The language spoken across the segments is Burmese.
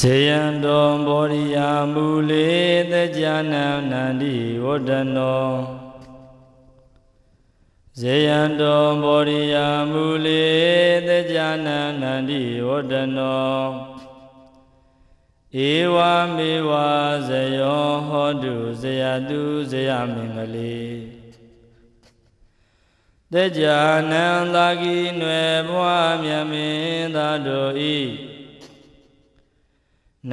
ဇေယံတောဘောရိယာမူလေတကြနာနန္တိဝတ္တနောဇေယံတောဘောရိယာမူလေတကြနာနန္တိဝတ္တနောဧဝမေဝဇယောဟောတုဇယတုဇယမင်္ဂလေတကြနံသာကိနွယ်ဘွားမြမင်းသာတို့ဤ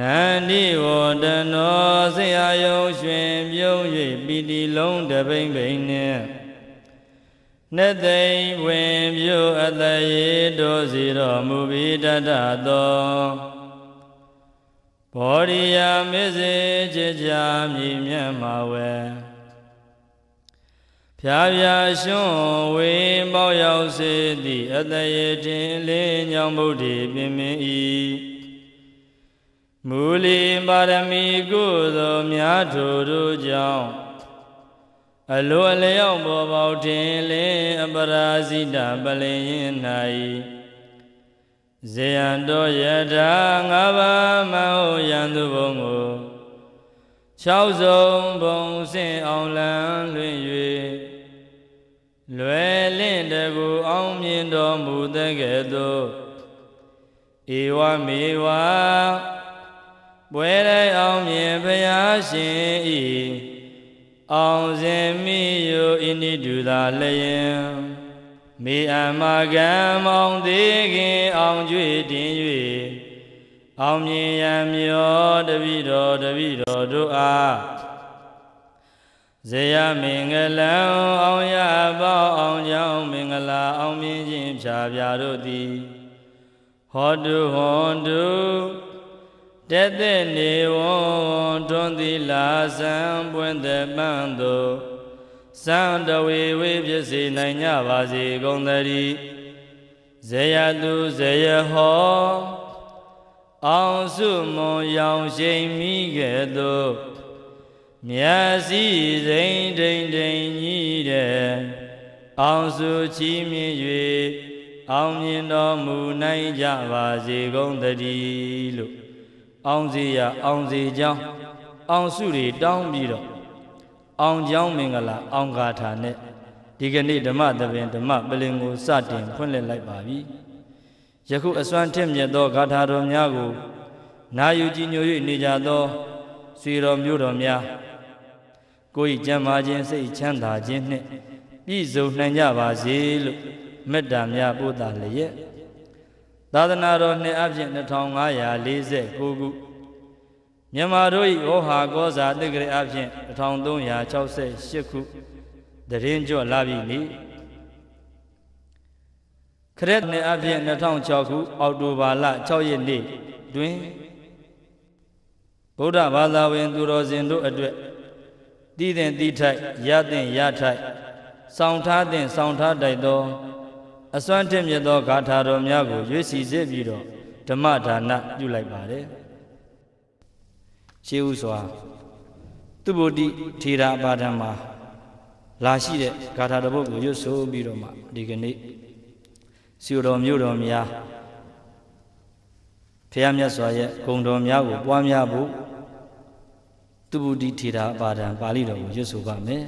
နန္ဒီဝတနောဆေယယုံရွှင်ပြုံး၍ပိတိလုံးတပိမ့်ပိန်နှင့်နှစ်သိမ့်ဝင်ပြုအတရေတို့စီတော်မူပြီးတတသောဘောရိယာမစ္စေချစ်ချာမြည်မြတ်မာဝဲဖြာဖြာရွှွန်ဝေပေါရောက်စေသည့်အတရေတင်လေးညောင်ဗုဒ္ဓေပြင်းမင်းဤမူလီပါရမီကုသိုလ်များထိုတို့ကြောင့်အလိုအလျောက်ပေါ်ပေါက်တင်လင်းအပရာဇိတပလင်ရင်၌ဇေယံတော်ယထာငါးပါးမဟုတ်ရန်သူဘုံကို၆စုံဘုံစင်အောင်လံလွင့်၍လွယ်လင့်တကူအောင်မြင်တော်မူတဲ့ကဲ့သို့ဧဝမေဝဘွယ်တဲ့အောင်မြင်ဘုရားရှင်ဤအောင်စင်မိယိုဣနိဒူသာလျင်မေအမကံမောင်သေးခင်အောင်ကျွေတင်၍အောင်မြင်ရမျောတပိတော်တပိတော်တို့အားဇေယမင်္ဂလံအောင်ရပေါအောင်ကြောင့်မင်္ဂလာအောင်မြင်ခြင်းဖြာပြတို့သည်ဟောတုဟွန်တုတက်တဲ့နေဝွန်တွန်းသီလာဇံပွင့်တဲ့ပန်းသို့စံတဝေဝေဖြစ်စေနိုင်ကြပါစေကုန်သတည်းဇေယသူဇေယဟောအောင်စုမွန်ရောင်ရှိန်မိခဲ့သို့မျက်စိစိန်ဒိန်ဒိန်ကြီးတဲ့အောင်စုချီးမြှင့်၍အောင်မြင်တော်မူနိုင်ကြပါစေကုန်သတည်းလို့အောင်စေရအောင်စေကြောင်းအောင်စုတွေတောင်းပြီးတော့အောင်ကြောင်းမင်္ဂလာအောင်ဂါထာနဲ့ဒီကနေ့ဓမ္မသဘင်ဓမ္မပလင်ကိုစတင်ဖွင့်လှစ်လိုက်ပါပြီယခုအစွမ်းထက်မြတ်သောဂါထာတော်များကိုနာယူကြည်ညို၍နေကြသောဆွေတော်မျိုးတော်များကိုယ်၏ကျမ်းမာခြင်းစိတ်ချမ်းသာခြင်းနှင့်ပြည့်စုံနိုင်ကြပါစေလို့မေတ္တာများပို့တာလျက်သာသနာတော်နှစ်အပြင်2549ခုမြန်မာတို့၏ဩဟာကောဇာတက္ကရာအပြင်1368ခုတရင်ကြွလာပြီနိခရက်နှစ်အပြင်2006ခု အောက်တိုဘာလ6ရက်နေ့တွင်ဗုဒ္ဓဘာသာဝင် သူတော်စင်တို့အတွက်တည်တဲ့တည်ထိုက်ရတဲ့ရထိုက်ဆောင်ထားတဲ့ဆောင်ထားတိုက်သောအစွမ်းထက်မြတ်သောဂါထာတော်များကိုရွေးစီစစ်ပြီးတော့ဓမ္မဒါနပြုလိုက်ပါတယ်ရှေးဥစွာသူဗုဒ္ဓထေရပါဒံမှာလာရှိတဲ့ဂါထာတော်ဘုတ်ကိုရွတ်ဆိုပြီးတော့မှဒီကနေ့စီတော်မြို့တော်များဖះမြတ်စွာရဲ့ဂုံတော်များကို ပွားများဖို့သူဗုဒ္ဓထေရပါဒံပါဠိတော်ကိုရွတ်ဆိုပါမယ်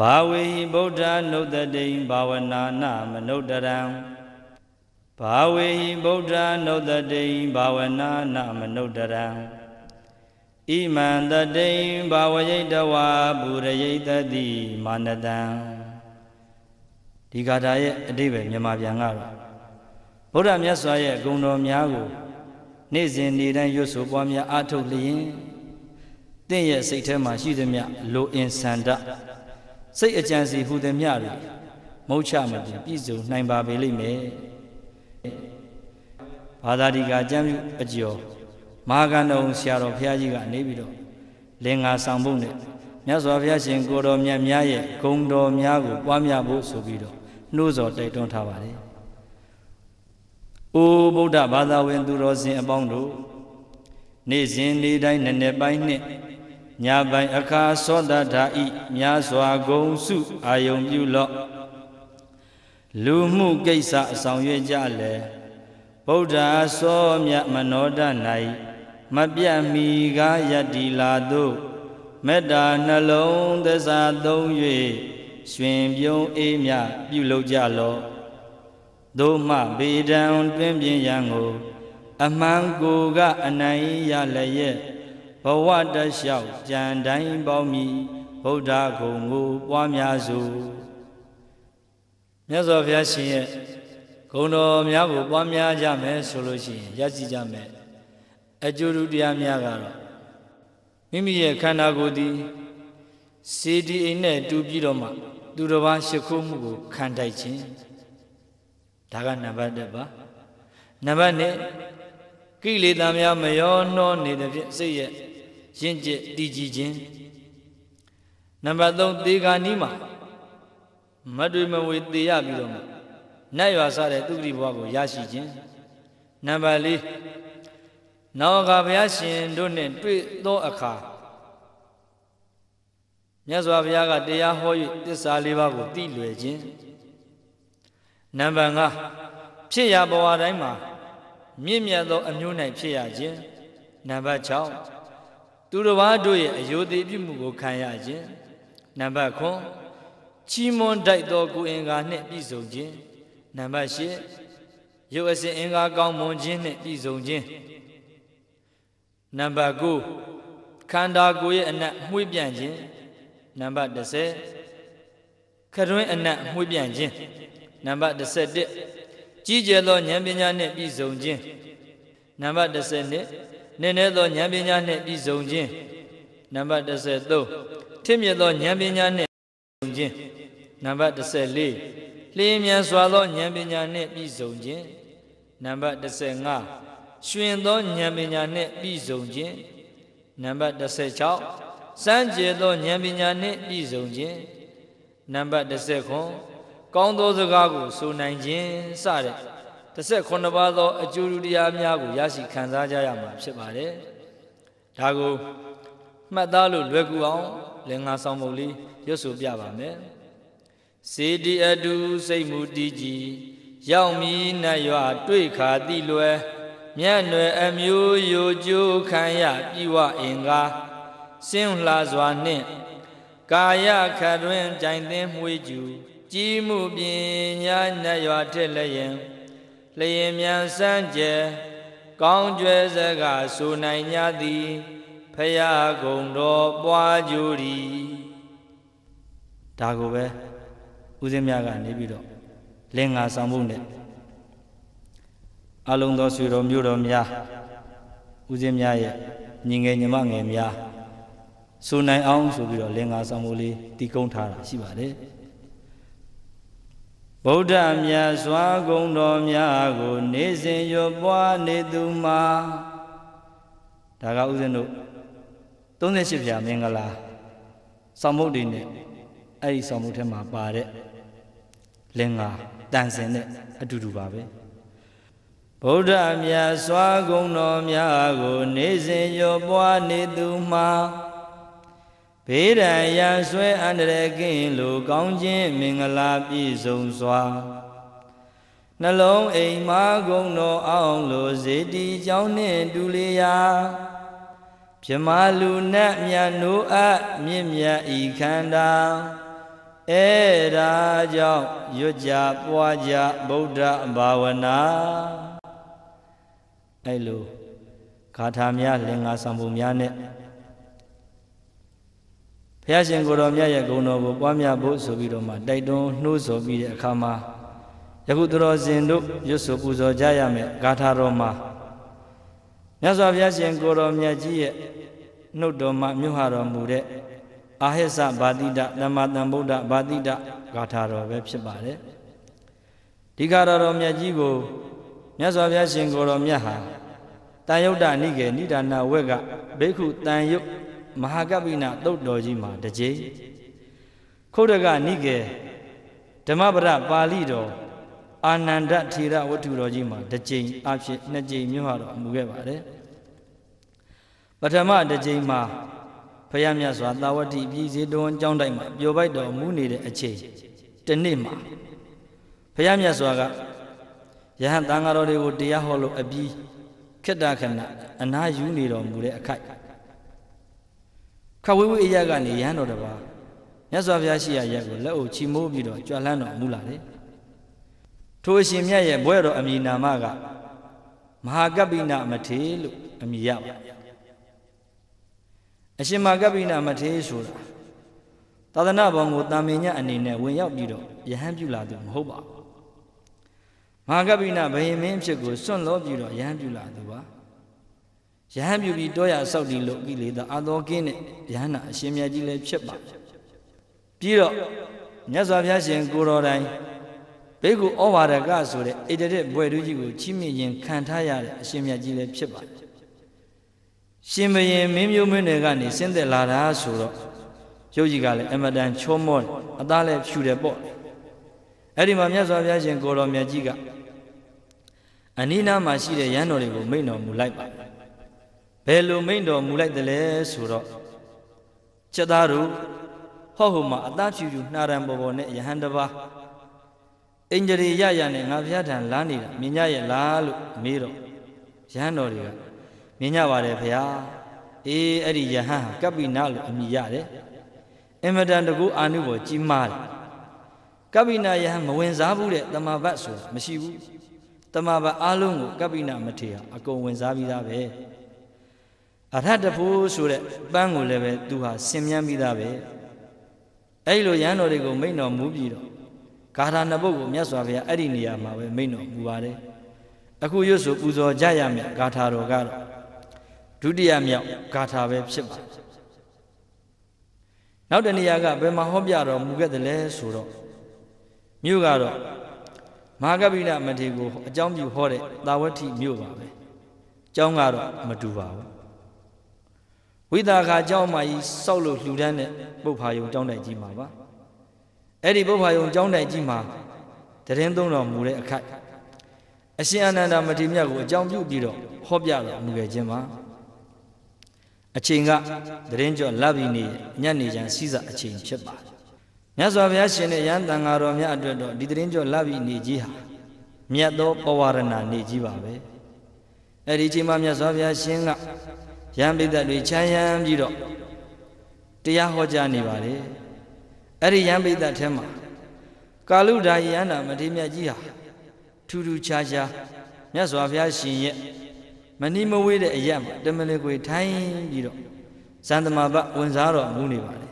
ဘာဝေဟိဗုဒ္ဓနှုတ်တတိံဘာဝနာနာမနုတ္တရံဘာဝေဟိဗုဒ္ဓနှုတ်တတိံဘာဝနာနာမနုတ္တရံဣမံတတိံဘာဝယိတဝါပုရယိတတိမာနတံဒီဂါထာရဲ့အတိပ္ပယ်မြန်မာပြန်ကတော့ဗုဒ္ဓမြတ်စွာရဲ့ဂုဏ်တော်များကို နေ့စဉ်နေ့တိုင်းရွတ်ဆိုပွားများအားထုတ်လျင်တင့်ရဲ့စိတ်ထဲမှာရှိသမျှလိုအင်ဆန္ဒစိတ်အကြံစီဟူသည်မြတွေမုတ်ချမပြည့်စုံနိုင်ပါပေလိမ့်မယ်ဘာသာဒီကအကျမ်းပြုအကျော်မာကန္တုံဆရာတော်ဘုရားကြီးကနေပြီးတော့လင်္ကာဆောင်ဖို့နဲ့မြတ်စွာဘုရားရှင်ကိုတော်မြတ်များရဲ့ဂုံတော်များကိုပွားများဖို့ဆိုပြီးတော့နှိုးဆော်တိုက်တွန်းထားပါတယ်။အိုဗုဒ္ဓဘာသာဝင် သူတော်စင် အပေါင်းတို့နေ့စဉ်နေ့တိုင်းနည်းနည်းပိုင်းနှင့်ညပိုင်အခါသောတထာဤများစွာဂုံစုအာယုံပြုလော့လူမှုကိစ္စအဆောင်ရွက်ကြလေဗုဒ္ဓသောမြတ်မနောတ၌မပြတ်မီကားယတ္တိလာသို့မေတ္တာနှလုံးသစ္စာသုံး၍ရှင်ပြုံးအေးမြပြုလုပ်ကြလော့သို့မှဗေဒံတွင်ပြင်းရန်ကို အမှန်ကိုက အနိုင်ရလည်းရဲ့ဘဝတလျှောက်ကြံတိုင်းပေါင်းမိဗုဒ္ဓခုံကိုပွားများစုမြတ်စွာဘုရားရှင်ရဲ့ဂုဏ်တော်များကိုပွားများကြမယ်ဆိုလို့ရှိရင်ရရှိကြမယ်အကျိုးတရားများကတော့မိမိရဲ့ခန္ဓာကိုယ်သည်စေတီအိမ်နဲ့တူပြီးတော့မှ သူတစ်ပါးရှိခိုးမှုကိုခံတိုက်ခြင်းဒါကနံပါတ်1ပါနံပါတ်2ကိလေသာများမရောနှောနေတဲ့ဖြင့်စိတ်ရဲ့ရင့်ကျက်တည်ကြည်ခြင်းနံပါတ်3သေကာနီးမှာမတွေမဝေသေရပြီးတော့မှနတ်ရွာစားတဲ့သူဂိဘဝကိုရရှိခြင်းနံပါတ်၄နောကဘုရားရှင်တို့နဲ့တွေ့သောအခါမြတ်စွာဘုရားကတရားဟော၍တစ္ဆာလေးပါးကိုသိလွယ်ခြင်းနံပါတ်5ဖြစ်ရဘဝတိုင်းမှာမြင့်မြတ်သော အမျိုး၌ဖြစ်ရခြင်းနံပါတ်6သူတစ်ပါးတို့ရဲ့အယုဒိပြုမှုကိုခံရခြင်းနံပါတ်9ချီးမွမ်းတိုက်သောကိုယ်အင်္ဂါနှင့်ပြည့်စုံခြင်းနံပါတ်10ရုပ်အစဉ်အင်္ဂါကောင်းမွန်ခြင်းနှင့်ပြည့်စုံခြင်းနံပါတ်9ခန္ဓာကိုယ်ရဲ့အနက်မှုပြန့်ခြင်းနံပါတ်10ခရွင်းအနက်မှုပြန့်ခြင်းနံပါတ်11ကြီးကျယ်သောဉာဏ်ပညာနှင့်ပြည့်စုံခြင်းနံပါတ်12နင်းနေသောဉာဏ်ပညာနှင့်ပြည့်စုံခြင်းနံပါတ်33ထင့်မြတ်သောဉာဏ်ပညာနှင့်ပြည့်စုံခြင်းနံပါတ်34လျင်မြန်စွာသောဉာဏ်ပညာနှင့်ပြည့်စုံခြင်းနံပါတ်35ရှင်သောဉာဏ်ပညာနှင့်ပြည့်စုံခြင်းနံပါတ်36စမ်းကြယ်သောဉာဏ်ပညာနှင့်ပြည့်စုံခြင်းနံပါတ်39ကောင်းသောစကားကိုဆိုနိုင်ခြင်းစတဲ့18ပါးသော အကျိုးတရားများကိုရရှိခံစားကြရမှာဖြစ်ပါတယ်။ဒါကိုမှတ်သားလို့လွယ်ကူအောင် လင်္ကာဆောင်ပုံလေးရွတ်ဆိုပြပါမယ်။စေတီအတုစိတ်မူတည်ကြည်ရောက်မီနတ်ရွာတွေ့ခါတိလွယ်မြတ်နယ်အမျိုးယိုကျိုးခံရပြိဝအင်္ကာစင်းလှစွာနှင့်ကာယခတွင်ကြိုင်သိမွှေးကျူကြီးမှုပညာနတ်ရွာထက်လည်းရင်လျင်မြန်စမ်းကြယ်ကောင်းကျွဲစကားဆိုနိုင်ကြသည်ဖရာကုံတော်ပွားကြူရီဒါကိုပဲဦးဇင်းမြတ်ကနေပြီးတော့လင်္ကာဆောင်ဖို့နဲ့အလုံးသောဆွေတော်မျိုးတော်များဦးဇင်းမြတ်ရဲ့ညီငယ်ညီမငယ်များဆိုနိုင်အောင်ဆိုပြီးတော့လင်္ကာဆောင်ဖို့လေးတည်ကုန်းထားတာရှိပါတယ်ဗုဒ္ဓမြတ်စွာဂုံတော်များကို နေစဉ်ရွပွားနေသူမှာဒါကဥစဉ်တို့38ဖြာမင်္ဂလာဆောင်မုတ်တွေနဲ့အဲ့ဒီဆောင်မုတ်ထဲမှာပါတဲ့လင်္ကာတန်စင်နဲ့အတူတူပါပဲဗုဒ္ဓမြတ်စွာဂုံတော်များကို နေစဉ်ရွပွားနေသူမှာဘေးဒဏ်ရာဆွဲအန္တရာယ်ကင်းလိုကောင်းခြင်းမင်္ဂလာပြည့်စုံစွာနှလုံးအိမ်မာဂုံတော်အောင်လိုဇေတီเจ้าနှင့်တူလျာမြမလူနတ်မြတ်နိုးအပ်မြင့်မြတ်ဤခန္ဓာအဲဒါကြောင့်ရွတ်ကြပွားကြဗုဒ္ဓဘာဝနာအဲ့လိုဂါထာများလင်္ကာဆောင်ပုံများနဲ့ဘုရားရှင်ကိုယ်တော်မြတ်ရဲ့ဂုဏ်တော်ကိုပွားများဖို့ဆိုပြီးတော့မှတိုက်တွန်းနှိုးဆော်ပြီးတဲ့အခါမှာယခုသူတော်စင်တို့ရွတ်ဆိုပူဇော်ကြရမယ်ဂါထာတော်မှာမြတ်စွာဘုရားရှင်ကိုတော်မြတ်ကြီးရဲ့နှုတ်တော်မှာမြို့ဟာတော်မူတဲ့အာဟိသဗာတိတသမ္မာသမ္ဗုဒ္ဓဗာတိတဂါထာတော်ပဲဖြစ်ပါတယ်ဒီဂါထာတော်မြတ်ကြီးကိုမြတ်စွာဘုရားရှင်ကိုတော်မြတ်ဟာတန်ယုတ်တနိကေနိဒာနာဝက်ကဘိက္ခုတန်ယုတ်မဟာကပိနသုတ်တော်ကြီးမှာတစ်ကြိမ်ခုဒကနိကေဓမ္မပဒပါဠိတော်အာနန္ဒထေရဝတ္ထုတော်ကြီးမှာတစ်ကြိမ်အဖြစ်နှစ်ကြိမ်မြို့ဟာတော်မူခဲ့ပါတယ်ပထမတစ်ကြိမ်မှာဖယားမြတ်စွာသာဝတိပြည်စီတော်အကြောင်းတိုင်းမှာပျော်ပိုက်တော်မူနေတဲ့အချိန်တနေ့မှာဖယားမြတ်စွာကယဟန်တန်ဃာတော်တွေကိုတရားဟောလို့အပြီးခိတ္တခဏအနာယူနေတော်မူတဲ့အခိုက်ခဝေဝေအရကနေရဟန်းတော်တစ်ပါးမြတ်စွာဘုရားရှိရာရက်ကိုလက်အုပ်ချီမိုးပြီးတော့ကြွလှမ်းတော်မူလာတယ်ထိုအရှင်မြတ်ရဲ့ဘွဲ့တော်အမည်နာမကမဟာကပ္ပိနမထေလို့အမည်ရပါအရှင်မဟာကပ္ပိနမထေဆိုတာသာသနာ့ဘောင်ကိုတာမင်ညအနေနဲ့ဝင်ရောက်ပြီးတော့ယဟန်ပြုလာသူမဟုတ်ပါဘူးမဟာကပ္ပိနဘယင်မင်းဖြစ်ကိုစွန့်လို့ပြီးတော့ယဟန်ပြုလာသူပါယဟန်ပြုပြီးတောရဆောက်တည်လို့ကိလေသာအတော်ကင်းတဲ့ယဟနာအရှင်မြတ်ကြီးလည်းဖြစ်ပါပြီးတော့မြတ်စွာဘုရားရှင်ကိုတော်တိုင်ဘေကုဩဝါဒကဆိုတဲ့ဣတရက်ဘွယ်တူးကြီးကိုချီးမြှင့်ရင်ခံထားရတဲ့အရှင်မြတ်ကြီးလည်းဖြစ်ပါရှင်ဘရင်မင်းမျိုးမင်းတွေကနေဆင်းသက်လာတာဆိုတော့ရုပ်ကြီးကလည်းအမတန်ချောမောအသားလည်းဖြူတယ်ပေါ့အဲ့ဒီမှာမြတ်စွာဘုရားရှင်ကိုတော်မြတ်ကြီးကအနိနာမှာရှိတဲ့ရဟန်းတော်တွေကိုမိန့်တော်မူလိုက်ပါတယ်ဘယ်လိုမိန်တော်မူလိုက်သလဲဆိုတော့ချက်သားတို့ဟော့ဟိုမှာအသားချူချူနှာရံပေါ်ပေါ်နဲ့ယဟန်တပါအင်ဂျရီရရနဲ့ငါဘုရားထံလာနေတာမြင်ကြရဲ့လားလို့မေးတော့ယဟန်တော်တွေကမြင်ကြပါတယ်ဘုရားအေးအဲ့ဒီယဟန်ကပ္ပိနလို့အမည်ရတယ်အင်မတန်တကူအာနုဘောကြီးမားတယ်ကပ္ပိနယဟန်မဝင်စားဘူးတဲ့တမဘတ်ဆိုတာမရှိဘူးတမဘတ်အားလုံးကိုကပ္ပိနမထေရအကုန်ဝင်စားပြီးသားပဲအရဟတဖို့ဆိုတဲ့ပန်းကိုလည်းပဲသူဟာဆင်မြန်းပြီးသားပဲအဲ့လိုရဟန်းတော်တွေကိုမိန့်တော်မူပြီးတော့ဂါထာနှစ်ပုဒ်ကိုမြတ်စွာဘုရားအဲ့ဒီနေရာမှာပဲမိန့်တော်မူပါတယ်အခုရွတ်ဆိုပူဇော်ကြရမယ့်ဂါထာတော်ကတော့ဒုတိယမြောက်ဂါထာပဲဖြစ်ပါနောက်တနေရာကဘယ်မှာဟောပြတော်မူခဲ့တယ်လဲဆိုတော့မြို့ကတော့မဟာကပိလမထေကိုအကြောင်းပြုဟောတဲ့သာဝတိမြို့ပါပဲအကြောင်းကတော့မတူပါဘူးဝိတာခာကျောင်းမှာကြီးစောက်လို့လှူဒန်းတဲ့ပုပ္ဖာယုံကျောင်းတိုင်ကြီးမှာပါအဲ့ဒီပုပ္ဖာယုံကျောင်းတိုင်ကြီးမှာတရင်သုံးတော်မူတဲ့အခိုက်အရှင်အနန္ဒမထေရမြတ်ကိုအကြောင်းပြုပြီးတော့ဟောပြတော်မူခဲ့ခြင်းပါအချိန်ကတရင်ကျော်လပ်ပြီးနေညနေချမ်းစီးစာအချိန်ဖြစ်ပါမြတ်စွာဘုရားရှင်ရဲ့ရဟန်းတန်ဃာတော်များအတွက်တော့ဒီတရင်ကျော်လပ်ပြီးနေကြီးဟာမြတ်သောပဝရဏနေကြီးပါပဲအဲ့ဒီအချိန်မှာမြတ်စွာဘုရားရှင်ကယံပိဿတွေချမ်းရမ်းပြီးတော့တရားဟောကြားနေပါလေအဲ့ဒီယံပိဿထဲမှာကာလုဒာယန္တာမထေရမြတ်ကြီးဟာထူးထူးခြားခြားမြတ်စွာဘုရားရှင်ရဲ့မနှီးမဝေးတဲ့အရာမှာတမလင်ကိုထိုင်ပြီးတော့ဇန်သမာပဝင်စားတော်မူနေပါလေ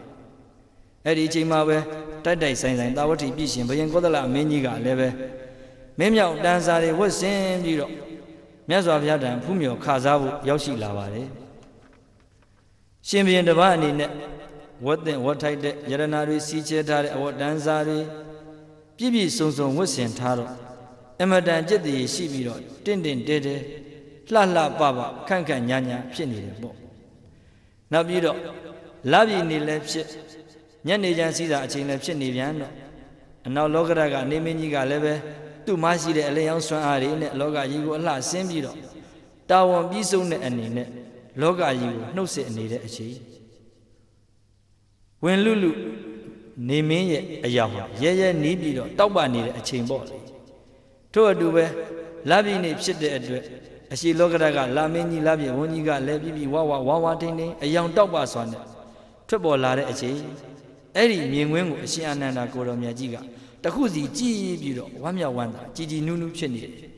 အဲ့ဒီအချိန်မှာပဲတိုက်တိုက်ဆိုင်ဆိုင်တာဝတိပြည့်ရှင်ဘယင်ကောသလမင်းကြီးကလည်းပဲမင်းမြောက်တန်စာတွေဝတ်ဆင်ပြီးတော့မြတ်စွာဘုရားတန်ဖူးမြော်ခါစားဖို့ရောက်ရှိလာပါတယ်ရှင်ဘုရင်တစ်ပါးအနေနဲ့ဝတ်သင်ဝတ်ထိုက်တဲ့ယရနာတွေစီချဲထားတဲ့အဝတ်တန်းစားတွေပြည့်ပြည့်စုံစုံဝတ်ဆင်ထားတော့အမတန်จิตတည်ရှိပြီးတော့တင့်တင့်တဲတဲလှလှပပခန့်ခန့်ညာညာဖြစ်နေတယ်ပေါ့နောက်ပြီးတော့လပြီနေလည်းဖြစ်ညနေချမ်းစီးတာအချိန်လည်းဖြစ်နေပြန်တော့အနောက်လောကရကနေမင်းကြီးကလည်းပဲသူ့မရှိတဲ့အလျောင်းစွမ်းအားတွေနဲ့လောကကြီးကိုအလှဆင်းပြီးတော့တာဝန်ပြီးဆုံးတဲ့အနေနဲ့လောကကြီးကိုနှုတ်ဆက်နေတဲ့အချိန်ဝင်လူလူနေမင်းရဲ့အရာဟာရဲရဲနေပြီးတော့တောက်ပနေတဲ့အချိန်ပေါ့လေထို့အတူပဲလပြည်နေဖြစ်တဲ့အတွက်အရှိလောကဓာတ်ကလာမင်းကြီးလပြည်ဝန်းကြီးကလဲပြီးပြီးဝဝဝဝတင်းတင်းအယောင်တောက်ပစွာနဲ့ထွက်ပေါ်လာတဲ့အချိန်အဲ့ဒီမြင်ကွင်းကိုအရှင်အနန္ဒာကိုတော်မြတ်ကြီးကတခုစီကြည်ပြီးတော့ဝမ်းမြောက်ဝမ်းသာကြည်ကြည်နူးနူးဖြစ်နေတယ်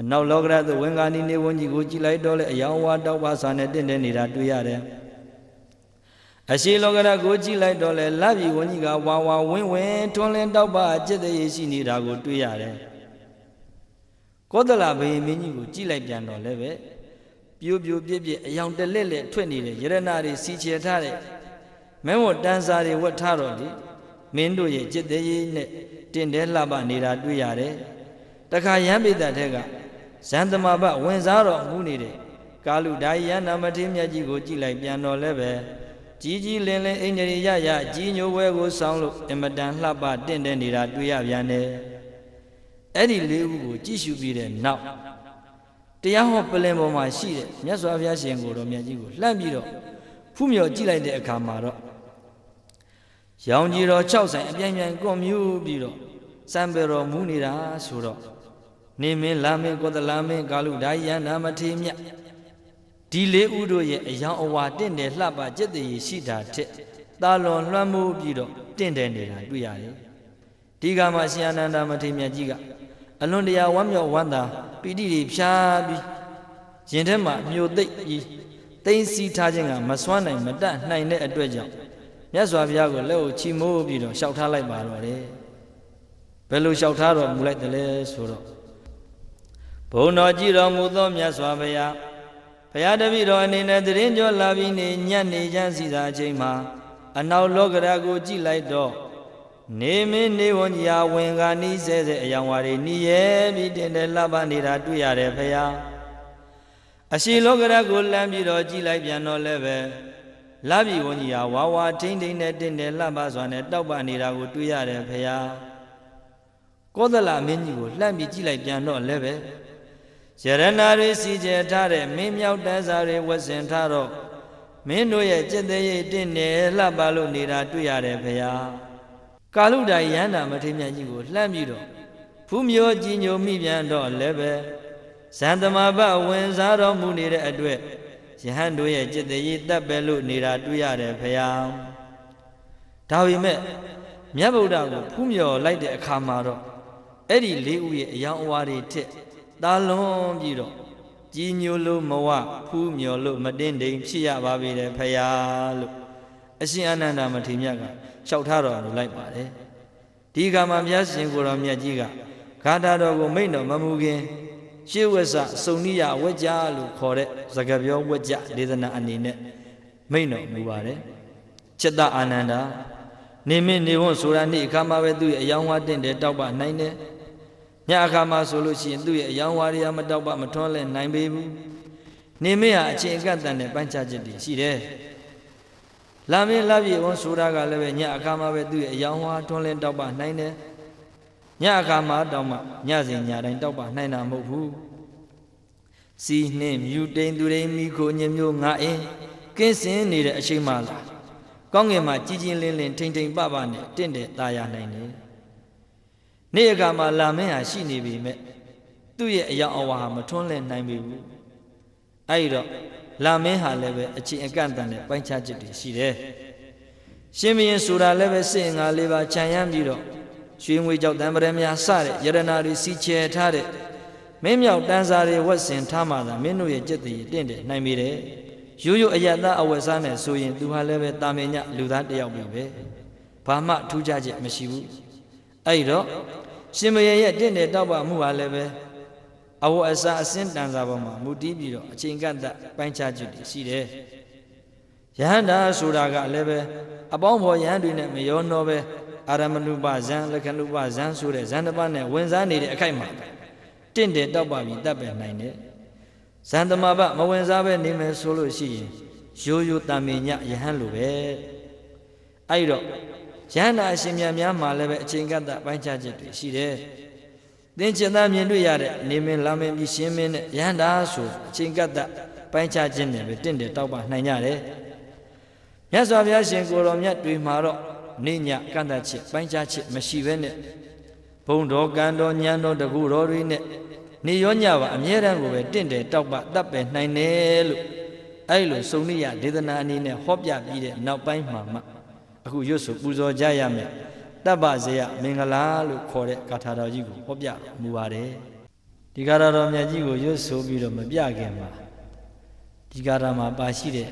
အနောက်လောကရသို့ဝင်္ကာနီနေဝန်းကြီးကိုကြည်လိုက်တော့လေအယောင်ဝါတောက်ပါဆာနဲ့တင့်တယ်နေတာတွေ့ရတယ်အရှိလောကရကိုကြည်လိုက်တော့လေလပြီဝန်းကြီးကဝါဝါဝင်းဝင်းထွန်းလင်းတောက်ပါအจิตရေရှိနေတာကိုတွေ့ရတယ်ကောသလဘယင်မင်းကြီးကိုကြည်လိုက်ပြန်တော့လည်းပဲပြိုးပြိုးပြစ်ပြစ်အယောင်တလက်လက်ထွက်နေတဲ့ယရဏတွေစီချေထားတဲ့မင်းဝတန်းစာတွေဝတ်ထားတော့လေမင်းတို့ရဲ့จิตတရေနဲ့တင့်တယ်လှပနေတာတွေ့ရတယ်တခါရမ်းပိတ္တထက်ကဇန်သမဘဝင်စားတော်မူနေတဲ့ကာလူဒါယနာမထေမြတ်ကြီးကိုကြည်လိုက်ပြန်တော်လည်းပဲကြီးကြီးလင်းလင်းအိန္ဒြေရရကြီးညိုဝဲကိုဆောင်းလို့အင်မတန်လှပတင့်တဲ့နေတာတွေ့ရပြန်တယ်အဲ့ဒီလေးဦးကိုကြည့်ရှုပြီးတဲ့နောက်တရားဟောပလင်ပေါ်မှာရှိတဲ့မြတ်စွာဘုရားရှင်ကိုတော်မြတ်ကြီးကိုလှမ်းပြီးတော့ဖူးမြော်ကြည့်လိုက်တဲ့အခါမှာတော့ရောင်ကြီးတော်၆ဆိုင်အပြိုင်ပြိုင်ကွန်မြူပြီးတော့စံပေတော်မူနေတာဆိုတော့နေမင်းလာမင်းကောသလာမင်းကာလူဒါယန္နာမထေမြဒီလေးဦးတို့ရဲ့အယောင်အဝါတင့်တယ်လှပจิตတည်ရှိတာထက်သာလွန်လွှမ်းမိုးပြီးတော့တင့်တယ်နေတာတွေ့ရတယ်ဒီကမှာရှင်အနန္ဒမထေမြကြီးကအလွန်တရာဝမ်းမြောက်ဝမ်းသာပီတိတွေဖြားပြီးရင်ထဲမှာမြို့သိပ်ကြီးတိမ့်စီထားခြင်းကမစွမ်းနိုင်မတတ်နိုင်တဲ့အတွက်ကြောင့်မြတ်စွာဘုရားကိုလက်ကိုချီမိုးပြီးတော့လျှောက်ထားလိုက်ပါတော့တယ်ဘယ်လိုလျှောက်ထားတော့မူလိုက်တယ်လဲဆိုတော့ဘုံတော်ကြည်တော်မူသောမြတ်စွာဘုရားဘုရားတပည့်တော်အနေနဲ့တရင်ကျော်လာပြီးနေညံ့နေချမ်းစီသာအချိန်မှာအနောက်လောကဓာတ်ကိုကြည်လိုက်တော့နေမင်းနေဝန်ကြီးဟာဝင်ကနီးဆဲဆဲအယောင်ဝါတွေနီးရဲပြီးတင်တယ်လှပနေတာတွေ့ရတယ်ဘုရားအရှိလောကဓာတ်ကိုလမ်းပြီးတော့ကြည်လိုက်ပြန်တော့လည်းပဲလာပြီဝန်ကြီးဟာဝါဝါထိမ့်ထိမ့်နဲ့တင်တယ်လှပစွာနဲ့တောက်ပနေတာကိုတွေ့ရတယ်ဘုရားကောသလမင်းကြီးကိုလှမ်းပြီးကြည်လိုက်ပြန်တော့လည်းပဲယရဏတွေစီကျဲထားတဲ့မင်းမြောက်တန်းစာတွေဝတ်ဆင်ထားတော့မင်းတို့ရဲ့จิตတရိပ်တင့်နေလှပလို့နေတာတွေ့ရတယ်ဖေယားကာလုတိုင်ရဟန္တာမထေရကြီးကိုလှမ်းပြီးတော့ဖူးမျောကြည်ညိုမိပြန်တော့လည်းပဲဇန်တမဘဝင်စားတော်မူနေတဲ့အတွက်ယဟန်တို့ရဲ့จิตရေးတပ်ပဲလို့နေတာတွေ့ရတယ်ဖေယားဒါပေမဲ့မြတ်ဗုဒ္ဓကိုဖူးမျောလိုက်တဲ့အခါမှာတော့အဲ့ဒီလေးဦးရဲ့အယောင်အဝါတွေထက်တာလွန်ပြီးတော့ကြီးညိုလို့မဝဖူးမြော်လို့မတင်းတိမ်ဖြစ်ရပါပြီလေဖရာလို့အရှင်အနန္ဒမထေရကလျှောက်ထားတော်မူလိုက်ပါတယ်ဒီကမှာမြတ်ရှင်ကိုရောမြတ်ကြီးကဂါထာတော်ကိုမိန့်တော်မမူခင်ရှေးဝဆစုံနိယဝကြလို့ခေါ်တဲ့သကပြောဝကြဒေသနာအနေနဲ့မိန့်တော်မူပါတယ်จิตတအာနန္ဒာနေမင်းနေဝွန်ဆိုတာနေ့အခါမှာပဲသူ့ရဲ့အယောင်ဝါတင့်တယ်တောက်ပနိုင်တယ်ညအခါမှာဆိုလို့ရှိရင်သူ့ရဲ့အယောင်ဝါရီယာမတောက်ပမထွန်းလဲနိုင်ပေဘူးနေမရအချိန်အကန့်တန်တဲ့ပန်းချချက်တွေရှိတယ်လာမင်းလာပြည့်ဝန်ဆိုတာကလည်းပဲညအခါမှာပဲသူ့ရဲ့အယောင်ဝါထွန်းလဲတောက်ပနိုင်တယ်ညအခါမှာတောက်မှညစဉ်ညတိုင်းတောက်ပနိုင်တာမဟုတ်ဘူးစီနှင်းမြူတိန်သူတိန်မိခိုညမျိုးငါအင်းကင်းစင်နေတဲ့အချိန်မှလာကောင်းငင်မှာကြည်ကြည်လင်းလင်းထိန်ထိန်ပပနဲ့တင့်တယ်ตายနိုင်တယ်နေ့အခါမှာလာမင်းဟာရှိနေပြီမဲ့သူ့ရဲ့အယောင်အဝါဟာမထွန်းလဲနိုင်ပြီဘူးအဲ့တော့လာမင်းဟာလည်းပဲအချင်းအကန့်အသတ်နဲ့ပိုင်းခြားချက်တွေရှိတယ်ရှင်မင်းဆိုတာလည်းပဲစိတ်ငါလေးပါခြံရမ်းပြီးတော့ရွှေငွေကြောက်တံပရမများစတဲ့ယရနာတွေစီချဲထားတဲ့မင်းမြောက်တန်းစာတွေဝတ်ဆင်ထားမှသာမင်းတို့ရဲ့จิตတည်တင့်တယ်နိုင်မိတယ်ရိုးရိုးအယတ်သားအဝတ်စားနဲ့ဆိုရင်သူဟာလည်းပဲတာမင်ညလူသားတယောက်ပဲဘာမှထူးခြားချက်မရှိဘူးအဲ့တော့ရှင်မယရဲ့တင့်တယ်တောက်ပမှုဟာလည်းပဲအဝအစာအစင်းတန်စာပေါ်မှာမူတည်ပြီးတော့အချိန်ကန့်တပိုင်းခြားချက်တွေရှိတယ်။ယဟန္တာဆိုတာကလည်းပဲအပေါင်းဖော်ယဟန်တွေနဲ့မရောနှောပဲအာရမဏုပဇံလက္ခဏုပဇံဆိုတဲ့ဇန်တပတ်နဲ့ဝင်စားနေတဲ့အခိုက်မှာတင့်တယ်တောက်ပပြီးတတ်ပဲနိုင်တယ်။ဇန်တမဘမဝင်စားပဲနေမယ်ဆိုလို့ရှိရင်ရိုးရိုးတာမင်ညယဟန်လိုပဲ။အဲ့တော့ရဟန္တာအရှင်မြတ်များမှာလည်းပဲအချိန်ကတ္တပိုင်းခြားခြင်းတွေရှိတယ်။သင်္ချေသားမြင်တွေ့ရတဲ့နေမင်းလာမင်းပြီးရှင်မင်းနဲ့ရဟန္တာဆိုအချိန်ကတ္တပိုင်းခြားခြင်းနဲ့ပဲတင့်တယ်တောက်ပနိုင်ကြတယ်။မြတ်စွာဘုရားရှင်ကိုတော်မြတ်တွေမှာတော့နေညကတ္တချစ်ပိုင်းခြားချစ်မရှိဘဲနဲ့ဘုံတော်ကံတော်ဉာဏ်တော်တကူတော်တွေနဲ့နေရောညပါအမြဲတမ်းကိုပဲတင့်တယ်တောက်ပတတ်ပဲနိုင်တယ်လို့အဲ့လိုစုံနိယဒေသနာအနေနဲ့ဟောပြပြီးတဲ့နောက်ပိုင်းမှာမှအခုရွတ်ဆိုပူဇော်ကြရမယ်တပ္ပဇေယမင်္ဂလာလို့ခေါ်တဲ့ကာထာတော်ကြီးကိုဟောပြမူပါတယ်ဒီကာထာတော်မြတ်ကြီးကိုရွတ်ဆိုပြီးတော့မပြခင်မှာဒီကာထာမှာပါရှိတဲ့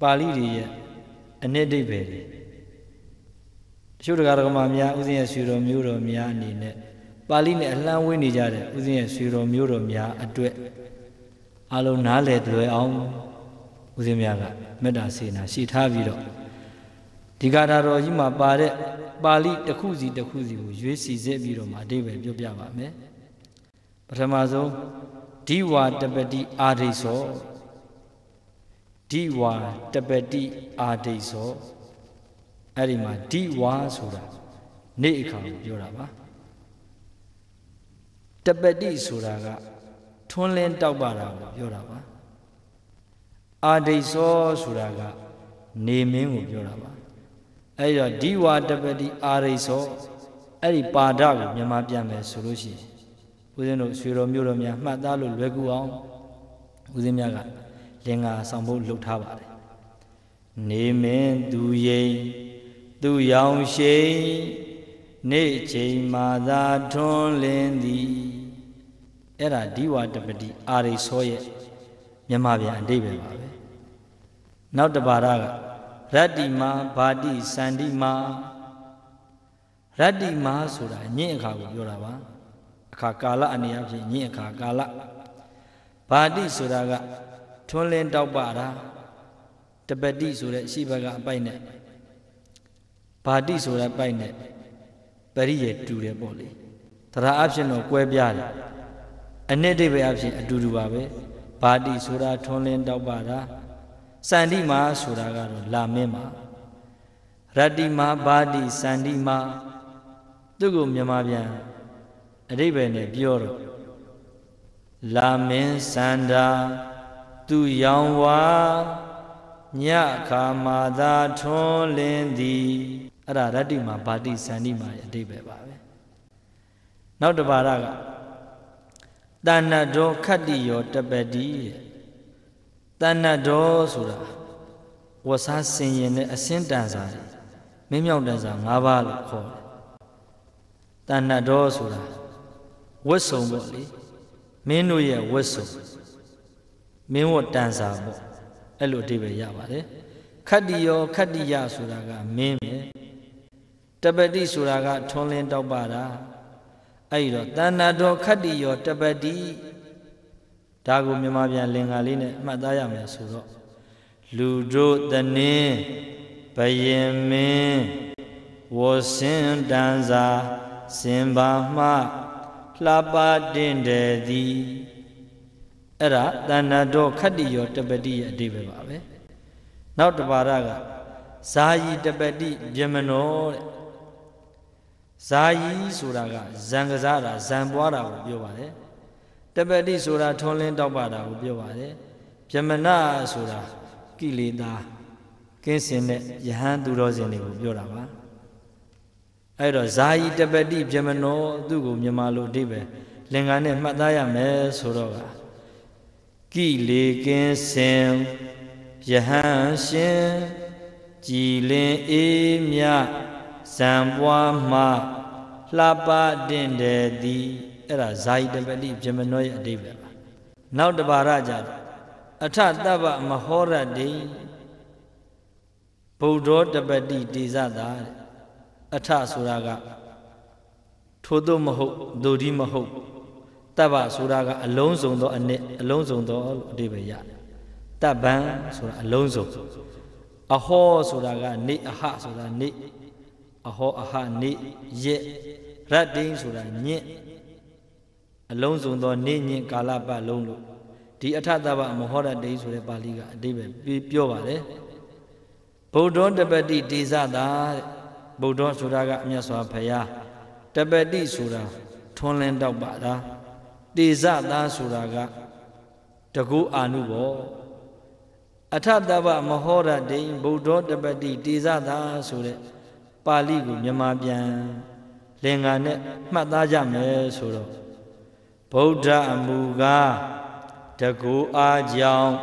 ပါဠိတွေရဲ့အနှစ်အဓိပ္ပာယ်တွေတချို့တရားတော်မှာများဥစဉ်ရဲ့ဆွေတော်မျိုးတော်များအနေနဲ့ပါဠိနဲ့အလှမ်းဝေးနေကြတဲ့ဥစဉ်ရဲ့ဆွေတော်မျိုးတော်များအတွေ့အလုံးနားလည်တွေ့အောင်ဥစဉ်များကမေတ္တာစေနာရှိထားပြီးတော့ဒီဂါထာတော်ကြီးမှာပါတဲ့ပါဠိတစ်ခုစီတစ်ခုစီကိုရွေးစီစစ်ပြီးတော့မှအဓိပ္ပာယ်ပြောပြပါမယ်ပထမဆုံးဒီဝါတပတိအာဒိသောဒီဝါတပတိအာဒိသောအဲ့ဒီမှာဒီဝါဆိုတာနေ့အခါကိုပြောတာပါတပတိဆိုတာကထွန်းလင်းတောက်ပါတာကိုပြောတာပါအာဒိသောဆိုတာကနေမင်းကိုပြောတာပါအဲ့တော့ဒီဝါတပတိအာရိသောအဲ့ဒီပါဒကိုမြန်မာပြန်မယ်ဆိုလို့ရှိရင်ဦးဇင်းတို့ဆွေတော်မျိုးတော်များမှတ်သားလို့လွယ်ကူအောင်ဦးဇင်းများကလင်္ကာဆောင်ဖို့လှုပ်ထားပါတယ်နေမင်းသူရိန်သူရောင်ရှိန်နေ့ချိန်မှာသာထွန်းလင်းသည်အဲ့ဒါဒီဝါတပတိအာရိသောရဲ့မြန်မာပြန်အတိတ်ပဲပါပဲနောက်တပါးကရတ္တိမာဘာတိစန္တိမာရတ္တိမာဆိုတာညင့်အခါကိုပြောတာပါအခါကာလအနေအချင်းညင့်အခါကာလဘာတိဆိုတာကထွန်းလင်းတောက်ပတာတပတိဆိုတဲ့အရှိဘကအပိုက်နဲ့ဘာတိဆိုတဲ့ပိုက်နဲ့ပရိယေတူတယ်ပေါ့လေတရားအဖြစ်တော့ကွဲပြားတယ်အနှစ်အဓိပ္ပာယ်အဖြစ်အတူတူပါပဲဘာတိဆိုတာထွန်းလင်းတောက်ပတာစန္ဒီမာဆိုတာကတော့လာမင်းမာရတ္တိမာဘာတိစန္ဒီမာသူကိုမြန်မာပြန်အတိဘယ်နဲ့ပြောတော့လာမင်းစန္ဒာသူရောင်ဝါညခာမာသာထွန်းလင်းသည်အဲ့ဒါရတ္တိမာဘာတိစန္ဒီမာရဲ့အတိဘယ်ပါပဲနောက်တပါရကတဏ္ဍောခတ္တိယောတပတိရဲ့တဏ္ဍတော်ဆိုတာဝဆာဆင်ရင်နဲ့အစင်းတန်စာမင်းမြောက်တန်စာ၅ပါးလို့ခေါ်တယ်တဏ္ဍတော်ဆိုတာဝတ်စုံပေါ့လေမင်းတို့ရဲ့ဝတ်စုံမင်းဝတ်တန်စာပေါ့အဲ့လိုအဓိပ္ပာယ်ရပါတယ်ခတ္တိယောခတ္တိယဆိုတာကမင်းပဲတပတိဆိုတာကထွန်းလင်းတောက်ပါတာအဲ့ဒီတော့တဏ္ဍတော်ခတ္တိယောတပတိဒါကိုမြန်မာပြန်လင်္ကာလေးနဲ့မှတ်သားရမယ်ဆိုတော့လူတို့တနင်းဘယင်မင်းဝဆင်းတန်စာစင်ပါမှလှပတင်တယ်သည်အဲ့ဒါတဏ္ဍတော်ခတ္တိယောတပတိရဲ့အဓိပ္ပာယ်ပါပဲနောက်တပါရကဇာယီတပတိဗျမနောတဲ့ဇာယီဆိုတာကဇံကစားတာဇံပွားတာကိုပြောပါတယ်တပတိဆိုတာထွန်းလင်းတောက်ပတာကိုပြောပါတယ်ဗျမနဆိုတာကိလေသာကင်းစင်တဲ့ယဟန်သူတော်စင်တွေကိုပြောတာပါအဲ့တော့ဇာယီတပတိဗျမနောသူ့ကိုမြန်မာလိုအဓိပ္ပာယ်လင်္ကာနဲ့မှတ်သားရမယ်ဆိုတော့ကကိလေကင်းစင်ယဟန်ရှင် ကြည်လင်အေးမြဇံပွားမှလှပတင့်တယ်သည်အဲ့ဒါဇာယတပတိဗြဟ္မနောရဲ့အတိပ္ပယ်ပါနောက်တပါရကြအထတဗ္ဗမဟောရတေဗုဒ္ဓောတပတိတေဇတာအထဆိုတာကထိုသို့မဟုတ်ဒုတိမဟုတ်တဗ္ဗဆိုတာကအလုံးစုံသောအနှစ်အလုံးစုံသောလို့အဓိပ္ပာယ်ရတယ်။တဗ္ဗံဆိုတာအလုံးစုံအဟောဆိုတာကနေအဟဆိုတာနေအဟောအဟနေယက်ရတ္တိဆိုတာညက်အလုံးစုံသောနေညင်ကာလပတ်လုံးလို့ဒီအထသဗ္ဗမဟောရတေဆိုတဲ့ပါဠိကအတိပ္ပယ်ပြောပါတယ်ဗုဒ္ဓောတပတိဒေသတာတဲ့ဗုဒ္ဓောဆိုတာကအမြတ်စွာဘုရားတပတိဆိုတာထွန်းလင်းတော့ပါတာတေဇတာဆိုတာကတကုအာနုဘောအထတဗမဟောရတိန်ဗုဒ္ဓောတပတိတေဇတာဆိုတဲ့ပါဠိကိုမြန်မာပြန်လင်္ကာနဲ့မှတ်သားကြမယ်ဆိုတော့ဗုဒ္ဓအမူကားတကူအားကြောင့်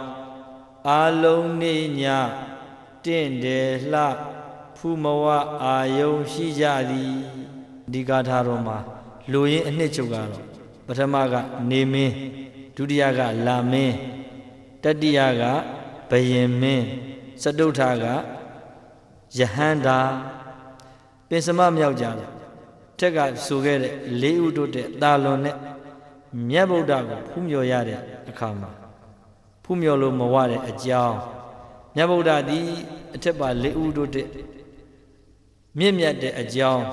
အာလုံးနေညတင့်တယ်လှဖူမဝအာယုံရှိကြသည်ဒီဂါထာတော်မှာလူရင်းအနှစ်ချုပ်ကတော့ပထမကနေမင်းဒုတိယကလာမင်းတတိယကဘယင်မင်းစတုထာကယဟန္တာပင်စမမြောက်ကြတယ်ထက်ကဆိုခဲ့တဲ့လေးဥတုတဲ့တာလွန်နဲ့မြတ်ဗုဒ္ဓကိုဖူးမြော်ရတဲ့အခါမှာဖူးမြော်လို့မဝတဲ့အကြောင်းမြတ်ဗုဒ္ဓသည်အထက်ပါလေးဦးတို့တဲ့မြင့်မြတ်တဲ့အကြောင်း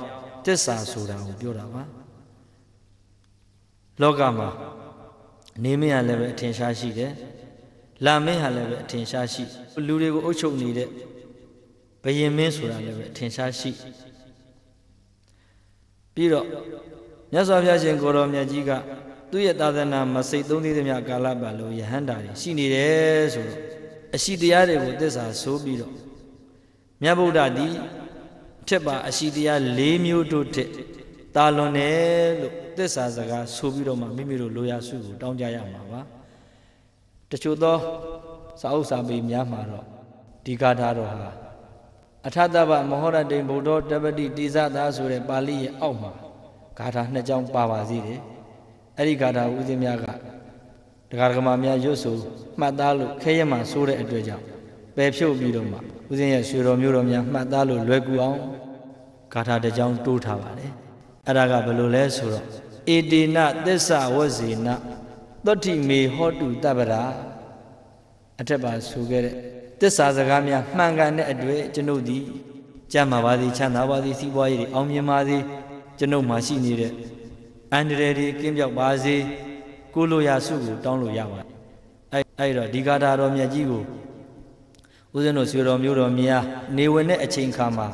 တစ္ဆာဆိုတာကိုပြောတာပါလောကမှာနေမင်းဟာလည်းပဲအထင်ရှားရှိတယ်လာမင်းဟာလည်းပဲအထင်ရှားရှိလူတွေကိုအုပ်ချုပ်နေတဲ့ဘယင်မင်းဆိုတာလည်းပဲအထင်ရှားရှိပြီးတော့မြတ်စွာဘုရားရှင်ကိုရောမြတ်ကြီးကသူ့ရဲ့သာသနာမစိတ်သုံးသေးသမျှကာလပတ်လုံးယဟန္တာတွေရှိနေတယ်ဆိုတော့အရှိတရားတွေကိုသစ္စာဆိုပြီးတော့မြတ်ဗုဒ္ဓသည်ထက်ပါ အရှိတရား၄မျိုးတို့ထက်တာလွန်တယ်လို့သစ္စာစကားဆိုပြီးတော့မှမိမိတို့လိုရာစုကိုတောင်းကြရမှာပါတချို့သောစာအုပ်စာပေများမှာတော့ဒီဂါထာတော်ဟာအထသဗ္ဗမဟောရတိန်ဗုဒ္ဓတပတိတိဇသာဆိုတဲ့ပါဠိရဲ့အောက်မှာဂါထာနှစ်ကြောင်းပါပါသေးတယ်အဲ့ဒီဂါထာကိုဦးဇင်းများကဒကာဒကမာများရွတ်ဆိုမှတ်သားလို့ခဲရမှဆိုးတဲ့အတွက်ကြောင့်ပယ်ဖြုတ်ပြီးတော့မှဦးဇင်းရဲ့ရွှေတော်မျိုးတော်များမှတ်သားလို့လွယ်ကူအောင်ဂါထာတစ်ကြောင်းတိုးထားပါတယ်အဲ့ဒါကဘယ်လိုလဲဆိုတော့ဧတေနသစ္စာဝဇေနသောတိမေဟောတုတပ္ပရာအထက်ပါဆိုခဲ့တဲ့သစ္စာစကားများမှန်ကန်တဲ့အတွေ့ကျွန်ုပ်သည်ကြမ်းပါပါသည်ချမ်းသာပါသည်စီးပွားရေးတွေအောင်မြင်ပါသည်ကျွန်ုပ်မှာရှိနေတဲ့အန္တရာယ်တွေကင်းပြောက်ပါစေကိုလိုရာစုကိုတောင်းလို့ရပါတယ်အဲ့အဲ့တော့ဒီဂါထာတော်မြတ်ကြီးကိုဦးဇင်းတို့ဆွေတော်မျိုးတော်များနေဝင်တဲ့အချိန်ခါမှာ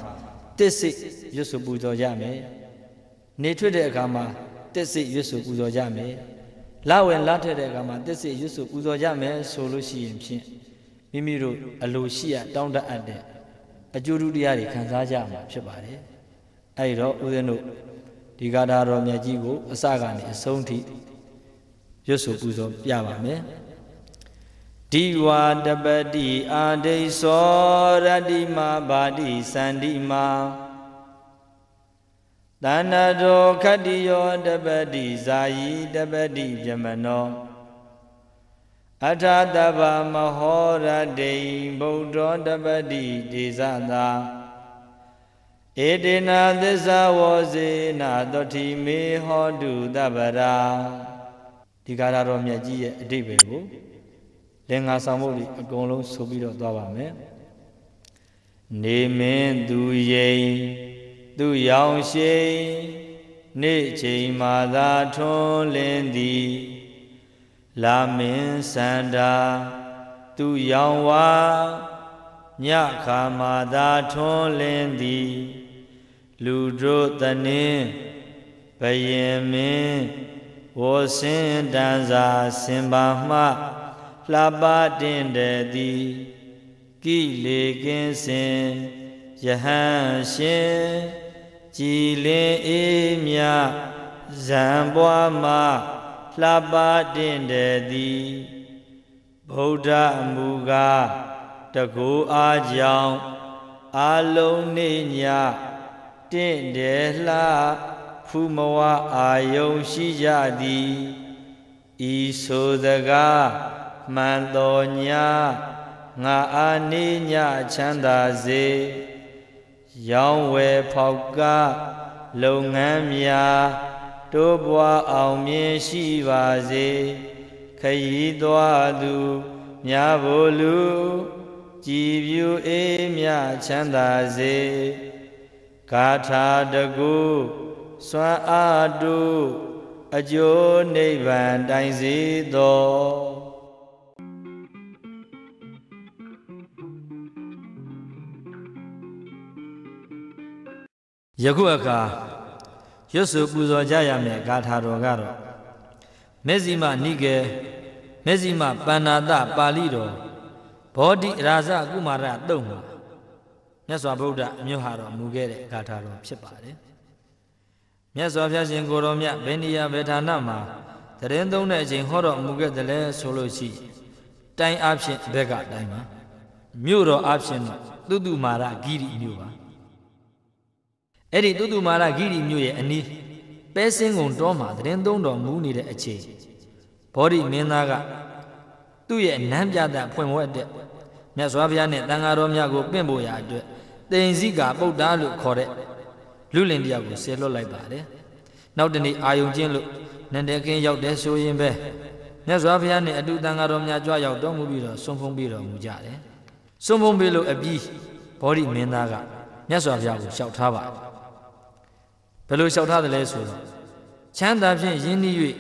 တစ်စိရွတ်စုပူဇော်ကြမယ်နေထွက်တဲ့အခါမှာတစ်စိရွတ်စုပူဇော်ကြမယ်လဝင်လထက်တဲ့အခါမှာတစ်စိရွတ်စုပူဇော်ကြမယ်ဆိုလို့ရှိရင်ဖြင့်မိမိတို့အလိုရှိရတောင်းတအပ်တဲ့အကျိုးတရားတွေခံစားကြမှာ ဖြစ်ပါတယ်အဲ့တော့ဦးဇင်းတို့ဒီဂါထာတော်မြတ်ကြီးကိုအစကနေအဆုံးထိရွတ်ဆိုပူဇော်ပြပါမယ်ဒီဝါတပတိအာဒိသောရတ္တိမာဗာတိစန္တိမာတဏ္ဍတော်ခတ္တိယောတပတိဇာယီတပတိပြမနောအထာတဗ္ဗမဟောရတေဗုဒ္ဓောတပတိဒေဇတာဧတေနာသစ္စာဝောစေနာတတိမေဟောတုတပ္ပရာဒီကာရတော်မြတ်ကြီးရဲ့အတိပ္ပယ်ကိုလင်္ကာဆောင်ဖို့ဒီအကုန်လုံးဆိုပြီးတော့သွားပါမယ်နေမင်းသူရိန်သူရောင်ရှိန်နေ့ချိန်မှာသာထွန်းလင်းသည် လာမင်းစန္ဒာသူရောင်ဝါညခါမှာသာထွန်းလင်းသည်လူတို့တနင်းဘယင်မင်းဝေါ်စင်တန်စာစင်ပါမှလှပတင်တည်းသည်ကိလေကင်းစင်ယဟန်ရှင် ကြည်လင်းအေးမြဇံပွားမှလှပတင်တည်းသည်ဗုဒ္ဓမူကားတကူအားကြောင့်အာလုံးနေညာတင့်တယ်လှဖူမဝအာယုံရှိကြသည်ဤဆိုစကားမှန်တော်ညာငါအာနေညချမ်းသာစေရောင်းဝယ်ဖောက်ကလုပ်ငန်းများတိုးပွားအောင်မြင်ရှိပါစေခရီးသွားသူများဖို့လူကြည်ပြူအေးမြချမ်းသာစေဂါထာတကုစွမ်းအားတုအကျိုးနိဗ္ဗာန်တိုင်စေတော်ယခုအခါရွတ်စုပူဇော်ကြရမယ့်ဂါထာတော်ကတော့မဇ္ဈိမနိကေမဇ္ဈိမပန္နာတပါဠိတော်ဘောဓိရာဇကုမာရတုံမှာမြတ်စွာဘုရားအမြို့ဟာတော်မူခဲ့တဲ့ဂါထာတော်ဖြစ်ပါတယ်မြတ်စွာဘုရားရှင်ကိုတော်မြတ်ဗေနိယဗေဌာနမှာတရင်သုံးတဲ့အချိန်ဟောတော်မူခဲ့တယ်လဲဆိုလို့ရှိတိုင်အဖြစ်ဘက်ကတိုင်ပါမြို့တော်အဖြစ်တုတုမာရဂိရိမြို့ပါအဲ့ဒီတုတုမာရဂိရိမြို့ရဲ့အနီးပဲစင်းကုန်တော်မှာတရင်သုံးတော်မူနေတဲ့အချိန်ဘောဓိမင်းသားကသူ့ရဲ့နန်းပြတာဖွင့်ဝဲတဲ့မြတ်စွာဘုရားနဲ့တန်ဃာတော်များကိုပင့်ဖို့ရာအတွက်တိန်စီကပုတ္တာလို့ခေါ်တဲ့လူလင်တယောက်ကိုဆဲလွတ်လိုက်ပါတယ်နောက်တနေ့အာယုံကျင်းလို့နန္ဒကင်းရောက်တဲ့ဆိုရင်ပဲမြတ်စွာဘုရားနဲ့အတူတန်ဃာတော်များကြွားရောက်တော်မူပြီးတော့ဆုံးဖုံးပြီးတော်မူကြတယ်ဆုံးဖုံးပြီးလို့အပြီးဘောဓိမင်းသားကမြတ်စွာဘုရားကိုလျှောက်ထားပါဘယ်လိုလျှောက်ထားတယ်လဲဆိုတော့ချမ်းသာဖြင့်ယဉ်ဤ၍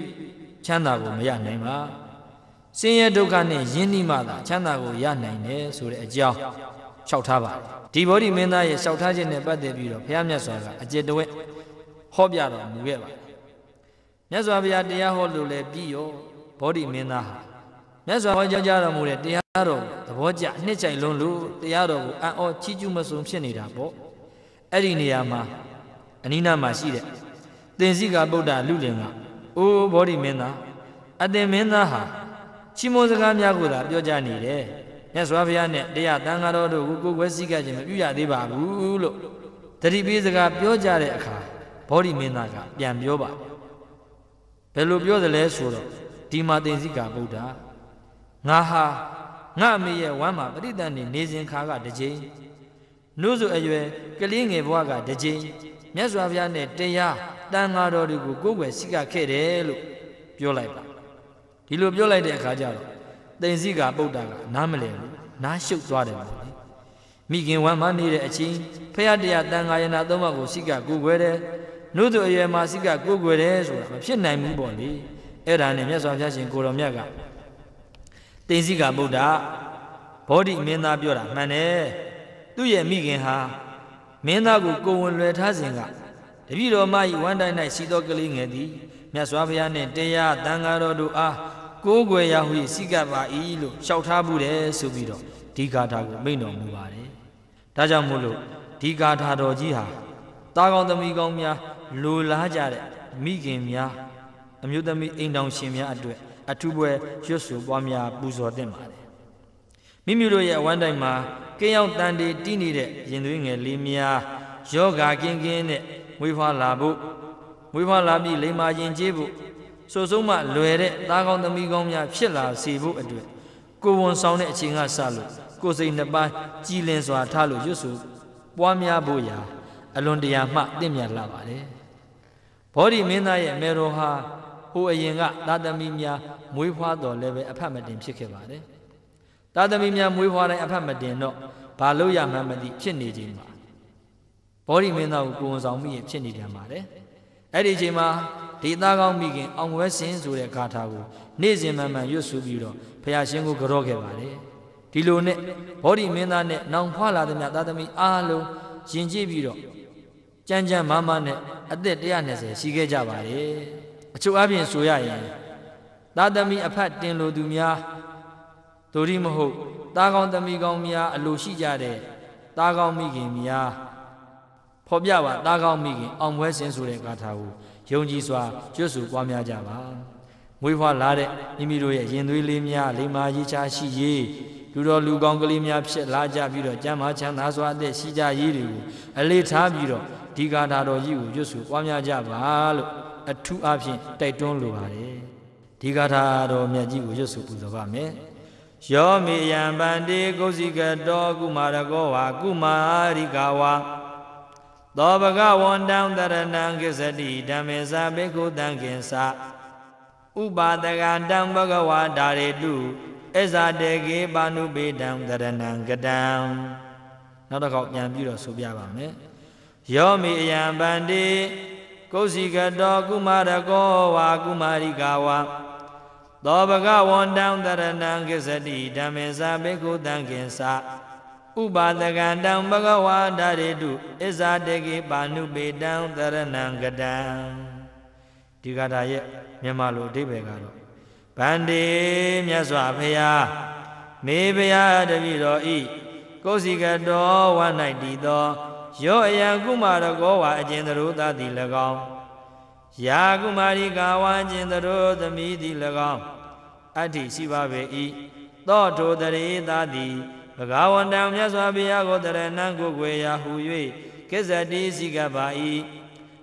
ချမ်းသာကိုမရနိုင်ပါဆင်းရဲဒုက္ခနဲ့ယဉ်ဤမှသာ ချမ်းသာကိုရနိုင်တယ်ဆိုတဲ့အကြောင်းလျှောက်ထားပါဒီဗောဓိမင်းသားရဲ့လျှောက်ထားခြင်းနဲ့ပတ်သက်ပြီးတော့ဘုရားမြတ်စွာကအကျေတဝက်ဟောပြတော်မူခဲ့ပါမြတ်စွာဘုရားတရားဟောလို့လည်းပြီးရောဗောဓိမင်းသားဟာမြတ်စွာဘုရားကြောင်းကြတော်မူတဲ့တရားတော်သဘောကျနှစ်ချိန်လုံးလို့တရားတော်ကိုအံ့ဩချီးကျူးမဆုံဖြစ်နေတာပေါ့အဲ့ဒီနေရာမှာအနိနာမှာရှိတဲ့သင်္စီကဗုဒ္ဓလူလင်ကအိုးဗောဓိမင်းသားအတင်မင်းသားဟာချီးမွမ်းစကားများကိုသာပြောကြနေတယ်မြတ်စွာဘုရားနဲ့တရားတန်ခါတော်တို့ကိုကိုယ်ွယ်စည်းကခြင်းမပြုရသေးပါဘူးလို့တတိပိစကားပြောကြတဲ့အခါဘောဓိမင်းသားကပြန်ပြောပါဘယ်လိုပြောသလဲဆိုတော့ဒီမာတင်စီကဗုဒ္ဓငါဟာငါမေရဲ့ဝမ်းမှာပရိသတ်နေနေစဉ်ခါကတစ်ကြိမ်နှုစုအရွယ်ကလေးငယ်ဘဝကတစ်ကြိမ်မြတ်စွာဘုရားနဲ့တရားတန်ဃာတော်တွေကိုကိုယ်ွယ်စီကခဲ့တယ်လို့ပြောလိုက်ပါဒီလိုပြောလိုက်တဲ့အခါကျတော့တိန်စီကပုတ်တာကနားမလည်ဘူးနားရှုပ်သွားတယ်ပေါ့လေမိခင်ဝမ်းမနေတဲ့အချင်းဖရတရားတန်ခါယနာသုံးပါးကိုစိကကိုွယ်တယ်နုသူအရွယ်မှာစိကကိုွယ်တယ်ဆိုတာမဖြစ်နိုင်ဘူးပေါ့လေအဲ့ဒါနဲ့မြတ်စွာဘုရားရှင်ကိုတော်မြတ်ကတိန်စီကပုတ်တာဘောဓိမင်းသားပြောတာ မှန်တယ်သူ့ရဲ့မိခင်ဟာမင်းသားကိုကိုဝင်လွယ်ထားစဉ်ကတပည့်တော်မကြီးဝမ်းတိုင်း၌ရှိသောကလေးငယ်သည်မြတ်စွာဘုရားနှင့်တရားတန်ဃာတော်တို့အားကိုးကွယ်ရဟုစိကပ်ပါ၏လို့လျှောက်ထားမှုတယ်ဆိုပြီးတော့ဒီဂါထာကိုမိန့်တော်မူပါတယ်။ဒါကြောင့်မို့လို့ဒီဂါထာတော်ကြီးဟာသားကောင်းသမီးကောင်းများလိုလားကြတဲ့မိခင်များအမျိုးသမီးအိမ်တော်ရှင်များအတွေ့အထူးပွဲရွတ်ဆိုပွားများပူဇော်တင်ပါတယ်။မိမိတို့ရဲ့အဝမ်းတိုင်းမှာကင်းရောက်တန်တေတီးနေတဲ့ရင်သွေးငယ်လေးများယောဂါကင်းကင်းနဲ့မွေးဖွားလာဖို့မွေးဖွားလာပြီးလိမ္မာရင်ကျေးဖို့ဆိုဆုံးမှလွယ်တဲ့သားကောင်းသမီးကောင်းများဖြစ်လာစေဖို့အတွက်ကိုဝန်ဆောင်တဲ့အချိန်ကစလို့ကိုစိတ်နှစ်ပါးကြည်လင်စွာထားလို့ရွတ်ဆိုပွားများဖို့ရာ အလွန်တရာမှတင့်မြတ်လာပါတယ်ဘောဓိမင်းသားရဲ့အမေတော်ဟာဟိုအရင်ကသာသမီများမွေးဖွားတော်လည်းပဲအဖတ်မတင်ဖြစ်ခဲ့ပါတယ်သာသမီများမွေးဖွားတိုင်းအဖတ်မတင်တော့ဘာလို့ရမှန်းမသိဖြစ်နေခြင်းမှာဘောဓိမင်းသားကိုကိုဝန်ဆောင်မိရင်ဖြစ်နေပြန်ပါတယ်အဲ့ဒီအချိန်မှာဒေသကောင်းမိခင်အောင်ဝဲစင်ဆိုတဲ့ဂါထာကိုနေ့စဉ်မှန်မှန်ရွတ်ဆိုပြီးတော့ဘုရားရှင်ကိုကြော့ခဲ့ပါတယ်ဒီလိုနဲ့ဗောဓိမင်းသားနဲ့နောင်ဖွာလာသည်မြသာသမီအားလုံးရင်ကြည့်ပြီးတော့ကြမ်းကြမ်းမမနဲ့အသက်120ရှိခဲ့ကြပါတယ်အချို့အပြင်ဆိုရရင်သာသမီအဖတ်တင်လိုသူများဒိုရီမဟုတ်သားကောင်းသမီးကောင်းများ အလိုရှိကြတဲ့သားကောင်းမိခင်များဖော်ပြပါသားကောင်းမိခင်အောင်ပွဲစင်ဆိုတဲ့ဂါထာကိုယုံကြည်စွာကျွတ်စုပွားများကြပါမွေးဖွားလာတဲ့မိမိတို့ရဲ့ရင်သွေးလေးများလိမ္မာရေးချရှိရေးလူတော်လူကောင်းကလေးများဖြစ်လာကြပြီးတော့ကျမ်းမာချမ်းသာစွာအသက်ရှိကြရေးတွေကိုအလေးထားပြီးတော့ဒီဂါထာတော်ကြီးကိုရွတ်စုပွားများကြပါလို့အထူးအဖြင့်တိုက်တွန်းလိုပါတယ်ဒီဂါထာတော်မြတ်ကြီးကိုရွတ်စုပူဇော်ပါမယ်ယောမိယံဗန္တိကုစီကတောကုမာရကောဝါကုမာရိကဝါသောဘဂဝန္တံတရဏံကိစ္စတိဓမ္မေသာဘိက္ခုတံကိစ္စဥပါတကတံဘဂဝါဓာရေတုအစ္ဆတေကေပါဏုပေတံတရဏံကတံနောက်တစ်ခေါက်ပြန်ပြီးတော့ဆိုပြပါမယ်ယောမိအယံဗန္တိကုသိကတောကုမာရကောဝါကုမာရိကာဝါသောဘဂဝန္တံတရဏံကိစ္စတိဓမ္မေသာဘိက္ခုတံကိစ္စဥပါဒကံတံဘဂဝါဓာရိတုအစ္ဆတကိပါဏုပေတံသရဏံကတံဒီကထာရဲ့မြန်မာလိုအဓိပ္ပာယ်ကတော့ဗန္ဒီမြတ်စွာဘုရားမေဘုရားတပည့်တော်ဤကိုစီကတော်ဝ၌တည်သော ရောအယံကုမာရကောဝါအကျင်သရိုသသည်၎င်းယာကုမာရိကာဝါအကျင်သရိုသမီးသည်၎င်းအဋ္ဌိရှိပါပေ၏သောထိုတရေသာသည်ဂဝန္တံမြတ်စွာဘုရားကိုတရဏံကိုကိုရာဟူ၍ကိစ္စတိစီကပါ၏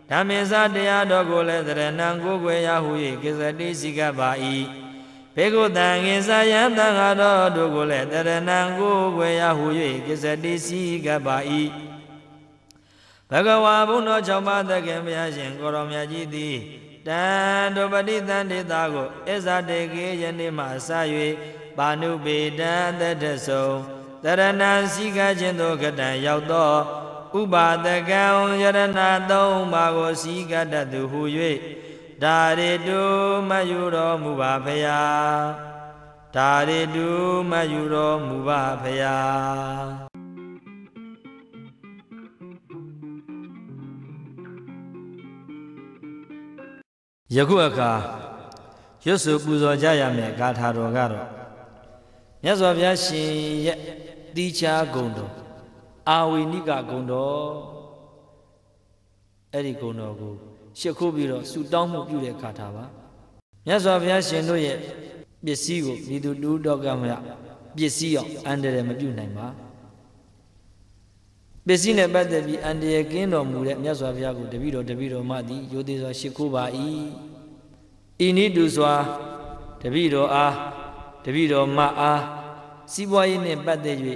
ဓမ္မေစာတရားတော်ကိုလည်းတရဏံကိုကိုရာဟူ၍ကိစ္စတိစီကပါ၏ဘေကုတံငင်စာယံတန်ဃာတော်တို့ကိုလည်းတရဏံကိုကိုရာဟူ၍ကိစ္စတိစီကပါ၏ဘဂဝါဘုန်းတော်၆ပါးသခင်ဘုရားရှင်ကိုရောင်မြတ်ကြီးသည်တန်တုပတိတန်ဒေတာကိုအစ္ဆတေကေယနေ့မှအစ၍ပါဏုပေတံတတ္တဆုံတရဏစီကခြင်းသို့ကတံရောက်သောဥပါတကံယရဏသုံးပါးကိုစီကတတ်သူဟူ၍ဓာရီတုမယူတော်မူပါဖရာဓာရီတုမယူတော်မူပါဖရာယခုအခါရွတ်စုပူဇော်ကြရမယ့်ဂါထာတော်ကတော့မြတ်စွာဘုရားရှင်ရဲ့တိချာဂုံတော်အာဝိနိကဂုံတော်အဲ့ဒီဂုံတော်ကိုရှ िख ုပြီးတော့ဆူတောင်းမှုပြုတဲ့ခါထာပါမြတ်စွာဘုရားရှင်တို့ရဲ့ပစ္စည်းကိုမိသူတူတော့ကမရပစ္စည်းအောင်အန္တရာယ်မပြုနိုင်ပါပစ္စည်းနဲ့ပတ်သက်ပြီးအန္တရာယ်ကင်းတော်မူတဲ့မြတ်စွာဘုရားကိုတပည့်တော်တပည့်တော်မှသည်ယိုသေးစွာရှ िख ုပါ၏ဤနည်းတူစွာတပည့်တော်အားတပည့်တော်မအားစီးပွားရေးနှင့်ပတ်သက်၍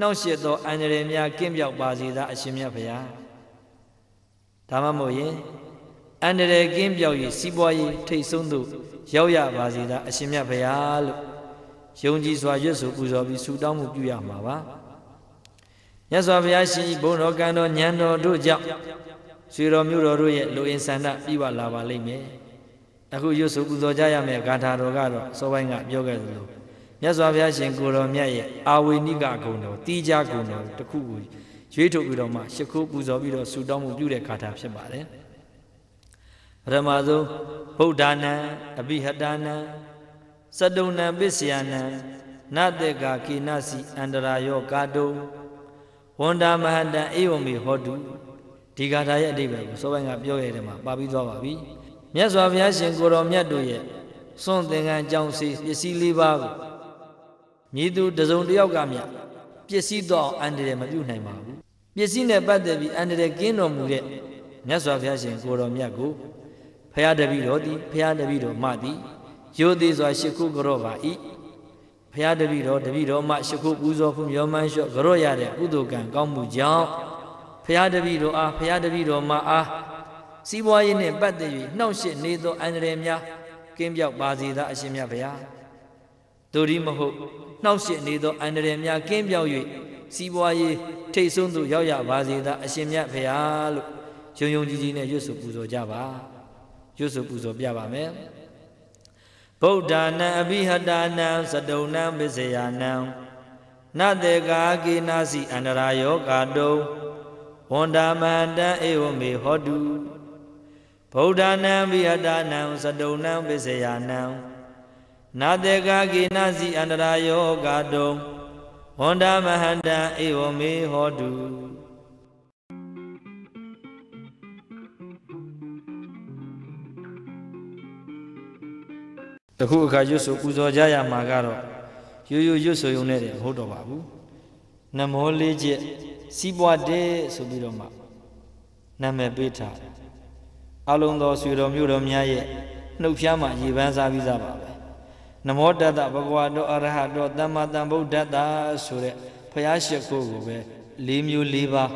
နှောက်ရှက်သောအန္တရာယ်များကင်းပြောက်ပါစေသာအရှင်မြတ်ဖရာဒါမှမဟုတ်ရင်အန္တရာယ်ကင်းပြောက်၍စီးပွားရေးထိတ်ဆုံးသို့ရောက်ရပါစေသာအရှင်မြတ်ဖရာလို့ယုံကြည်စွာရွတ်ဆိုပူဇော်ပြီးဆုတောင်းမှုပြုရမှာပါမြတ်စွာဘုရားရှင်ဘုံတော်ကံတော်ဉာဏ်တော်တို့ကြောင့်ဆွေတော်မျိုးတော်တို့ရဲ့လူအင်ဆန္ဒပြီးဝလာပါလိမ့်မယ်အခုရွတ်ဆိုပူဇော်ကြရမယ့်ဂါထာတော်ကတော့စောပိုင်းကပြောခဲ့သလိုမြတ်စွာဘုရားရှင်ကိုတော်မြတ်ရဲ့အာဝေနိကဂုဏ်တော်တိကြဂုဏ်တော်တစ်ခုကိုရွေးထုတ်ပြီးတော့မှရှ िख ိုးပူဇော်ပြီးတော့ဆုတောင်းမှုပြုတဲ့ခါတာဖြစ်ပါတယ်ပထမဆုံးဗုဒ္ဓနာအဘိဟတနာစတုဏံပစ္စယနာနတကကိနစီအန္တရာယောကာတုဝန္တာမဟတံအေဝမေဟောတုဒီဂါထာရဲ့အဓိပ္ပာယ်ကိုစောပိုင်းကပြောရတဲ့မှာပါပြီးသွားပါပြီမြတ်စွာဘုရားရှင်ကိုတော်မြတ်တို့ရဲ့စွန့်သင်္ကန်းကြောင်းစီပစ္စည်းလေးပါးကိုမြည်သူတစုံတယောက်ကမြပစ္စည်းတော့အန္တရာယ်မပြုနိုင်ပါဘူးပစ္စည်းနဲ့ပတ်သက်ပြီးအန္တရာယ်ကင်းတော်မူတဲ့မြတ်စွာဘုရားရှင်ကိုတော်မြတ်ကိုဖရာတပည့်တော်သည်ဖရာတပည့်တော်မှသည်ရိုသေစွာ ရှ िख ုကြတော့ပါ၏ဖရာတပည့်တော်တပည့်တော်မှရှ िख ုပူဇော်ဖူးမျောမှန်းလျှော့ကြတော့ရတဲ့ကုသိုလ်ကံကောင်းမှုကြောင့်ဖရာတပည့်တော်အားဖရာတပည့်တော်မှအားစီးပွားရေးနှင့်ပတ်သက်၍နှောင့်ယှက်နေသောအန္တရာယ်များကင်းပြောက်ပါစေသာအရှင်မြတ်ဗျာတို့ဒီမဟုတ်နှောက်ယှက်နေသောအန္တရာယ်များကင်းပြောက်၍စီးပွားရေးထိတ်ဆုံးသို့ရောက်ရပါစေသာအရှင်မြတ်ဖရာလို့ယုံယုံကြည်ကြည်နဲ့ရွတ်ဆိုပူဇော်ကြပါရွတ်ဆိုပူဇော်ပြပါမယ်ဗုဒ္ဓနာအဘိဟတာနံစတုံနံပစ္စယနံနတေကာကိနာစီအန္တရာယောကာတုံဝန္တာမန္တံဧဝမေဟောတုဗုဒ္ဓနာဘိဟတာနံစတုံနံပစ္စယနံနာတေကာကိနစီအန္တရာယောဂတုံဝန္တမဟန္တံဧဝမေဟောတုတခုအခါရွတ်ဆိုပူဇော်ကြရမှာကတော့ရိုးရိုးရွတ်ဆိုရုံနဲ့တည်းမဟုတ်တော့ပါဘူးနမောလေးချက်စီးပွားတယ်ဆိုပြီးတော့မှနာမည်ပေးထားအလုံးသောဆွေတော်မျိုးတော်များရဲ့နှုတ်ဖျားမှာရေပန်းစားပြီးသားပါပဲနမောတတဘဂဝါတော်အရဟတော်သမ္မာသမ္ဗုဒ္ဓတ္တဆိုတဲ့ဖျားရှိခိုးကိုပဲ၄မျိုး၄ပါး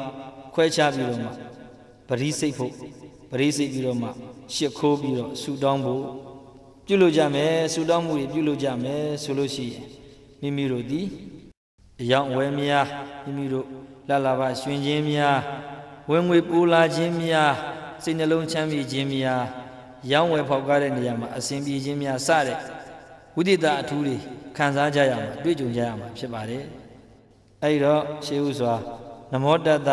ခွဲခြားပြီးတော့မှပရိစိတ်ဖို့ပရိစိတ်ပြီးတော့မှရှ िख ိုးပြီးတော့ဆူတောင်းဖို့ပြုလုပ်ကြမယ်ဆူတောင်းမှုတွေပြုလုပ်ကြမယ်ဆိုလို့ရှိရင်မိမိတို့ဒီအယောင်ဝဲများမိမိတို့လလဘရှင်ချင်းများဝင်ငွေပူလာခြင်းများစိတ်နှလုံးချမ်းမြေ့ခြင်းများရောင်းဝယ်ဖောက်ကားတဲ့နေရာမှာအစဉ်ပြေခြင်းများစတဲ့ဝိသေသအထူးတွေခံစားကြရမှာတွေ့ကြုံကြရမှာဖြစ်ပါတယ်အဲဒီတော့ရှေးဥစွာနမောတတ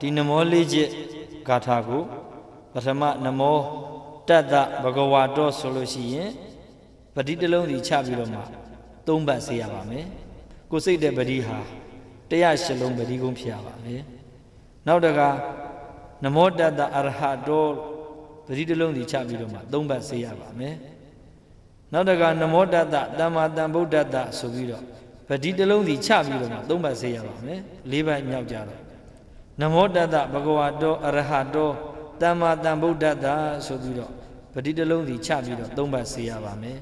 ဒီနမောလေးချက်ဂါထာကိုပထမနမောတတဘဂဝါတော်ဆိုလို့ရှိရင်ပတိတလုံးစီချပြီးတော့မှ သုံးပတ်စေရပါမယ်ကိုစိတ်တဲ့ပတိဟာတရားရှစ်လုံးပတိကုံဖြစ်ရပါမယ်နောက်တကနမောတတအရဟတောပတိတလုံးစီချပြီးတော့မှသုံးပတ်စေရပါမယ်နောက်တကနမောတတ္တတမ္မာတံဗုဒ္ဓတ္တဆိုပြီးတော့ဗတိတလုံးစီချပြီးတော့မှသုံးပါစေရပါမယ်လေးပါးမြောက်ကြတော့နမောတတ္တဘဂဝတောအရဟတောတမ္မာတံဗုဒ္ဓတ္တဆိုပြီးတော့ဗတိတလုံးစီချပြီးတော့သုံးပါစေရပါမယ်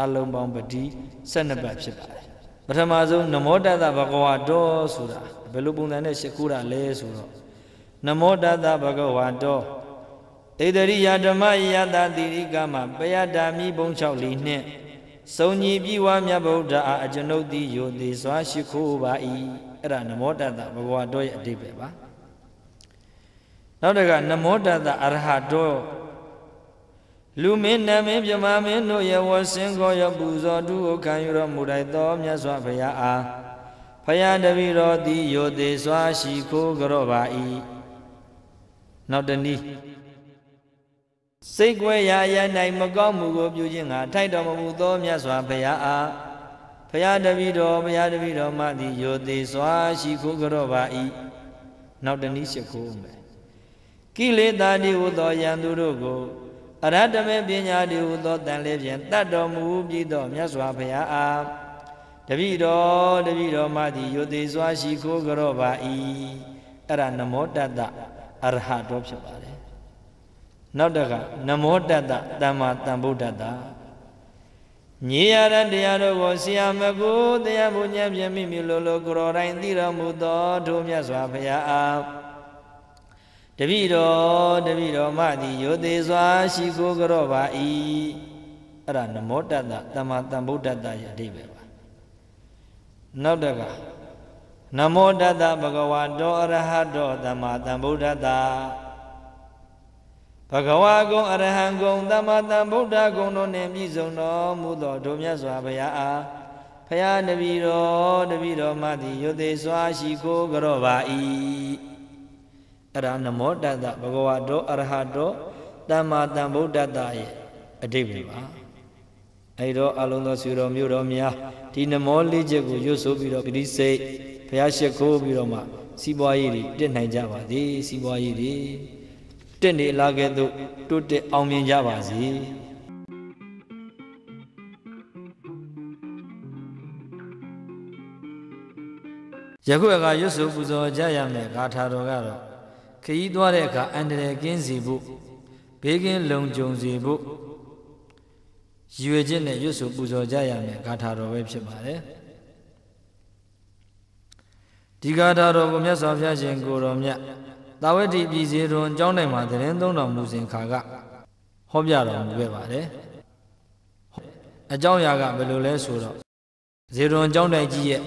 အလုံးပေါင်းဗတိ12ပါးဖြစ်ပါတယ်ပထမဆုံးနမောတတ္တဘဂဝတောဆိုတာဘယ်လိုပုံစံနဲ့ရှ िख ူတာလဲဆိုတော့နမောတတ္တဘဂဝတောတေတရိယဓမ္မယတတိရိကမပယတာမိဘုံ6လီနှင့်စုံညီပြီဝါမြတ်ဗုဒ္ဓအာအကျွန်ုပ်သည်ယိုသေးစွာရှိခိုးပါ၏အဲ့ဒါနမောတတ္တဘဂဝါတော်ရဲ့အတိပ္ပယ်ပါနောက်တကနမောတတ္တအရဟတောလူမင်းနမင်းမြမမင်းတို့ရဲ့ဝဆင်းခေါ်ရပူဇော်သူကိုခံယူတော်မူတိုက်တော်မြတ်စွာဘုရားအားဘုရားတပည့်တော်သည်ယိုသေးစွာရှိခိုးကြတော့ပါ၏နောက်တနည်းစိတ်ကွဲရာအရာ၌မကောင်းမှုကိုပြုခြင်းကထိုက်တော်မမူသောမြတ်စွာဘုရားအားဘုရားတပည့်တော်ဘုရားတပည့်တော်မှသည်ယောသေးစွာရှိခိုးကြတော့ပါ၏နောက်တနည်းရှိခိုးမယ်ကိလေသာတိဟုသောယံသူတို့ကိုအရတမေပညာတိဟုသောတန်လေးဖြင့်တတ်တော်မူပြီးသောမြတ်စွာဘုရားအားတပည့်တော်တပည့်တော်မှသည်ယောသေးစွာရှိခိုးကြတော့ပါ၏အဲ့ဒါနမောတတ္တအရဟတောဖြစ်ပါတယ်နောက်တခါနမောတတ္တသမ္မာသမ္ဗုဒ္ဓတ္တညီရတဲ့တရားတို့ကိုဆရာမကိုတရားဘုညာပြမိမိလိုလိုကိုရောတိုင်းသိတော်မူသောထိုမြတ်စွာဘုရားအားတပိတော်တပိတော်မသည်ယိုသေးစွာ ရှိကိုကြောပါ၏အဲ့ဒါနမောတတ္တသမ္မာသမ္ဗုဒ္ဓတ္တရဲ့အဓိပ္ပာယ်ပါနောက်တကနမောတတ္တဘဂဝါတောအရဟတောသမ္မာသမ္ဗုဒ္ဓတ္တဘဂဝါကုံအရဟံကုံသမ္မာသမ္ဗုဒ္ဓကုံတို့နှင့်ပြည့်စုံတော်မူသောဒုမြတ်စွာဘုရားအားဖရာတပီတော်တပီတော်မသည်ယုတ်သေးစွာရှိကိုကြောပါ၏အဲ့ဒါနမောတတဘဂဝါတော်အရဟတော်သမ္မာသမ္ဗုဒ္ဓတရဲ့အတိပ္ပယ်ပါအဲ့တော့အလုံးသောဆွေတော်မျိုးတော်များဒီနမောလေးချက်ကိုရွတ်ဆိုပြီးတော့ဂတိစိတ်ဖရာရှိခိုးပြီးတော့မှ စီးပွားရေးတွေတက်နိုင်ကြပါသည်စီးပွားရေးတွေတက်နေလာခဲ့သို့တိုးတက်အောင်မြင်ကြပါစေယခုအခါရွတ်ဆိုပူဇော်ကြရမယ်ဂါထာတော်ကတော့ခရီးသွားတဲ့အခါအန္တရာယ်ကင်းစေဖို့ဘေးကင်းလုံခြုံစေဖို့ရည်ရွယ်ချက်နဲ့ရွတ်ဆိုပူဇော်ကြရမယ်ဂါထာတော်ပဲဖြစ်ပါတယ်ဒီဂါထာတော်ကိုမြတ်စွာဘုရားရှင်ကိုတော်မြတ်သာဝတိပြည်စီတွင်ကျောင်းတိုင်မှာသတင်းသုံးတော်မူစဉ်ခါကဟောပြတော်မူခဲ့ပါတယ်အကြောင်းအရာကဘယ်လိုလဲဆိုတော့ဇေရွန်ကျောင်းတိုင်ကြီးရဲ့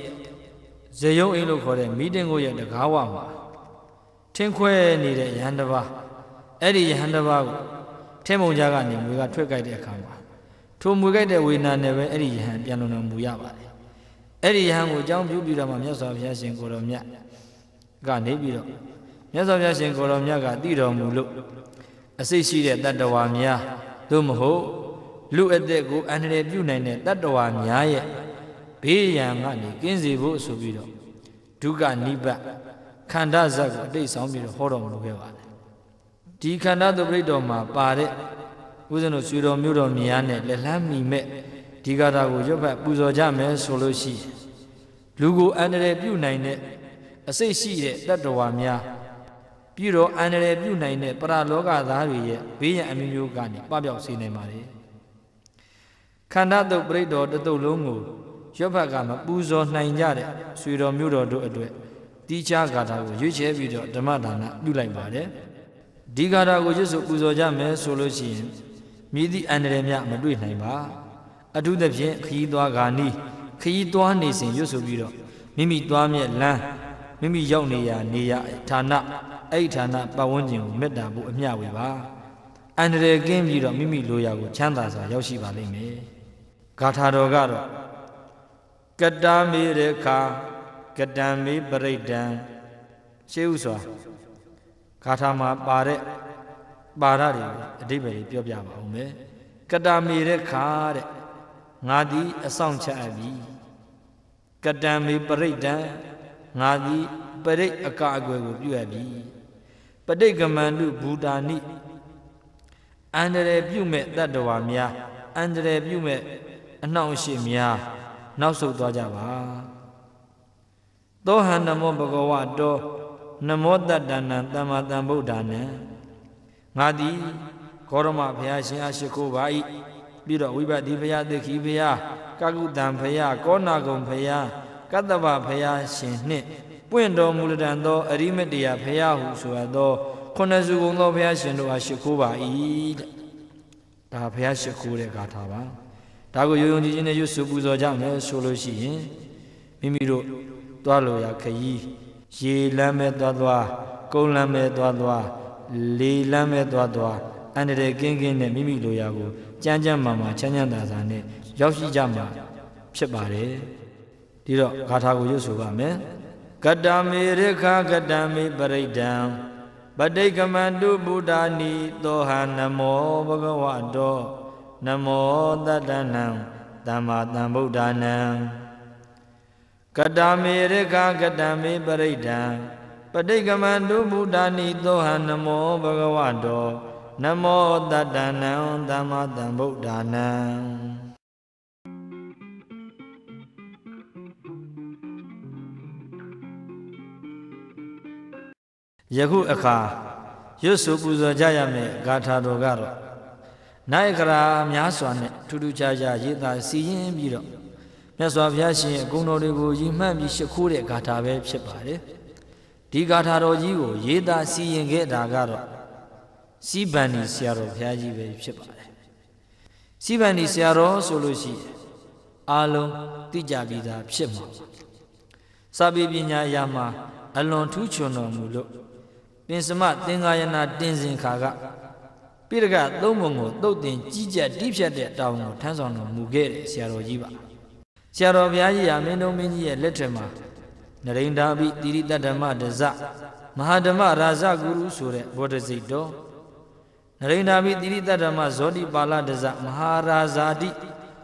ဇေယုံအိလို့ခေါ်တဲ့မီတင်ကိုရဲ့တကားဝမှာထင်းခွဲနေတဲ့ယဟန်တစ်ပါးအဲ့ဒီယဟန်တစ်ပါးကိုထင်းမုံကြားကနေမွေကထွက်ကြိုက်တဲ့အခါမှာထိုမွေကြိုက်တဲ့ဝေနာနဲ့ပဲအဲ့ဒီယဟန် ပြန်လုံတော်မူရပါတယ်အဲ့ဒီယဟန်ကိုအကြောင်းပြုပြီးတော့မှမြတ်စွာဘုရားရှင်ကိုတော်မြတ်ကနေပြီးတော့မြတ်စွာဘုရားရှင်ကိုတော်မြတ်ကတည်တော်မူလို့အစိတ်ရှိတဲ့တတ္တဝါများသို့မဟုတ်လူအသက်ကိုအန္တရာယ်ပြုနိုင်တဲ့တတ္တဝါများရဲ့ဘေးရန်ကနေကင်းစေဖို့ဆိုပြီးတော့ဒုက္ခနိဗ္ဗာန်ခန္ဓာဇတ်ကိုအတိတ်ဆောင်ပြီးတော့ဟောတော်မူခဲ့ပါတယ်ဒီခန္ဓာသူပရိတော်မှာပါတဲ့ဥစဉ်တို့ဆွေတော်မျိုးတော်မြားနဲ့လက်လှမ်းမိမဲ့ဒီကာတာကိုရွတ်ဖတ်ပူဇော်ကြမယ်ဆိုလို့ရှိရင်လူကိုအန္တရာယ်ပြုနိုင်တဲ့အစိတ်ရှိတဲ့တတ္တဝါများပြီးတော့အန္တရာယ်ပြုနိုင်တဲ့ပရလောကသားတွေရဲ့ဘေးရန်အမျိုးမျိုးကနေပပျောက်စေနိုင်ပါတယ်ခန္ဓာတုတ်ပြိတ္တော်တတုတ်လုံးကိုရွတ်ဖတ်ကမပူဇော်နိုင်ကြတဲ့ဆွေတော်မျိုးတော်တို့အတွက်တိချဂါထာကိုရွေးချယ်ပြီးတော့ဓမ္မဒါနပြုလိုက်ပါတယ်ဒီဂါထာကိုရွတ်ဆိုပူဇော်ကြမယ်ဆိုလို့ရှိရင်မိသည့်အန္တရာယ်များမတွေ့နိုင်ပါအထူးသဖြင့်ခီးသွားဂါနီးခီးသွားနေစဉ်ရွတ်ဆိုပြီးတော့မိမိသွားမြဲလမ်းမိမိရောက်နေရာ နေရာဌာနအဲ့ဒီဌာနပတ်ဝန်းကျင်ကိုမေတ္တာဖို့အမျှဝေပါအန္တရာယ်ကင်းပြီးတော့မိမိလိုရာကိုချမ်းသာစွာရောက်ရှိပါလိမ့်မယ်ဂါထာတော်ကတော့ကတ္တမေရခာကတံမေပရိဒံရှေးဥစွာဂါထာမှာပါတဲ့ပါရတွေအဓိပ္ပာယ်ပြောပြပါအောင်မယ်ကတ္တမေရခာတဲ့ငါသည် အဆောင်ချအပ်ပြီကတံမေပရိဒံငါသည်ပရိအကအကွယ်ကိုပြုအပ်ပြီဋိကမန္တုဘူတာနိအန္တရာယ်ပြုမဲ့တတ္တဝါများအန္တရာယ်ပြုမဲ့အနှောင့်အယှက်များနောက်ဆုတ်သွားကြပါသောဟန္တမောဘဂဝတော နမောတတ္တနံသမ္မာသမ္ဗုဒ္ဓနံငါသည်ဂေါရမဘုရားရှင်အားရှိခိုးပါ၏ပြီးတော့ဝိပဿနာဘုရားသခိဘုရားကကုတံဘုရားကောနာဂုံဘုရားကတ္တဗဘုရားရှင်နှင့်ပွင့်တော်မူလတန်သောအရိမတရားဖရာဟုဆိုရသောခုနှစ်စုကုန်သောဘုရားရှင်တို့အားရှိခိုးပါ၏တဲ့ဒါဘုရားရှိခိုးတဲ့ဂါထာပါဒါကိုယုံယုံကြည်ကြည်နဲ့ရွတ်ဆူပူဇော်ကြမယ်ဆိုလို့ရှိရင်မိမိတို့သွားလို့ရခရီးရေလမ်းမဲ့သွားသွားကုန်းလမ်းမဲ့သွားသွားလေလမ်းမဲ့သွားသွားအန္တရာယ်ကင်းကင်းနဲ့မိမိလိုရာကိုကြမ်းကြမ်းမာမာချမ်းချမ်းသာသာနဲ့ရောက်ရှိကြမှာဖြစ်ပါတယ်ဒီတော့ဂါထာကိုရွတ်ဆိုပါမယ်ကတမေရခကတမေပရိဒံပဋိကမတုဗုဒ္ဓနိသောဟနမောဘဂဝတောနမောတတနံသမ္မာသမ္ဗုဒ္ဓနံကတမေရခကတမေပရိဒံပဋိကမတုဗုဒ္ဓနိသောဟနမောဘဂဝတောနမောတတနံသမ္မာသမ္ဗုဒ္ဓနံယခုအခါရွတ်ဆိုပူဇော်ကြရမယ့်ဂါထာတော်ကတော့နိုင်ကရာများစွာနဲ့ထူးထူးခြားခြားရေးသားစီရင်ပြီးတော့မြတ်စွာဘုရားရှင်အကုံတော်တွေကိုရည်မှတ်ပြီးရှ िख ိုးတဲ့ဂါထာပဲဖြစ်ပါတယ်ဒီဂါထာတော်ကြီးကို ရေးသားစီရင်ခဲ့တာကတော့စီဗန်ဒီဆရာတော်ဘုရားကြီးပဲဖြစ်ပါတယ်စီဗန်ဒီဆရာတော်ဆိုလို့ရှိရင်အာလုံးသိကြပြီးသားဖြစ်မှာစာပေပညာအရာမှာအလွန်ထူးချွန်တော်မူလို့တင်စမသင်္ကာယနာတင်စဉ်ခါကပိရကသုံးပုံကိုတုတ်တင်ကြီးကြပ်တိဖြတ်တဲ့တာဝန်ကိုထမ်းဆောင်တော်မူခဲ့တဲ့ဆရာတော်ကြီးပါဆရာတော်ဘုရားကြီးဟာမင်းတို့မင်းကြီးရဲ့လက်ထက်မှာနရိန္ဒာပိတိရိတ္တမဒဇမဟာဓမ္မရာဇဂုရုဆိုတဲ့ဘောဓစိတ်တော်နရိန္ဒာပိတိရိတ္တမဇောတိပါဠဒဇမဟာရာဇာတိ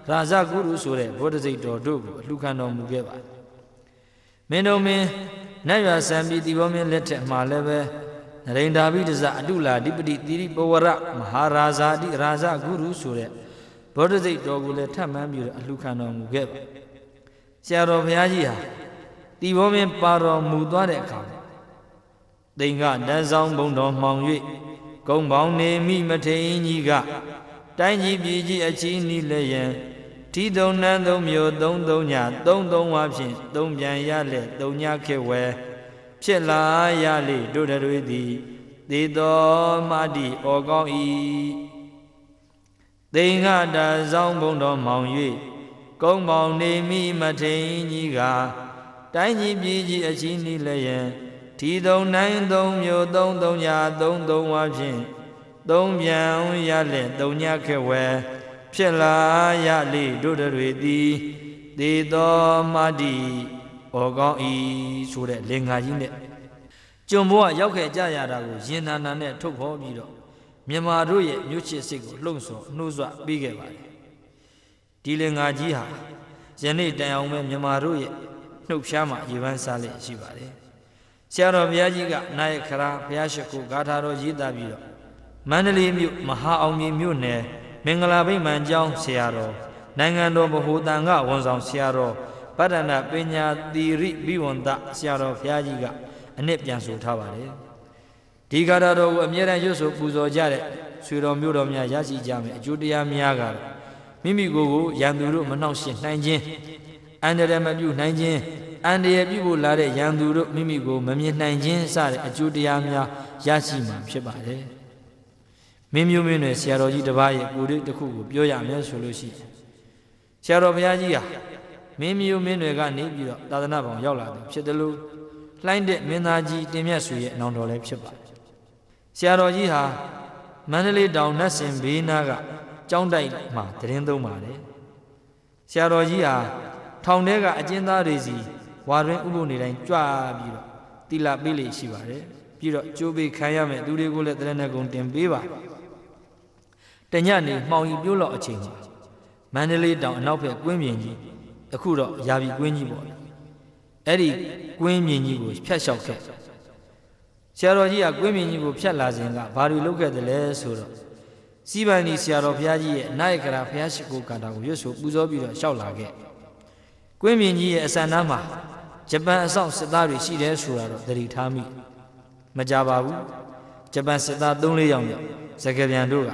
ရာဇဂုရုဆိုတဲ့ဘောဓစိတ်တော်တို့ကိုအလှခံတော်မူခဲ့ပါတယ်မင်းတို့မင်းနတ်ရွာစံပြီးဒီဘောမင်းလက်ထက်မှာလည်းပဲနရိန္ဒာဘိဒဇအတုလာဓိပတိသီရိပဝရမဟာရာဇာတိရာဇဂုရုဆိုတဲ့ဗောဓစိတ်တော်ကိုလည်းထပ်မံပြီးတော့အလှခံတော်မူခဲ့ပါဆရာတော်ဘုရားကြီးဟာတိဘောမင်းပါတော်မူသွားတဲ့အခါတိမ်ကတန်းဆောင်ဘုံတော်မှောင်၍ဂုံပေါင်းနေမိမထေရကြီးကတိုင်းကြီးပြည်ကြီးအချီးနီးလည်းယံထီတုံနန်းသုံးမြို့သုံးသုံးညသုံးသုံးဝါဖြင့်သုံးပြန်ရလက်သုံးညခေဝဲဖြစ်လာရလေတို့တွေသည် သေသောမတိဩကောင်းဤသိင်္ဂတာဆောင်ဘုံတော်မောင်၍ကုန်းမောင်နေမိမထိန်ကြီးကတိုင်းကြီးပြည်ကြီးအချင်းဤလည်းယံထီသုံးနိုင်သုံးမျိုးသုံးသုံးရာသုံးသုံးဝါဖြင့်သုံးပြန်ရလက်သုံးညခက်ဝဲဖြစ်လာရလေတို့တွေသည်သေသောမတိဩကောင်းဤဆိုတဲ့လင်္ကာကြီးနဲ့ကျွံဘုရားရောက်ခဲ့ကြရတာကိုယင်နာနာနဲ့ထုတ်ဖော်ပြီးတော့မြန်မာတို့ရဲ့မြို့ချစ်စိတ်ကိုလှုံ့ဆော်နှိုးဆွပေးခဲ့ပါတယ်ဒီလင်္ကာကြီးဟာယနေ့တန်အောင်ပဲမြန်မာတို့ရဲ့နှုတ်ဖြားမှာရေပန်းစားလက်ရှိပါတယ်ဆရာတော်ဘုရားကြီးကနာယခရာဘုရားရှိခိုးဂါထာတော်ရေးသားပြီးတော့မန္တလေးမြို့မဟာအောင်မြေမြို့နယ်မင်္ဂလာဗိမ္မာန်ကျောင်းဆရာတော်နိုင်ငံတော်ဗဟိုတန်ခဝန်ဆောင်ဆရာတော်ဗဒ္ဒနာပညာသီရိဘိဝန္တဆရာတော်ဘုရားကြီးကအနှစ်ပြန်ဆိုထားပါတယ်ဒီကာရတော်ကိုအမြဲတမ်းရွတ်ဆိုပူဇော်ကြတဲ့ဆွေတော်မျိုးတော်များရရှိကြမယ်အကျိုးတရားများကတော့မိမိကိုယ်ကိုရန်သူတို့မနှောက်ယှဉ်နိုင်ခြင်းအန္တရာယ်မပြုနိုင်ခြင်းအန္တရာယ်ပြုဖို့လာတဲ့ရန်သူတို့မိမိကိုမမြင်နိုင်ခြင်းစတဲ့အကျိုးတရားများရရှိမှာဖြစ်ပါတယ်မင်းမျိုးမင်းတွေဆရာတော်ကြီးတစ်ပါးရဲ့ကိုယ်လေးတစ်ခုကိုပြောရမယ်ဆိုလို့ရှိရင်ဆရာတော်ဘုရားကြီးဟာမင်းမျိုးမင်းတွေကနေပြီးတော့သာသနာ့ဘောင်ရောက်လာတယ်ဖြစ်တယ်လို့လှိုင်းတဲ့မင်းသားကြီးတင်မြတ်ဆွေရဲ့အနောင်တော်လည်းဖြစ်ပါတယ်ဆရာတော်ကြီးဟာမန္တလေးတောင်နတ်စင်ဘေးနားကကြောင်းတိုက်မှာတရင်သုံးပါတယ်ဆရာတော်ကြီးဟာထောင်ထဲကအကျဉ်းသားတွေစီဝါတွင်ဥပုနေတိုင်းကြွပြီးတော့တိလာပေးလေရှိပါတယ်ပြီးတော့ကြိုးပေးခံရမယ်သူတွေကိုလည်းတရဏဂုံတင်ပေးပါတညနေမှောင်ကြီးပြိုးလောက်အချိန်မှာမန္တလေးတောင်အနောက်ဘက်ကွင်းပြင်ကြီးအခုတော့ယာဘီကွင်းကြီးပေါ့အဲ့ဒီကွင်းမြင်ကြီးကိုဖြတ်လျှောက်ခဲ့ဆရာတော်ကြီးကကွင်းမြင်ကြီးကိုဖြတ်လာစဉ်ကဘာတွေလုပ်ခဲ့တယ်လဲဆိုတော့စီပန်ဒီဆရာတော်ဘုရားကြီးရဲ့နိုင်ကရာဘုရားရှိခိုးကာတာကိုရွတ်ဆိုပူဇော်ပြီးတော့လျှောက်လာခဲ့ကွင်းမြင်ကြီးရဲ့အစံနားမှာဂျပန်အဆောင်စစ်သားတွေရှိတယ်ဆိုတာတော့သတိထားမိမကြပါဘူးဂျပန်စစ်သား3-4ယောက်နဲ့စကပြန်တို့က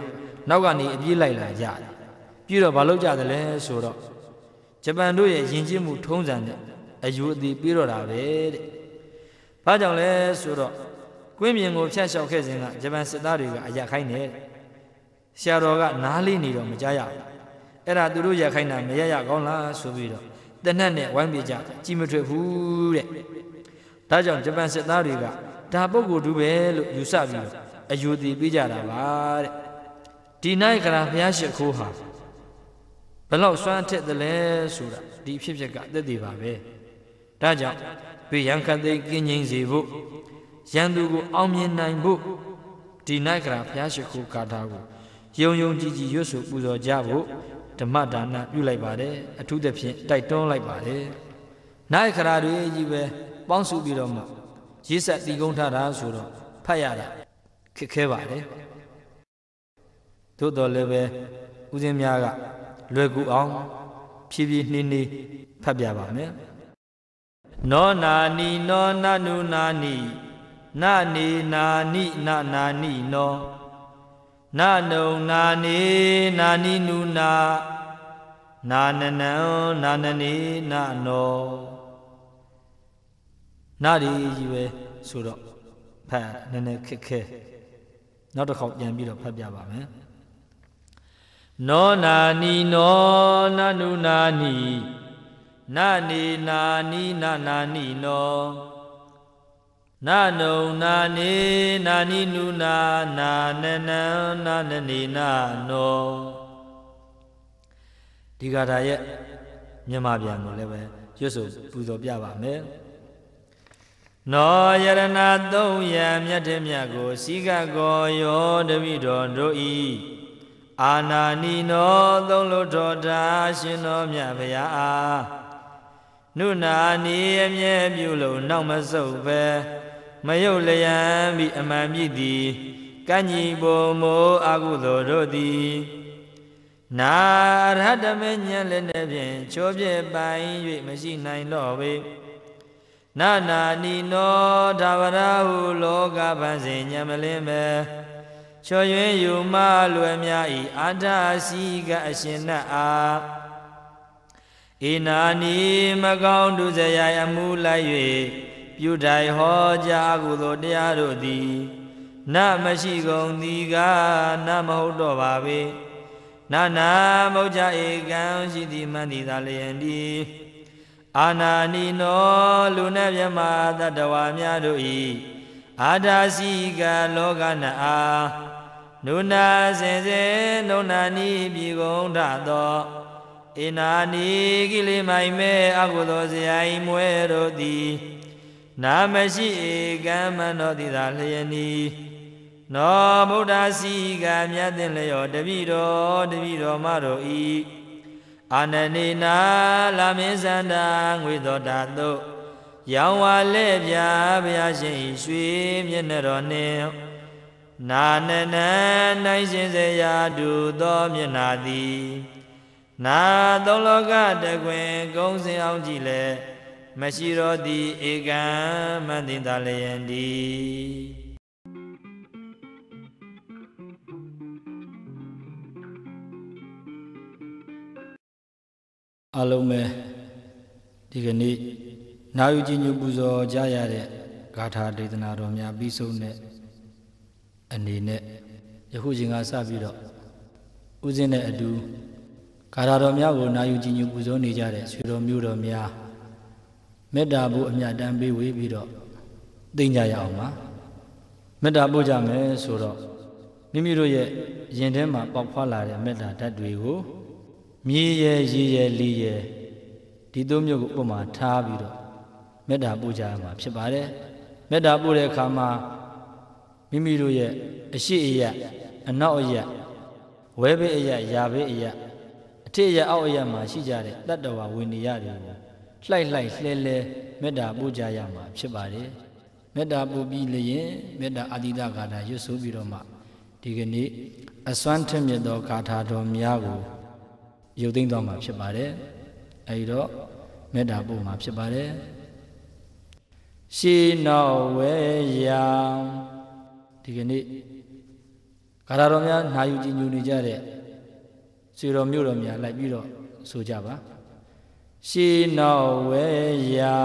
နောက်ကနေအပြေးလိုက်လာကြတယ်ပြီးတော့မလုပ်ကြတယ်လဲဆိုတော့ဂျပန်တို့ရဲ့ယဉ်ကျေးမှုထုံးစံနဲ့အယူအသည်ပြီးတော့တာပဲတဲ့။ဘာကြောင့်လဲဆိုတော့ကွင်းပြင်ကိုဖြတ်လျှောက်ခဲ့စဉ်ကဂျပန်စစ်သားတွေကအရခိုင်းတယ်။ဆရာတော်ကနားလေးနေတော့မကြရဘူး။အဲ့ဒါသူတို့ရခိုင်းတာမရရကောင်းလားဆိုပြီးတော့တနတ်နဲ့ဝိုင်းပြကြကြီးမထွက်ဘူးတဲ့။ဒါကြောင့်ဂျပန်စစ်သားတွေကဒါပုဂ္ဂိုလ်တူပဲလို့ယူဆပြီးအယူအသည်ပြီးကြတာပါတဲ့။ဒီနိုင်ခရာဘုရားရှိခိုးဟာဘလောက်စွမ်းထက်သလဲဆိုတာဒီဖြစ်ဖြစ်ကသက်သေပါပဲဒါကြောင့်ဘေးရန်ခတ်သိကင်းငြိမ်စေဖို့ရန်သူကိုအောင်မြင်နိုင်ဖို့ဒီနိုင်ကရာဘုရားရှိခိုးကာထာကိုယုံယုံကြည်ကြည်ရွတ်ဆိုပူဇော်ကြဖို့ဓမ္မဒါနပြုလိုက်ပါတယ်အထူးသဖြင့်တိုက်တွန်းလိုက်ပါတယ်နိုင်ခရာတွေကြီးပဲပေါင်းစုပြီးတော့မှရေးဆက်တည်ကုန်းထားတာဆိုတော့ဖတ်ရတာခက်ခဲပါတယ်သို့တော်လည်းပဲဦးဇင်းများကလွယ်ကူအောင်ဖြည်းဖြည်းနှင်းနှင်းဖတ်ပြပါမယ်နောနာနီနောနနုနာနီနာနေနာနိနာနာနိနောနာနုံနာနေနာနိနုနာနာနနံနာနနေနာနောနာရီကြီးပဲဆိုတော့ဖတ်နည်းနည်းခက်ခဲနောက်တစ်ခေါက်ပြန်ပြီးတော့ဖတ်ပြပါမယ်နောနာနီနောနနုနာနီနနေနာနီနနာနီနောနနုံနာနေနာနီနုနာနာနနံနာနနေနာနောဒီကထာရဲ့မြန်မာပြန်ကိုလည်းပဲရွတ်ဆိုပူဇော်ပြပါမယ်နောယရဏသုံးယံမြတ်တဲ့မြတ်ကိုစီကကောယောတပိတော်တို့ဤအာနာနီနောသုံးလို့တော်တာရှင်တော်မြတ်ဗျာနုနာနီအမြဲပြုလို့နောက်မဆုတ်ပဲမယုတ်လျံပြီးအမှန်မြည်သည်ကံ့ညီဘုံမိုးအာဟုသောတို့သည် နာရဟတမေညံလည်းနဲ့ဖြင့်ချိုးပြပိုင်၍မရှိနိုင်တော့ပေနာနာနီနောဓဝရဟုလောကပန်းစဉ်ညံမလင်းပဲလျှော်ရွင်ယူမလွယ်များဤအာဒစီကအရှင်နတ်အားဣနာနီမကောင်းဒုစရိုက်အမှုလိုက်၍ပြုတိုင်ဟောကြားကုသိုလ်တရားတို့သည် နမရှိကုန်သည်ကနမဟုတ်တော့ပါပေနာနာမௌကြဧကံရှိသည်မန္တိသာလျင်ဒီအာနာနီနောလူနဲ့မြမသတ္တဝါများတို့ဤအာဒါစီကလောကနာအာနုနာစင်စင်နုနာနိပြီကုံထသောအေနာနိကိလေမိုင်မဲအကုသိုလ်စရိုင်မွဲတို့သည် နာမရှိဧကံမနောတိသာလျေနီနောဗုဒ္ဓစီကမြတ်တင်လျောတပိတော်တပိတော်မတော်ဤအာနနေနာလာမင်းစန္ဒာငွေတော်တာတို့ရောင်ဝါလဲ့ပြဘုရားရှင်ရွှေမျက်နှာတော်နှင့်နာနနနိုင်ရှင်စရာတူသောမျက်နာသည် နာသုံးလောကတကွင်ကုံစင်အောင်ကြည်လေမရှိတော်သည်ဧကံမန္တင်သာလျင်ဒီအလုံးပဲဒီကနေ့နာယူကြီးညူပူဇော်ကြရတဲ့ဂါထာဒေသနာတော်များပြီးဆုံးတဲ့အနေနဲ့ယခုချိန်ကစပြီးတော့ဥစဉ်နဲ့အတူကာရတော်များကိုနာယူကြည်ညိုပူဇော်နေကြတဲ့ဆွေတော်မျိုးတော်များမေတ္တာဘုအမြတ်တမ်းပေးဝေးပြီးတော့သိမ့်ကြရအောင်ပါမေတ္တာပို့ကြမယ်ဆိုတော့မိမိတို့ရဲ့ရင်ထဲမှာ ပေါက်ဖွာလာတဲ့မေတ္တာဓာတ်တွေကိုမြေရဲ့ရေရဲ့လေရဲ့ဒီသုံးမျိုးကိုဥပမာထားပြီးတော့မေတ္တာပို့ကြရမှာ ဖြစ်ပါတယ်မေတ္တာပို့တဲ့အခါမှာမိမိတို့ရဲ့အရှိအယအနောက်အယဝဲဘေးအယယာဘေးအယအထက်အယအောက်အယမှာရှိကြတဲ့တတ္တဝဝိနည်းတွေကိုလှိုက်လှိုက်လှဲလှဲမေတ္တာပို့ကြရမှာ ဖြစ်ပါတယ်မေတ္တာပို့ပြီးလျင်မေတ္တာအာတိတဂါထာရွတ်ဆိုပြီးတော့မှဒီကနေ့အစွမ်းထက်မြတ်သောဂါထာတော်များကိုရုပ်သိမ်းသွားမှာဖြစ်ပါတယ်အဲဒီတော့မေတ္တာပို့မှာဖြစ်ပါတယ်ရှင်းတော်ဝေယံဒီကနေ့ဂါရတော်များနာယူကြည်ညိုနေကြတဲ့စေတော်မြို့တော်များလိုက်ပြီးတော့ဆိုကြပါရှေးနောက်ဝဲရာ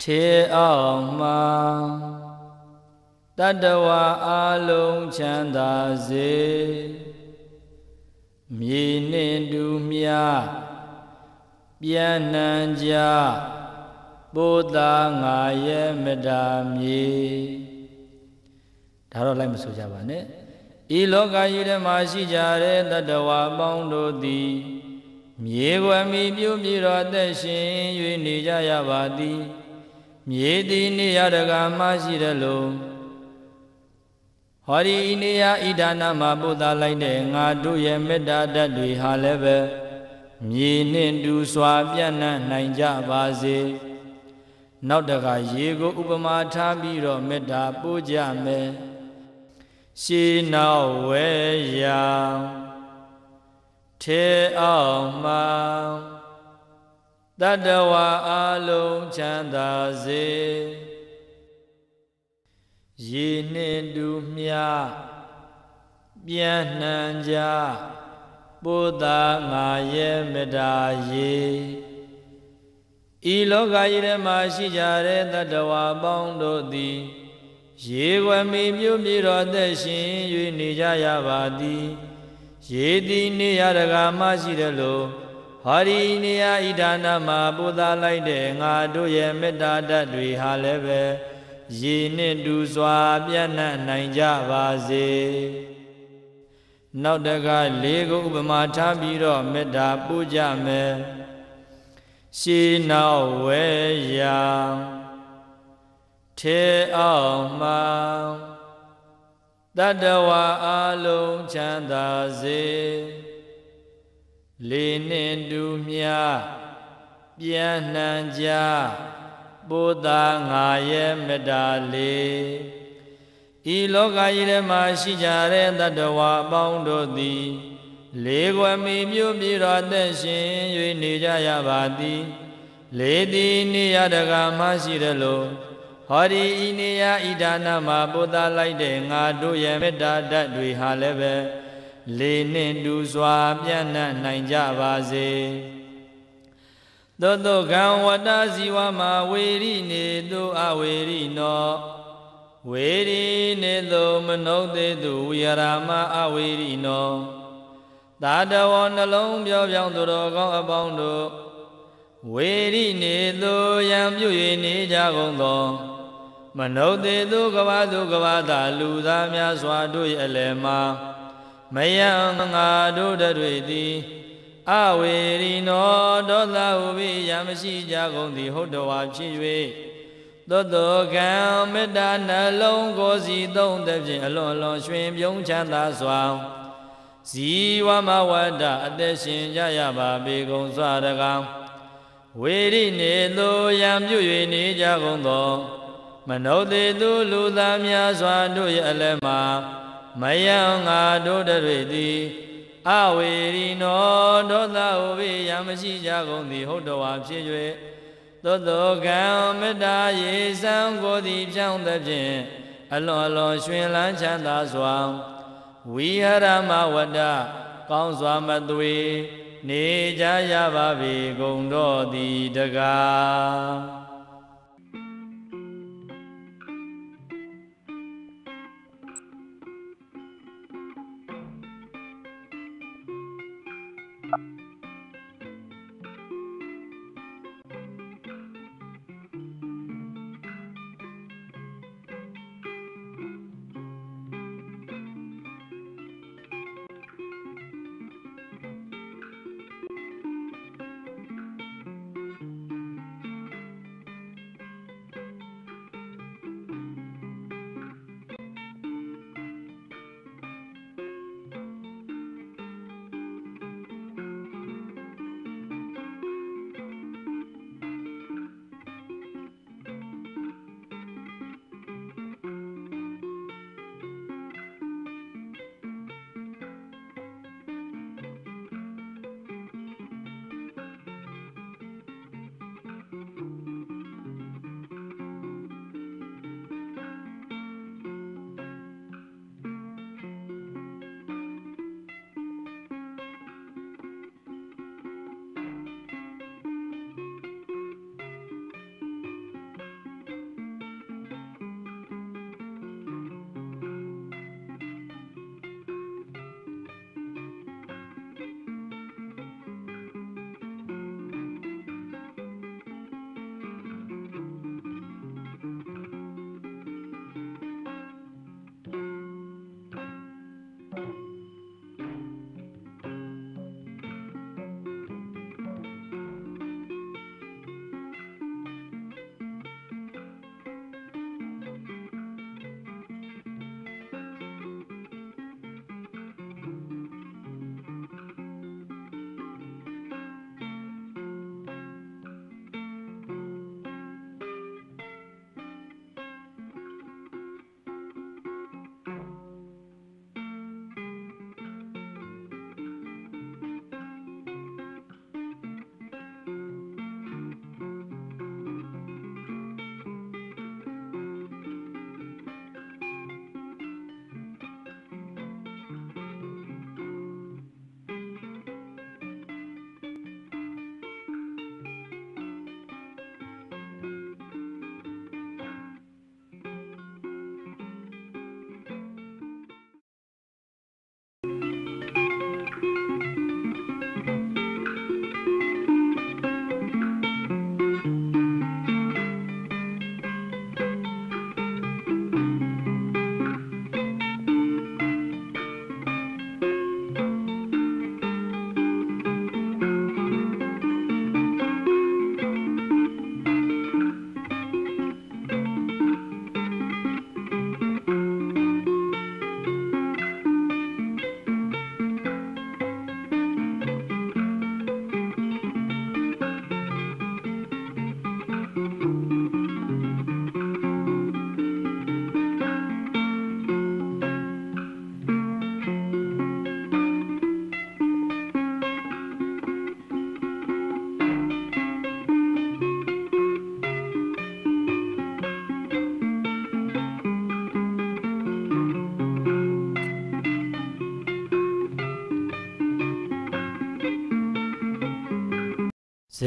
ထေအောင်မှာတတဝအာလုံးချမ်းသာစေမြေနှင့်တူမြပြန့်နှံ့ကြပိုးသားငါရဲ့မတာမြေဒါတော့လိုက်မဆိုကြပါနဲ့ဤလောကကြီးထဲမှာရှိကြတဲ့တတဝါပေါင်းတို့သည်မြေဝမီပြုပြီးတော့အသက်ရှင်၍နေကြရပါသည် မြေသည်နေရတကာမှရှိတယ်လို့ဟောဒီနေရဣဒာနာမှာပို့သားလိုက်တဲ့ငါတို့ရဲ့မေတ္တာဓာတ်တွေဟာလည်းပဲမြေနှင့်တူစွာပြန့်နှံ့နိုင်ကြပါစေ နောက်တကရေကို ဥပမာထားပြီးတော့မေတ္တာပို့ကြမယ်ရှေးနောက်ဝဲရာထဲအောင်မှာတတဝအလုံးချမ်းသာစေရေနှင့်တူမြပြန့်နှံကြပုဒ္ဒါငါရဲ့မတာရေဤလောကကြီးထဲမှာရှိကြတဲ့တတဝအပေါင်းတို့သည်ရေဝမီမြို့မြေတော်သက်ရှင်၍နေကြရပါသည်ရေသည်နေရတကာမှရှိတယ်လို့ဟောဒီနေယဣဒာနာမှာပူဇာလိုက်တဲ့ငါတို့ရဲ့မေတ္တာဓာတ်တွေဟာလည်းပဲရေနှင့်တူစွာပြန့်နှံ့နိုင်ကြပါစေ နောက်တကလေးကိုဥပမာထားပြီးတော့မေတ္တာပို့ကြမယ်ရှင်းနောက်ဝဲရာထေအောင်မှတတဝါအလုံးချမ်းသာစေလေနှင့်တူမြပြန့်နှံ့ကြပုဒ္ဒငါရဲ့မေတ္တာလေးဤလောကကြီးထဲမှာရှိကြတဲ့တတဝါအပေါင်းတို့သည် လေးကွယ်မီမြို့ပြည်တော်အသက်ရှင်၍နေကြရပါသည် လေသည်နေရတကာမှရှိတယ်လို့ဟောဒီဤနေယဣဒာနာမှာပုသလိုက်တဲ့ငါတို့ရဲ့မေတ္တာဓာတ်တွေဟာလည်းပဲလေနှင့်တူစွာပြန့်နှံ့နိုင်ကြပါစေသောတောကံဝတ္တဇီဝမှာဝေရိနေသူအဝေရိနောဝေရိနေသူမနုသေသူဝိရာမအဝေရိနောသာတဝနှလုံးပြောပြောင်းသူတော်ကောင်းအပေါင်းတို့ဝေရိနေသူယံပြု၍နေကြကုန်သောမနုဿေသူကဝသူကဝသာလူသားများစွာတို့၏အလယ်မှာမယံငါတို့တို့သည်အဝေရိနောဒောသဟုပိယမရှိကြကုန်သည်ဟုတ်တော်ဟာဖြစ်၍သောတောကံမေတ္တာနှလုံးကိုစီသုံးသည်ဖြင့်အလွန်လွန်ရွှင်ပြုံးချမ်းသာစွာဇီဝမဝတ္တအသက်ရှင်ကြရပါပေကုန်စွာတကားဝေရိနေသောယံပြု၍နေကြကုန်သောမနုသေသူ လူသားများစွာတို့ရဲ့အလယ်မှာမယံငါတို့တွေသည်အဝေရီနောဒေါသဝိယမရှိကြကုန်သည်ဟုတ်တော်ဟာဖြစ်၍သောတောကံမေတ္တာရေစံကိုသည်ပြောင်းသည်ဖြင့်အလွန်အလွန်ရှင်လန်းချမ်းသာစွာဝိဟရမဝတ္တကောင်းစွာမသွေနေကြရပါပြီဂုံတော်သည်တကား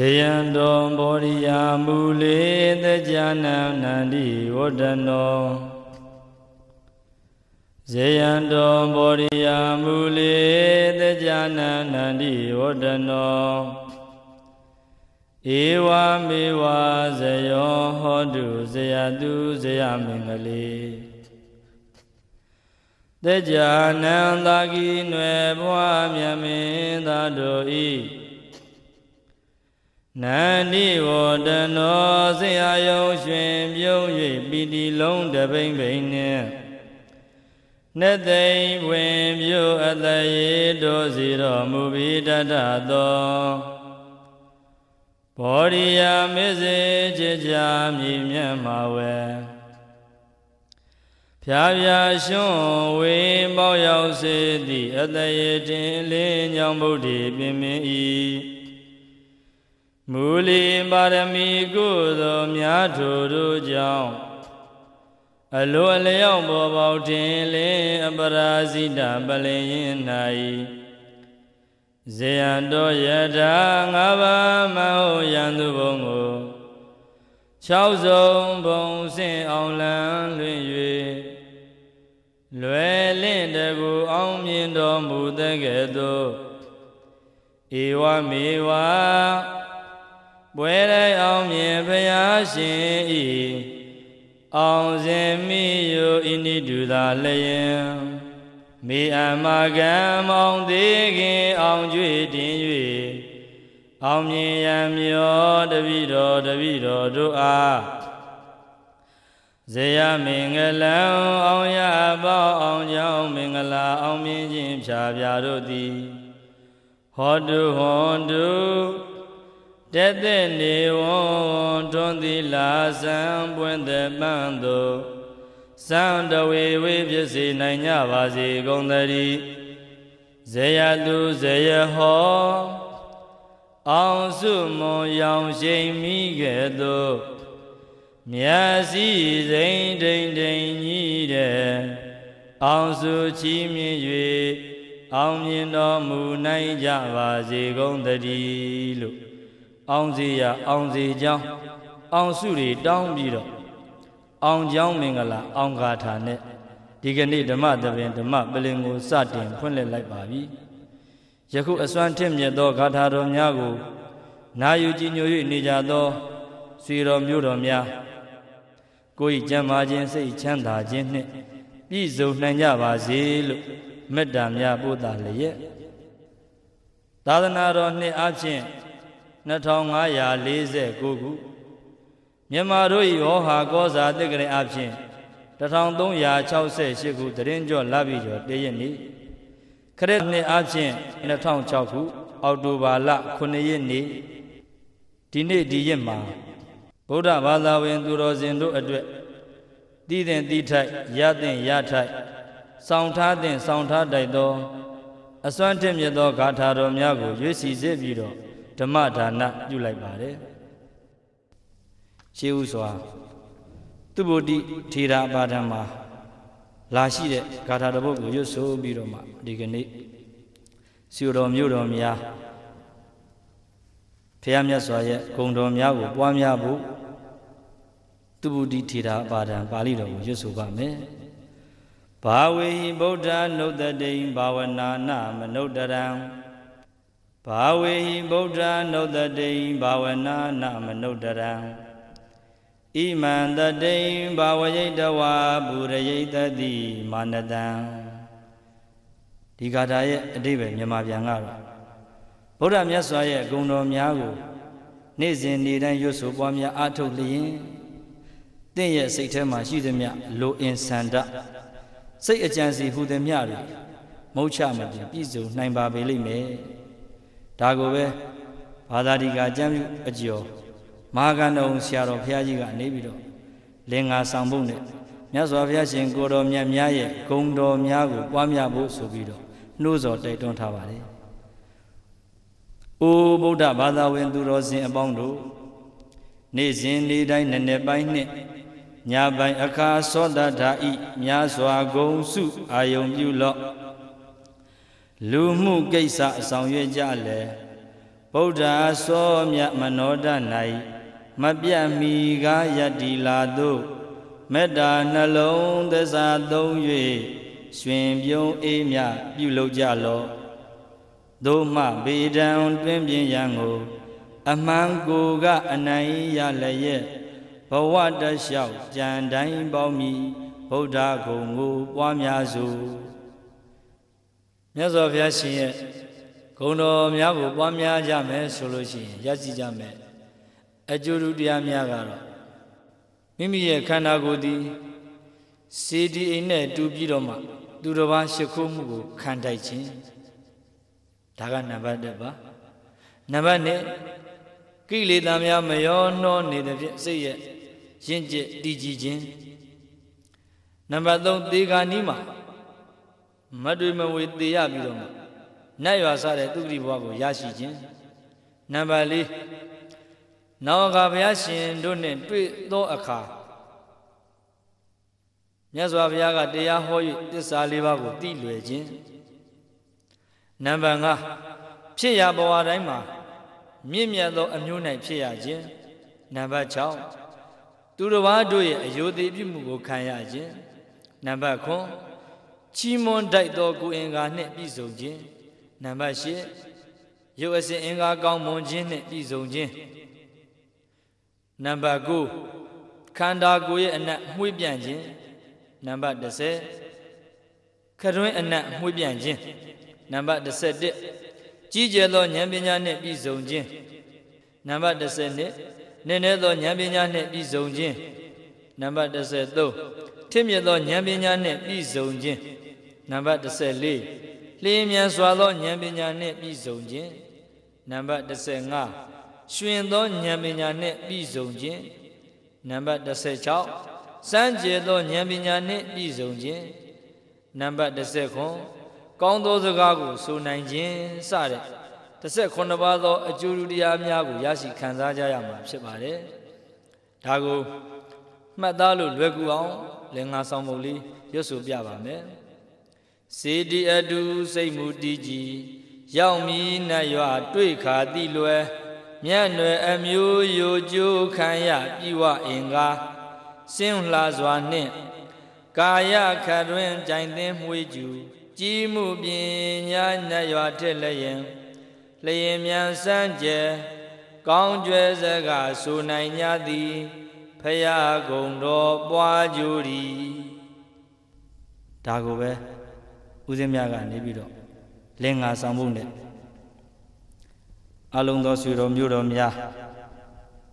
ဇေယံတောဘောရိယာမူလေတကြနာနန္တိဝတ္တနောဇေယံတောဘောရိယာမူလေတကြနာနန္တိဝတ္တနောဧဝမေဝဇယောဟောတုဇယတုဇယမင်္ဂလေတကြနန္တာကိနွယ်ဘွားမြတ်မင်းသာတို့ဤနန္ဒီဝတနောစေအယုံရှင်ပြုံး၍ပိတိလုံးတပိမ့်ပိန်နှင့်နှစ်သိမ့်ဝင်ပြုအတရေတို့စီတော်မူပြီးတတသောဘောရိယာမေစေချေချာမြည်မြတ်မာဝဲဖြာဖြာရှွန်းဝေပေါရောက်စေသည့်အတရေတင်လေးညောင်ဗုဒ္ဓေပင်မင်းဤမူလီပါရမီကုသိုလ်များထိုတို့ကြောင့်အလိုအလျောက်ပေါ်ပေါက်တင်လင်းအပရာဇိတပလင်ရင်၌ဇေယံတော်ယထာငါးပါးမဟုတ်ရန်သူဘုံကို၆စုံဘုံစင်အောင်လန်းလွင့်၍လွယ်လင့်တကူအောင်မြင်တော်မူတဲ့ကဲ့သို့ဧဝမေဝဘွယ်တဲ့အောင်မြင်ဘုရားရှင်ဤအောင်စင်မိယိုဣနိဒုသာလျင်မေအမကံမောင်သေးခင်အောင်ကြွေတင်၍အောင်မြင်ရမျောတပိတော်တပိတော်တို့အားဇေယမင်္ဂလံအောင်ရပေါအောင်ကြောင်းမင်္ဂလာအောင်မြင်ခြင်းဖြာပြတို့သည်ဟောတုဟွန်တုတက်တဲ့နေဝွန်တွန်းသီလာဇံပွင့်တဲ့ပန်းသို့ဇံတဝေဝေဖြစ်စေနိုင်ကြပါစေကုန်သတည်းဇေယတုဇေယဟောအောင်စုမွန်ရောင်ရှိန်မိခဲ့သို့မြတ်စည်းစိန်ဒိန်ဒိန်ကြီးတဲ့အောင်စုချီးမြှင့်၍အောင်မြင်တော်မူနိုင်ကြပါစေကုန်သတည်းလို့အောင်စေရအောင်စေကြောင်းအောင်စုတွေတောင်းပြီးတော့အောင်ကြောင်းမင်္ဂလာအောင်ဂါထာနဲ့ဒီကနေ့ဓမ္မသဘင်ဓမ္မပလင်ကိုစတင်ဖွင့်လှစ်လိုက်ပါပြီယခုအစွမ်းထက်မြက်သောဂါထာတော်များကို နာယူကြည်ညို၍နေကြသောဆွေတော်မျိုးတော်များကိုယ်၏ကျမ်းမာခြင်းစိတ်ချမ်းသာခြင်းနှင့်ပြည့်စုံနိုင်ကြပါစေလို့မေတ္တာများပို့တာလျက်သာသနာတော်နှင့်အချင်း2549ခုမြန်မာတို့၏ဟောဟာကောစာတက္ကရာအဖြစ်1368ခုတရင်ကျော်လပြီကျော်တည့်ရက်နေ့ခရစ်နှစ်အဖြစ်2006ခုအောက်တိုဘာလ9ရက်နေ့ဒီနေ့ဒီရက်မှာဗုဒ္ဓဘာသာဝင်သူတော်စင်တို့အတွက်တည်တဲ့တည်ထိုက်ရတဲ့ရထိုက်ဆောင်းထားတဲ့ဆောင်းထားတိုက်သောအစွမ်းထက်မြတ်သောဂါထာတော်များကိုရွေးစီစေပြီးတော့ဓမ္မဒါနပြုလိုက်ပါတယ်ရှေးဥစွာသူဗုဒ္ဓထေရပါဒံမှာလာရှိတဲ့ဂါထာတစ်ပုဒ်ကိုရွတ်ဆိုပြီးတော့မှဒီကနေ့စီတော်မြို့တော်များဖះမြတ်စွာရဲ့ဂုံတော်များကို ပွားများဖို့သူဗုဒ္ဓထေရပါဒံပါဠိတော်ကိုရွတ်ဆိုပါမယ်ဘာဝေဟိဗုဒ္ဓနုတ္တတိံဘာဝနာနမနုတ္တရံဘာဝေဟိဗုဒ္ဓနုတတိံဘာဝနာနမနုတရံဣမံတတိံဘာဝယိတဝါဘူရယိတတိမာနတံဒီဂါထာရဲ့အတိပ္ပယ်မြန်မာပြန်ကတော့ဗုဒ္ဓမြတ်စွာရဲ့ဂုဏ်တော်များကို နေ့စဉ်နေ့တိုင်းရွတ်ဆိုပွားများအားထုတ်လျင်တင့်ရဲ့စိတ်ထဲမှာရှိသမျှလိုအင်ဆန္ဒစိတ်အကြံစီဟူသမျှတွေမုတ်ချမပြည့်စုံနိုင်ပါပေလိမ့်မယ်ဒါကိုပဲဘာသာတိကအကျမ်းပြုအကျော်မဟာကန္တုံဆရာတော်ဘုရားကြီးကနေပြီးတော့လင်္ကာဆောင်ဖို့နဲ့မြတ်စွာဘုရားရှင်ကိုတော်မြတ်များရဲ့ဂုံတော်များကိုပွားများဖို့ဆိုပြီးတော့နှိုးဆော်တိုက်တွန်းထားပါတယ်။အိုဗုဒ္ဓဘာသာဝင်သူတော်စင်အပေါင်းတို့နေ့စဉ်နေ့တိုင်းနဲ့နေ့ပိုင်းနဲ့ညပိုင်းအခါသောတထာဤမြတ်စွာဂုံစုအာယုံပြုလော့လူမှုကိစ္စအဆောင်ရွက်ကြလေဗုဒ္ဓသောမြတ်မနောတ၌မပြတ်မီကားယတ္တိလာသို့မေတ္တာနှလုံးသစ္စာသုံး၍ရွှင်ပြုံးအေးမြပြုလုပ်ကြလော့သို့မှဗေဒံတွင်ပြင်းရန်ကို အမှန်ကိုကအနိုင်ရလည်းရဲ့ဘဝတလျှောက်ကြံတိုင်းပေါင်းမိဗုဒ္ဓဂုံကိုပွားများစုမြတ်စွာဘုရားရှင်ရဲ့ဂုဏ်တော်များကိုပွားများကြမယ်ဆိုလို့ရှိရင်ရရှိကြမယ်အကျိုးတရားများကတော့မိမိရဲ့ခန္ဓာကိုယ်သည်စေတီအိမ်နဲ့တူပြီးတော့မှ သူတစ်ပါးရှိခိုးမှုကိုခံတိုက်ခြင်းဒါကနံပါတ်1ပါနံပါတ်2ကိလေသာများမရောနှောနေတဲ့ဖြင့်စိတ်ရဲ့ရင့်ကျက်တည်ကြည်ခြင်းနံပါတ်3ဒေဂာနီးမှာမတွေမဝေတေရပြီးတော့နတ်ရွာစားတဲ့သူဂတိဘဝကိုရရှိခြင်းနံပါတ်၄နောင်ကဘုရားရှင်တို့နဲ့တွေ့သောအခါမြတ်စွာဘုရားကတရားဟော၍တစ္ဆာလေးပါးကိုသိလွယ်ခြင်းနံပါတ်၅ဖြစ်ရာဘဝတိုင်းမှာမြင့်မြတ်သော အမျိုး၌ဖြစ်ရခြင်းနံပါတ်6သူတစ်ပါးတို့ရဲ့အယုဒိပြုမှုကိုခံရခြင်းနံပါတ်9ချီးမွမ်းတိုက်သောကိုအင်္ဂါနှင့်ပြည့်စုံခြင်းနံပါတ်၈ရုပ်အစဉ်အင်္ဂါကောင်းမွန်ခြင်းနှင့်ပြည့်စုံခြင်းနံပါတ်9ခန္ဓာကိုယ်ရဲ့အနက်မှုပြန့်ခြင်းနံပါတ်10ခရွင်းအနက်မှုပြန့်ခြင်းနံပါတ်11ကြီးကျယ်သောဉာဏ်ပညာနှင့်ပြည့်စုံခြင်းနံပါတ်12နည်းနည်းသောဉာဏ်ပညာနှင့်ပြည့်စုံခြင်းနံပါတ်13ထင့်မြတ်သောဉာဏ်ပညာနှင့်ပြည့်စုံခြင်းနံပါတ်14လျင်မြန်စွာသောဉာဏ်ပညာနှင့်ပြည့်စုံခြင်းနံပါတ်15ရှင်သောဉာဏ်ပညာနှင့်ပြည့်စုံခြင်းနံပါတ်16စမ်းကြယ်သောဉာဏ်ပညာနှင့်ပြည့်စုံခြင်းနံပါတ်19ကောင်းသောစကားကို ဆိုနိုင်ခြင်းစတဲ့19ပါးသောအကျိုးတရားများကိုရရှိခံစားကြရမှာဖြစ်ပါတယ်။ဒါကိုမှတ်သားလို့လွယ်ကူအောင် လင်္ကာဆောင်ပုံလေးရွတ်ဆိုပြပါမယ်။စေတီအတုစိတ်မူတည်ကြည်ရောက်မီနတ်ရွာတွေ့ခါတိလွယ်မြတ်နွယ်အမျိုးယိုကျိုးခံရပြီဝအင်္ဂါစင်းလှစွာနှင့်ကာယခတွင်ကြိုင်သိမွေကျူကြည်မှုပညာနတ်ရွာထက်လည်းရင်လျင်မြန်စမ်းကြဲကောင်းကြွယ်စကားဆိုနိုင်ကြသည်ဖရာဂုံတော်ပွားကြူရီဒါကိုပဲဦးဇင်းများကနေပြီးတော့လင်္ကာဆောင်ဖို့နဲ့အလုံးသောဆွေတော်မျိုးတော်များ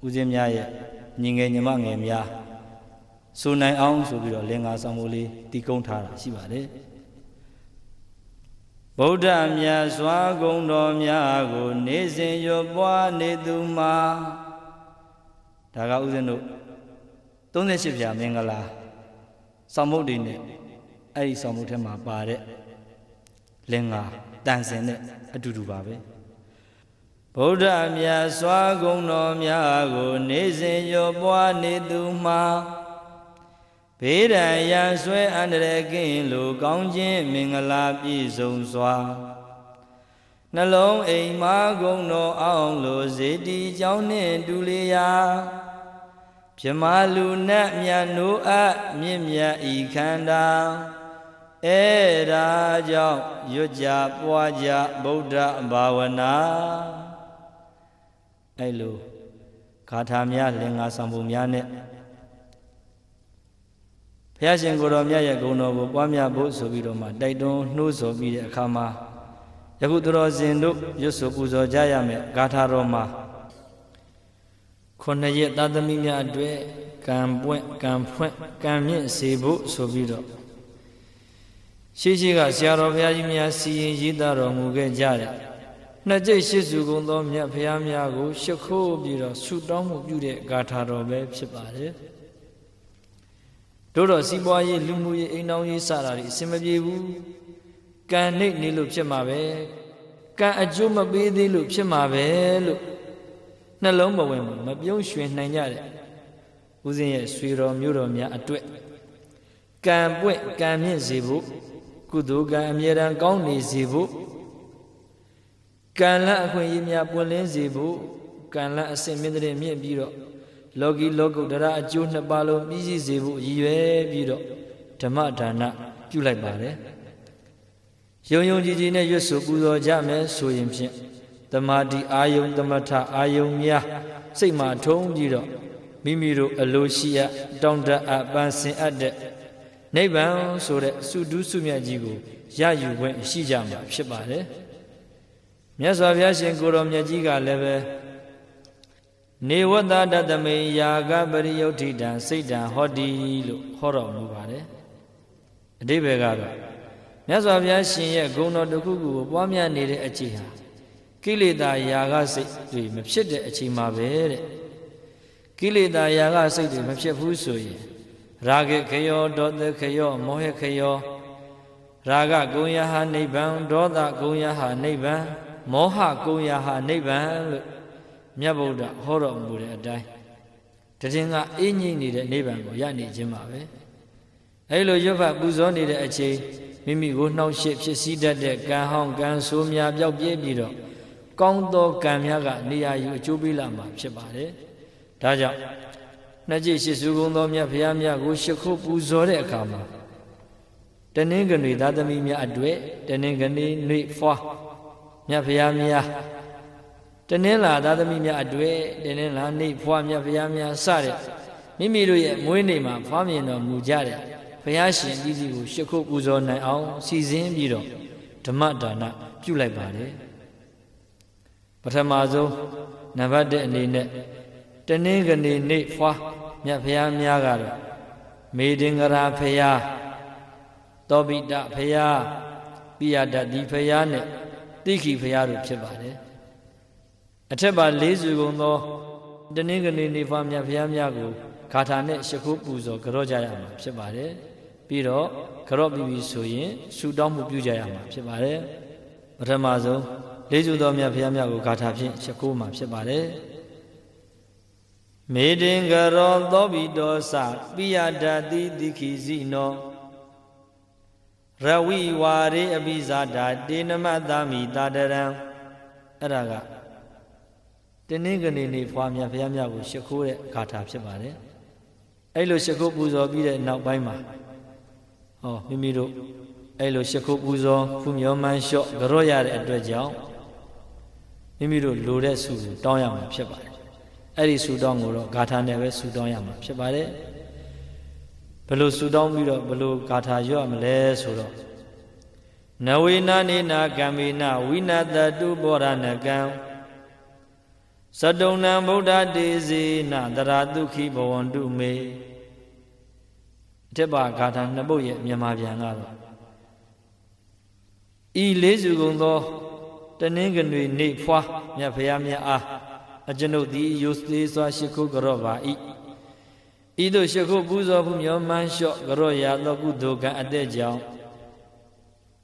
ဦးဇင်းများရဲ့ညီငယ်ညီမငယ်များဆိုနိုင်အောင်ဆိုပြီးတော့လင်္ကာဆောင်ဖို့လေးတည်ကုန်းထားတာရှိပါတယ်ဗုဒ္ဓမြတ်စွာဂုံတော်များကိုနေစဉ်ရွပွားနေသူမှာဒါကဥစဉ်တို့38ပြာမင်္ဂလာဆောင်မုတ်တွေနဲ့အဲ့ဒီဆောင်မုတ်ထဲမှာပါတဲ့လင်္ကာတန်စင်နဲ့အတူတူပါပဲဗုဒ္ဓမြတ်စွာဂုဏ်တော်များကို နေစဉ်ရောပွားနေသူမှာဘေးဒဏ်ရန်ဆွဲအန္တရာယ်ကင်းလိုကောင်းခြင်းမင်္ဂလာပြည့်စုံစွာနှလုံးအိမ်မာဂုံတော်အောင်လိုဇေတီเจ้าနှင့်တူလျာမြမလူနတ်မြတ်နိုးအမြင့်မြတ်ဤခန္ဓာအဲ့ဒါကြောင့်ရွတ်ကြပွားကြဗုဒ္ဓဘာဝနာအဲ့လိုဂါထာများလင်္ကာဆောင်ပုံများနဲ့ဘုရားရှင်ကိုယ်တော်မြတ်ရဲ့ဂုဏ်တော်ကိုပွားများဖို့ဆိုပြီးတော့မှ တိုက်တွန်းနှိုးဆော်ပြီးတဲ့အခါမှာယခုသူတော်စင်တို့ရွတ်ဆိုပူဇော်ကြရမယ်ဂါထာတော်မှာခုနှစ်ရက်သာသမီများအတွေ့ကံပွင့်ကံဖွင့်ကံမြင့်စေဖို့ဆိုပြီးတော့ရှိရှိကဆရာတော်ဘုရားကြီးများစီရင်ရေးသားတော်မူခဲ့ကြတယ်နှစ်ကျိတ်ရှိစုကုန်သောမြတ်ဘုရားများကို ရှ िख ိုးပြီးတော့ဆုတောင်းမှုပြုတဲ့ဂါထာတော်ပဲဖြစ်ပါတယ်တို့တော့စီးပွားရေးလူမှုရေးအိမ်တော်ရေးစတာတွေအဆင်မပြေဘူးကံနှိတ်နေလို့ဖြစ်မှာပဲကံအကျိုးမပေးသေးလို့ဖြစ်မှာပဲလို့နှလုံးမဝင်မပြုံးရွှင်နိုင်ကြတဲ့ဦးဇင်းရဲ့ဆွေတော်မျိုးတော်များအတွေ့ကံပွင့်ကံမြင့်စေဖို့ကုသိုလ်ကံအမြဲတမ်းကောင်းနေစေဖို့ကံလအခွင့်အရေးများပွင့်လင်းစေဖို့ကံလအစဉ်မြင့်တဲ့မြင့်ပြီးတော့လောကီလောကုတ္တရာအကျိုးနှစ်ပါးလုံးပြည့်စည်စေဖို့ရည်ရွယ်ပြီးတော့ဓမ္မဒါနပြုလိုက်ပါတယ်။ယုံယုံကြည်ကြည်နဲ့ရွတ်ဆိုပူဇော်ကြမယ်ဆိုရင်ဖြင့်တမာတိအာယုံတမထအာယုံများစိတ်မှထုံးပြီးတော့မိမိတို့အလိုရှိအပ်တောင့်တအပ်ပန်းစင်အပ်တဲ့နိဗ္ဗာန်ဆိုတဲ့စုတုစုမြတ်ကြီးကိုရယူခွင့်ရှိကြမှာဖြစ်ပါတယ်မြတ်စွာဘုရားရှင်ကိုရောမြတ်ကြီးကလည်းပဲနေဝတ္တတတမေယာကပရိယုဋ္ဌိတံစိတ်တံဟောတိလို့ဟောတော်မူပါတယ်အတိဘယ်ကတော့မြတ်စွာဘုရားရှင်ရဲ့ဂုဏ်တော်တစ်ခုခုကို ပွားများနေတဲ့အချိန်ဟာကိလေသာယာကစိတ်တွေမဖြစ်တဲ့အချိန်မှာပဲတဲ့ကိလေသာယာကစိတ်တွေမဖြစ်ဘူးဆိုရင်ရာဂခယောဒေါသခယောမောဟခယောရာဂကုံယဟာနိဗ္ဗာန်ဒေါသကုံယဟာနိဗ္ဗာန်မောဟကုံယဟာနိဗ္ဗာန်လို့မြတ်ဗုဒ္ဓဟောတော်မူတဲ့အတိုင်းတခြင်းကအင်းငိမ့်နေတဲ့နိဗ္ဗာန်ကိုရနေခြင်းပါပဲအဲလိုရွတ်ဖတ်ပူဇော်နေတဲ့အချိန်မိမိကိုနှောင့်ရှက်ဖြစ်စည်းတတ်တဲ့ကံဟောင်းကံဆိုးများပျောက်ပြဲပြီးတော့ကောင်းသောကံများကနေရာယူအကျိုးပေးလာမှာဖြစ်ပါတယ်ဒါကြောင့်နှစ်ကြိမ်ရှစ်စုကုံတော်မြတ်ဘုရားမြတ်ကိုရှ िख ုပူဇော်တဲ့အခါမှာတနင်္ဂနွေသာသမီများအတွေ့တနင်္ဂနွေနှွေဖွာမြတ်ဘုရားများတနင်္လာသာသမီများအတွေ့တနင်္လာနှွေဖွာမြတ်ဘုရားများစတဲ့မိမိတို့ရဲ့မွေးနေ့မှာဖွားမြင်တော်မူကြတဲ့ဘုရားရှင်ကြီးစီကိုရှ िख ုပူဇော်နိုင်အောင်စီစဉ်ပြီးတော့ဓမ္မဒါနပြုလိုက်ပါတယ်ပထမဆုံးနံပါတ်1အနေနဲ့တနင်္ဂနွေနေ့ဖွားမြတ်ဖျားများကတော့မေဒင်္ဂရာဖျားတောပိတဖျားပိယတဒီဖျားနဲ့တိခိဖျားတို့ဖြစ်ပါတယ်အထက်ပါ၄စုကုန်သောတနင်္ဂနွေနေ့ဖာမြတ်ဖျားများကိုဂါထာနဲ့ရှခိုးပူဇော်ကြော့ကြရမှာဖြစ်ပါတယ်ပြီးတော့ကြော့ပြီးပြီဆိုရင်ဆူတောင်းမှုပြုကြရမှာဖြစ်ပါတယ်ပထမဆုံးလေးစုသောမြတ်ဖျားများကိုဂါထာဖြင့်ရှခိုးမှာဖြစ်ပါတယ်မေတင်ကရောသောဘိတောသပိယဓာတိတိခိစီနောရဝိဝါရေအပိဇာတာတေနမသမိတာတရံအဲ့ဒါကတင်းင်းကနေနေဖွာမြတ်ဘုရားမြတ်ကိုရှ िख ိုးတဲ့ဂါထာဖြစ်ပါတယ်အဲ့လိုရှ िख ိုးပူဇော်ပြီးတဲ့နောက်ပိုင်းမှာဟောမိမိတို့အဲ့လိုရှ िख ိုးပူဇော်ဖူမျောမှန်လျှော့ကြောရတဲ့အတွက်ကြောင့်မိမိတို့လိုတဲ့ဆုကိုတောင်းရမှာဖြစ်ပါတယ်အဲ့ဒီဆူတောင်းကိုတော့ဂါထာနဲ့ပဲဆူတောင်းရမှာဖြစ်ပါတယ်ဘလို့ဆူတောင်းပြီးတော့ဘလို့ဂါထာရွတ်မလဲဆိုတော့နဝေနာနေနာကမ္မေနာဝိနတတုဘောရဏကံသတုံနံဗုဒ္ဓတေဇေနတရာတုခိဘဝန္တုမေအထက်ပါဂါထာနှစ်ပုဒ်ရဲ့မြန်မာပြန်ကတော့ဤလေးစုကုန်သောတနင်္ဂနွေနေ့ဖွာမြတ်ဖရာမြတ်အားအကျွန်ုပ်သည်ယုသေးစွာရှိခိုးကြတော့ပါ၏ဤသို့ရှိခိုးပူဇော်မှုမျောမှန်းလျှော့ကြတော့ရာသောကုသိုလ်ကံအတဲ့ကြောင့်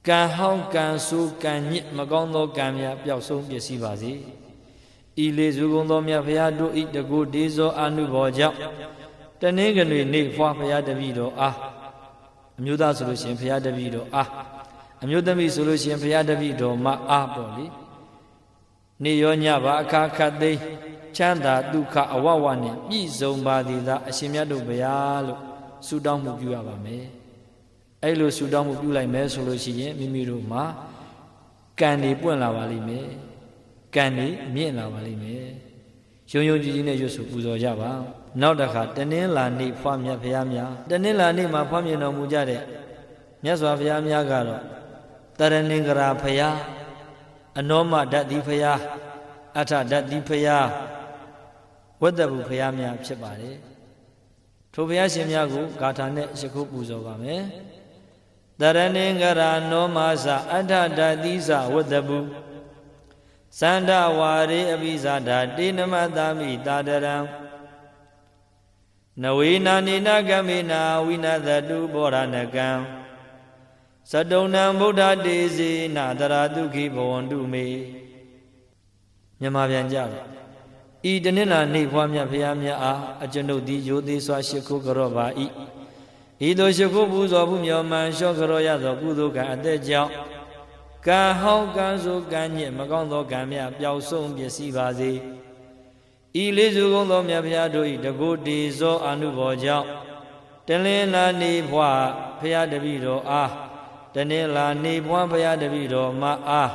ကံဟောင်းကံဆူကံညစ်မကောင်းသောကံများပျောက်ဆုံးပျက်စီးပါစေဤလေစုကုံသောမြတ်ဖရာတို့ဤတကူဒေဇောအာနုဘောကြောင့်တနည်းကနွေနေ့ဖွာဖရာတပည့်တော်အားအမျိုးသားဆိုလို့ရှင်ဖရာတပည့်တော်အားအမျိုးသမီးဆိုလို့ရှင်ဖရာတပည့်တော်မအားပေါ့လေနေရောညပါအခါခတ်သိချမ်းသာဒုက္ခအဝဝနဲ့ပြည့်စုံပါသည်သာအရှင်မြတ်တို့ဗျာလို့ဆုတောင်းမှုပြုရပါမယ်အဲ့လိုဆုတောင်းမှုပြုလိုက်မယ်ဆိုလို့ရှိရင်မိမိတို့မှာကံတွေပွင့်လာပါလိမ့်မယ်ကံတွေမြင့်လာပါလိမ့်မယ်ယုံယုံကြည်ကြည်နဲ့ရွတ်ဆိုပူဇော်ကြပါနောက်တစ်ခါတနင်္လာနေ့ဖွားမြတ်ဘုရားများတနင်္လာနေ့မှာဖွားမြင်တော်မူကြတဲ့မြတ်စွာဘုရားများကတော့တရဏင်္ဂရာဘုရားအနောမဓာတ်ဒီဖရာအထဓာတ်ဒီဖရာဝတ္တပုဖရာများ ဖြစ်ပါတယ်ထိုဘုရားရှင်များကိုဂါထာနဲ့ယခုပူဇော်ပါမယ်တရဏင်္ဂရနောမသအထဓာတိသဝတ္တပုစန္ဒဝါရေအပိဇာဓာတေနမတာမိတာတရံနဝေနာနိနာကမေနာဝိနသတုဘောရဏကံဇတုံဏံဗုဒ္ဓတေစီနာတရာတုခိဘဝန္တုမေမြန်မာပြန်ကြပါဤတနင်္လာနေ့ဘွားမြတ်ဖရာမြတ်အား အကျွန်ုပ်သည် ရိုသေစွာ ရှိခိုးကြော့ပါ၏ဤသို့ရှိခိုးပူဇော်မှုမြော်မှန်လျှော့ကြော့ရသောကုသိုလ်ကံအသက်ကြောင့်ကံဟောင်းကံဆိုကံညစ်မကောင်းသောကံများပျောက်ဆုံးပျက်စီးပါစေဤလေးစုကုံသောမြတ်ဖရာတို့၏တကုတေဇောအာနုဘောကြောင့်တလင်းလာနေဘွားဖရာတပည့်တော်အားတနေ့လာနေပွားဘုရားတပည့်တော်မအား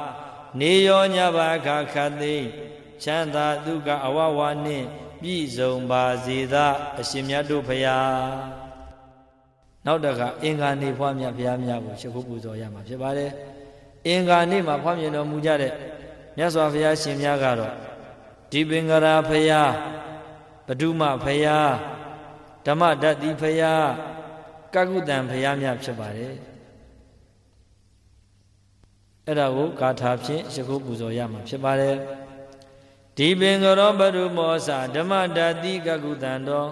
နေရောညပါခခတ်သိချမ်းသာဒုက္ခအဝဝနှင့်ပြည့်စုံပါစေသာအရှင်မြတ်တို့ဘုရားနောက်တခါအင်္ဂါနေဖွားမြတ်ဘုရားများကိုရှ िख ုပူဇော်ရမှာဖြစ်ပါတယ်အင်္ဂါနေမှာဖွားမြင်တော်မူကြတဲ့မြတ်စွာဘုရားရှင်များကတော့ဒီပင်္ဂရာဘုရားပဒုမဘုရားဓမ္မဒတ္တိဘုရားကကုတံဘုရားများဖြစ်ပါတယ်အဲ့ဒါကိုဂါထာဖြင့်ယခုပူဇော်ရမှာဖြစ်ပါတယ်ဒီပင်ကရောပရုမောသဓမ္မတတိကကုတံတော်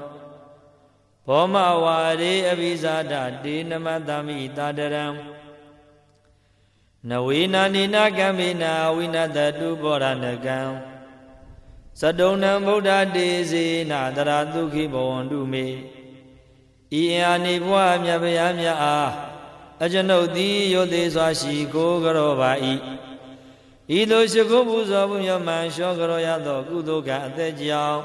ဘောမဝါရေအဘိဇာတတေနမတမိတာတရံနဝေနာနိနာကမေနာဝိနတတုဘောရဏကံသတုံနံဗုဒ္ဓတေစေနာတရာဒုခိဘဝန္တုမေဤအာနိဘဝမြတ်ဗျာမြတ်အားအကျွန်ုပ်သည်ယုတ်သေးစွာရှိကိုကြောပါ၏ဤသို့ရှိခိုးပူဇော်မှုမြမန်လျှောကြောရသောကုသိုလ်ကအသက်ကြောင့်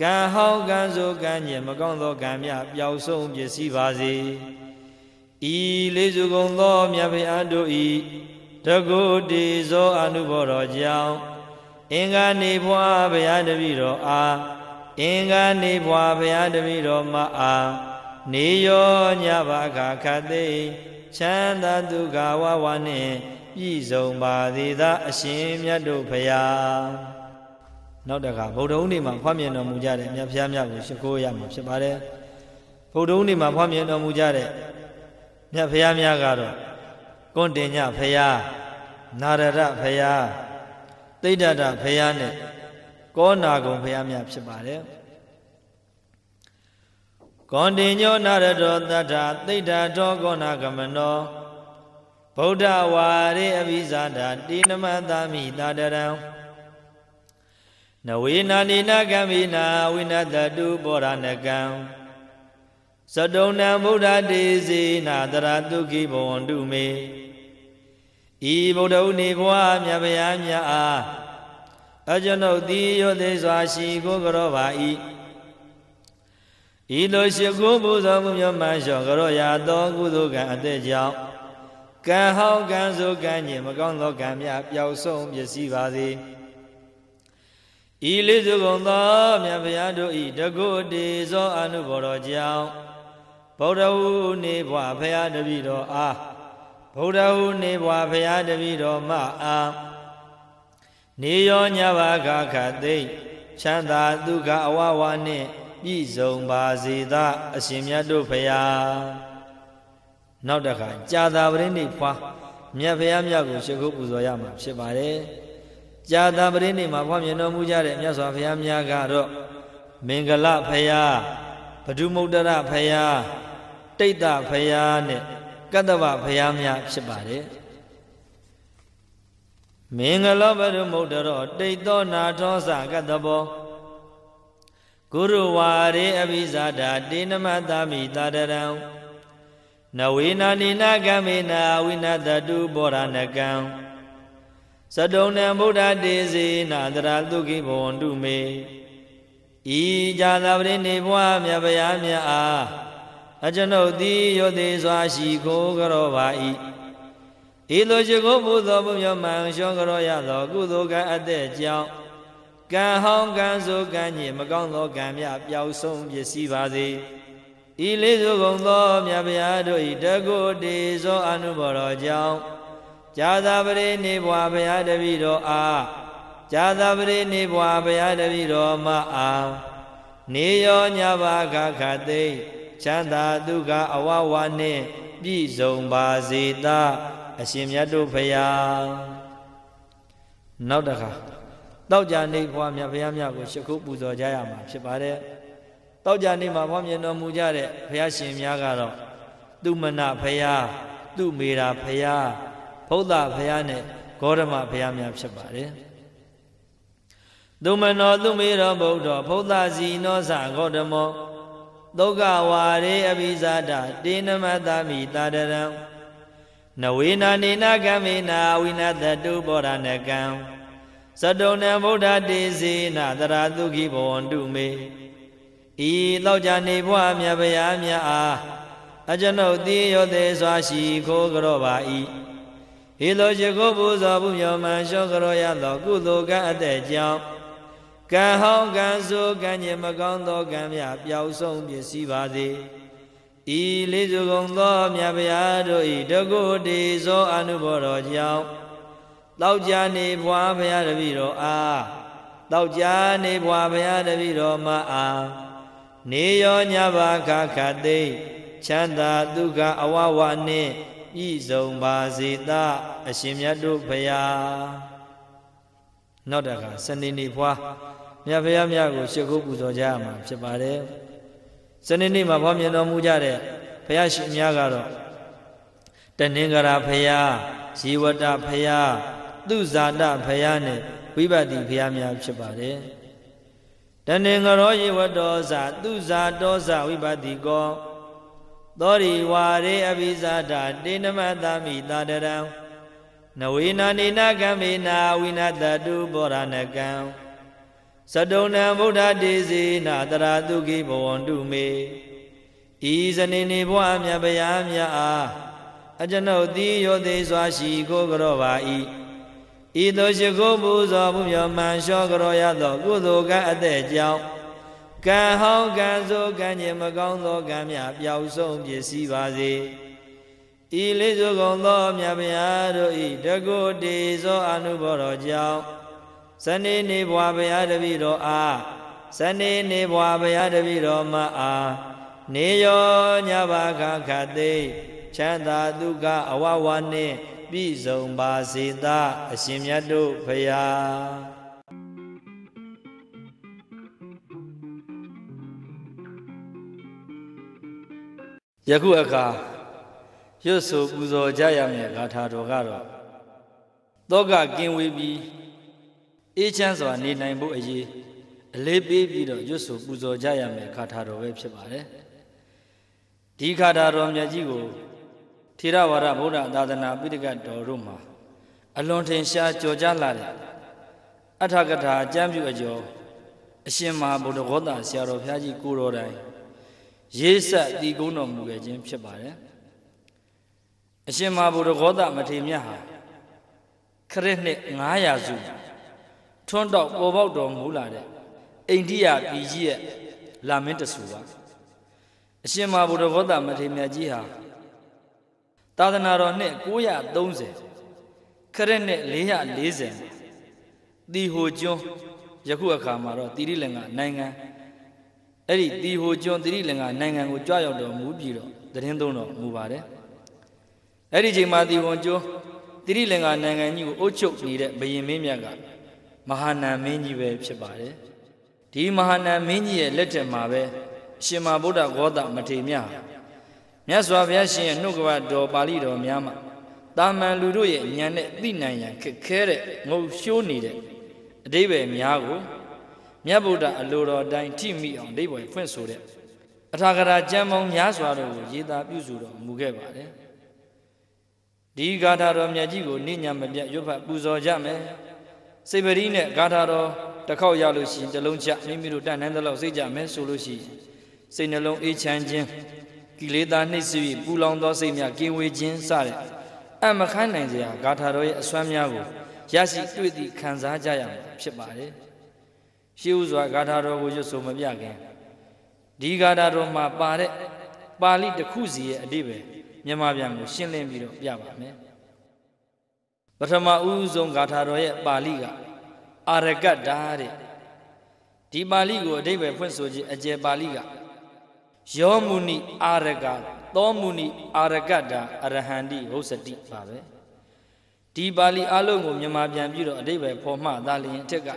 ကံဟောင်းကံဆိုကံညင်မကောင်းသောကံမြပျောက်ဆုံးပစ္စည်းပါစေဤလေးစုကုန်သောမြတ်ဗျာတို့ဤတကုတေဇောအနုဘောတော်ကြောင့်အင်္ဂါနေဖွာဘုရားတပည့်တော်အားအင်္ဂါနေဖွာဘုရားတပည့်တော်မအားနေရောညဘာခခတ်သိချမ်းသာဒုက္ခဝဝနှင့်ပြည့်စုံပါသည်သာအရှင်မြတ်တို့ဖရာနောက်တခါဗုဒ္ဓုံနေမှာဖွင့်မြင်တော်မူကြတဲ့မြတ်ဖျားမြတ်ကိုရှိခိုးရမှာဖြစ်ပါတယ်ဗုဒ္ဓုံနေမှာဖွင့်မြင်တော်မူကြတဲ့မြတ်ဖျားများကတော့ကွန်တင်ညဖျားနာရရဖျားသိဒ္ဓတဖျားနဲ့ကောနာဂုံဖျားများဖြစ်ပါတယ်ကောန္တိညောနာရတောတတ္ထသိတ္တာထောကောနာကမနောဗုဒ္ဓဝါရေအဘိဇာတာတိနမတမိတာတရံနဝေနာနိနာကမိနာဝိနတတုပောရဏကံသတုံနံဗုဒ္ဓတေစီနာတရတုခိဘဝန္တုမေဤဗုဒ္ဓဥနေဘဝမြတ်ဗျာမြတ်အားအကျွန်ုပ်သည်ယောသေစွာရှိကိုကြောပါ၏ဤလိုရှိခိုးပူဇော်မှုမြတ်မှလျှော်ကြောရာတော်ကုသိုလ်ကံအသက်ကြောင့်ကံဟောင်းကံဆိုကံညင်မကောင်းသောကံများပျောက်ဆုံးပျက်စီးပါစေဤလေးစုကုန်သောမြတ်ဗျာတို့ဤတကုတေဇောအနုဘော်တော်ကြောင့်ဗုဒ္ဓဟူနေဘွားဖရာတပည့်တော်အားဗုဒ္ဓဟူနေဘွားဖရာတပည့်တော်မအားနေရောညဘာခခသိမ့်ချမ်းသာဒုက္ခအဝဝနှင့်ပြည့်စုံပါစေသအရှင်မြတ်တို့ဖရာနောက်တစ်ခါကြာသာပရိနိဖွာမြတ်ဖရာမြတ်ကိုရှိခိုးပူဇော်ရမှာဖြစ်ပါတယ်ကြာသာပရိနိမှာဖွားမြင်တော်မူကြတဲ့မြတ်စွာဘုရားများကတော့မင်္ဂလဖရာဗဒုမုဒ္ဒရဖရာတိတ်တဖရာနဲ့ကတ္တဗဖရာများဖြစ်ပါတယ်မင်္ဂလောဗဒုမုဒ္ဒရောတိတ်သောနာထောစကတ္တဘောကုရဝါရေအဘိဇာတာတေနမတမိတာတရံနဝေနာနိနာကမေနာဝိနတတုဘောရဏကံသတုံနံဗုဒ္ဓတေစေနာတရာတုခိဘဝန္တုမေဤဇာသာပရိနေဘွားမြတ်ဗျာမြတ်အားအကျွန်ုပ်သည်ယောသေးစွာရှိကိုကြောပါ၏ဤလိုရှိကိုပူဇော်မှုမြတ်မှန်ရှောကြောရသော ကုသိုလ်ကအသက်ကြောင့်ကံဟောင်းကံဆိုကံညင်မကောင်းသောကံမြပျောက်ဆုံးပစ္စည်းပါစေဤလေးစုကုံသောမြတ်ဗျာတို့ဤတကုတေဇောအနုဘောတော်ကြောင့်ဇာသာပရိနေဘွာဗျာတပိတော်အားဇာသာပရိနေဘွာဗျာတပိတော်မအောင်နေရောညဘာခခသိချမ်းသာဒုက္ခအဝဝနှင့်ပြည့်စုံပါစေသာအရှင်မြတ်တို့ဖရာနောက်တခါတောက်ကြနေဘုရားမြတ်ဘုရားမြတ်ကိုရှ िख ုပူဇော်ကြရမှာဖြစ်ပါတယ်တောက်ကြနေမှာဘုရားမြတ်တော်မူကြတဲ့ဘုရားရှင်များကတော့သူမနာဘုရားသူမေတာဘုရားဘုဒ္ဓဘုရားနဲ့ဂေါရမဘုရားများဖြစ်ပါတယ်သူမနောသူမေတော်ဗုဒ္ဓဘုဒ္ဓစီနောသဂေါတမောဒုက္ခဝါရေအဘိဇာတတေနမတမိတာတရံနဝေနာနေနာကမေနာဝိနတတုဘောရဏကံဇတုံနံဗုဒ္ဓတေစီနာတရာသူခိဘဝန္တုမေဤလောက်ကြနေဘွားမြတ်ဗျာမြတ်အားအကျွန်ုပ်သည်ရောသေးစွာရှိခိုးကြောပါ၏ဟေလိုရှိခိုးပူဇော်မှုမြော်မှန်လျှောကြောရသော ကုသိုလ်ကအတဲ့ကြောင့်ကံဟောင်းကံဆိုးကံညင်မကောင်းသောကံများပျောက်ဆုံးပစ္စည်းပါစေဤလေးစုံသောမြတ်ဗျာတို့ဤတကုတေသောအနုဘောတော်ကြောင့်တောက်ကြနေဘွားဘုရားတပည့်တော်အားတောက်ကြနေဘွားဘုရားတပည့်တော်မအားနေရောညပါခခသိချမ်းသာဒုက္ခအဝဝနှင့်ပြည့်စုံပါစေသအရှင်မြတ်တို့ဘုရားနောက်တခါစနေနေ့ဘွားမြတ်ဘုရားမြတ်ကိုရှ िख ုပူဇော်ကြရမှာဖြစ်ပါတယ်စနေနေ့မှာဘွားမြင်တော်မူကြတဲ့ဘုရားရှင်များကတော့တနင်္ဂရာဘုရားဇီဝတဘုရားသူဇာတဖယားနဲ့ဝိပတိဖယားများဖြစ်ပါတယ်တဏင်္ဂရောယေဝတောဇာသူဇာတောဇာဝိပတိကောသောရိဝါရေအဘိဇာတာတေနမသမိတာတရံနဝေနာနေနာကံမေနာဝိနတတုဘောရဏကံသတုံဏဗုဒ္ဓတေစီနာတရာတုကိဘဝန္တုမေဤဇနေနေဘဝမြတ်ဗျာမြတ်အားအကျွန်ုပ်သည်ယောသေးစွာရှိကိုကြောပါ၏ဤသို့ရှိခိုးပူဇော်မှုမြော်မှန်လျှောကြောရသောကုသိုလ်ကအသက်ကြောင့်ကံဟောင်းကံဆိုးကံညင်မကောင်းသောကံများပျောက်ဆုံးပစ္စည်းပါစေဤလေးစုကုန်သောမြတ်ဗျာတို့ဤတကုတေဇောအနုဘောတော်ကြောင့်ဇနေနေဘွားဗျာတပိတော်အားဇနေနေဘွားဗျာတပိတော်မအားနေရောညဘာခခသိချမ်းသာဒုက္ခအဝဝနှင့်ပြည့်စုံပါစေသာအရှင်မြတ်တို့ဖရာယခုအခါရွတ်ဆိုပူဇော်ကြရမယ့်ဂါထာတော်ကတော့တောကကင်းဝေးပြီးအေးချမ်းစွာနေနိုင်ဖို့အရေးအလေးပေးပြီးတော့ရွတ်ဆိုပူဇော်ကြရမယ့်ဂါထာတော်ပဲဖြစ်ပါတယ်ဒီဂါထာတော်မြတ်ကြီးကိုထေရဝါဒဗုဒ္ဓသာသနာပိဋကတော်တို့မှာအလွန်ထင်ရှားကြော်ကြားလာတဲ့အထာကထာအကျမ်းပြုအကျော်အရှင်မဟာဗုဒ္ဓဂေါတဆရာတော်ဘုရားကြီးကိုတော်တိုင်ရေးဆက်တည်ကုန်းတော်မူခဲ့ခြင်းဖြစ်ပါတယ်အရှင်မဟာဗုဒ္ဓဂေါတမထေရမြတ်ဟာခရစ်နှစ်900စုထွန်းတောက်ပေါ်ပေါက်တော်မူလာတဲ့အိန္ဒိယပြည်ကြီးရဲ့လာမင်းတဆူပါအရှင်မဟာဗုဒ္ဓဂေါတမထေရမြတ်ကြီးဟာသာသနာတော်နှစ်930ခရစ်နှစ်440တီဟိုကျွန်းယခုအခါမှာတော့တိရိလင်္ကာနိုင်ငံအဲ့ဒီတီဟိုကျွန်းတိရိလင်္ကာနိုင်ငံကိုကြွရောက်တော်မူပြီးတော့သတင်းသုံးတော်မူပါတယ်အဲ့ဒီချိန်မှာတီဝန်ကျွန်းတိရိလင်္ကာနိုင်ငံကြီးကိုအုပ်ချုပ်နေတဲ့ဘုရင်မင်းမြတ်ကမဟာနာမင်းကြီးပဲဖြစ်ပါတယ်ဒီမဟာနာမင်းကြီးရဲ့လက်ထက်မှာပဲရှင်မဗုဒ္ဓဂေါတမထေရမြတ်မြတ်စွာဘုရားရှင်ရဲ့နှုတ်ကပတော်ပါဠိတော်များမှာတာမန်လူတို့ရဲ့ဉာဏ်နဲ့သိနိုင်ရန်ခက်ခဲတဲ့ငုံရှိုးနေတဲ့အတိပ္ပယ်များကိုမြတ်ဗုဒ္ဓအလိုတော်တိုင်းထိမိအောင်အတိပ္ပယ်ဖွင့်ဆိုတဲ့အထာဂရာကျမ်းပေါင်းများစွာတို့ကိုရေးသားပြုစုတော်မူခဲ့ပါတယ်ဒီဂါထာတော်မြတ်ကြီးကိုနိညာမပြတ်ရွတ်ဖတ်ပူဇော်ကြမယ်စိတ်ပရိနဲ့ဂါထာတော်တစ်ခေါက်ရလို့ရှိရင်တစ်လုံးချမိမိတို့တန်နှံသလောက်စိတ်ကြမယ်ဆိုလို့ရှိရင်စိတ်နှလုံးအေးချမ်းခြင်းကိလေသာနှိပ်စက်၍ပူလောင်သောစိတ်များကင်းဝေးခြင်းစတဲ့အမခန့်နိုင်စရာဂါထာတော်ရဲ့အစွမ်းများကိုရရှိတွေ့သည့်ခံစားကြရမှာဖြစ်ပါတယ်။ရှေးဥစွာဂါထာတော်ကိုရွတ်ဆိုမပြခင်ဒီဂါထာတော်မှာ ပါတဲ့ပါဠိတစ်ခုစီရဲ့အဓိပ္ပာယ်မြန်မာပြန်ကို ရှင်းလင်းပြီးတော့ပြပါမယ်။ပထမဦးဆုံးဂါထာတော်ရဲ့ပါဠိကအာရကတ္တာတဲ့ဒီပါဠိကိုအဓိပ္ပာယ်ဖွင့်ဆိုခြင်းအကျယ်ပါဠိကယောမုဏိအာရကသောမုဏိအာရကတာအရဟန္တိဟုတ်စတိပါပဲဒီပါဠိအလုံးကိုမြန်မာပြန်ပြီးတော့အတိပ္ပယ်ဖော်မှသာလျင်အထက်က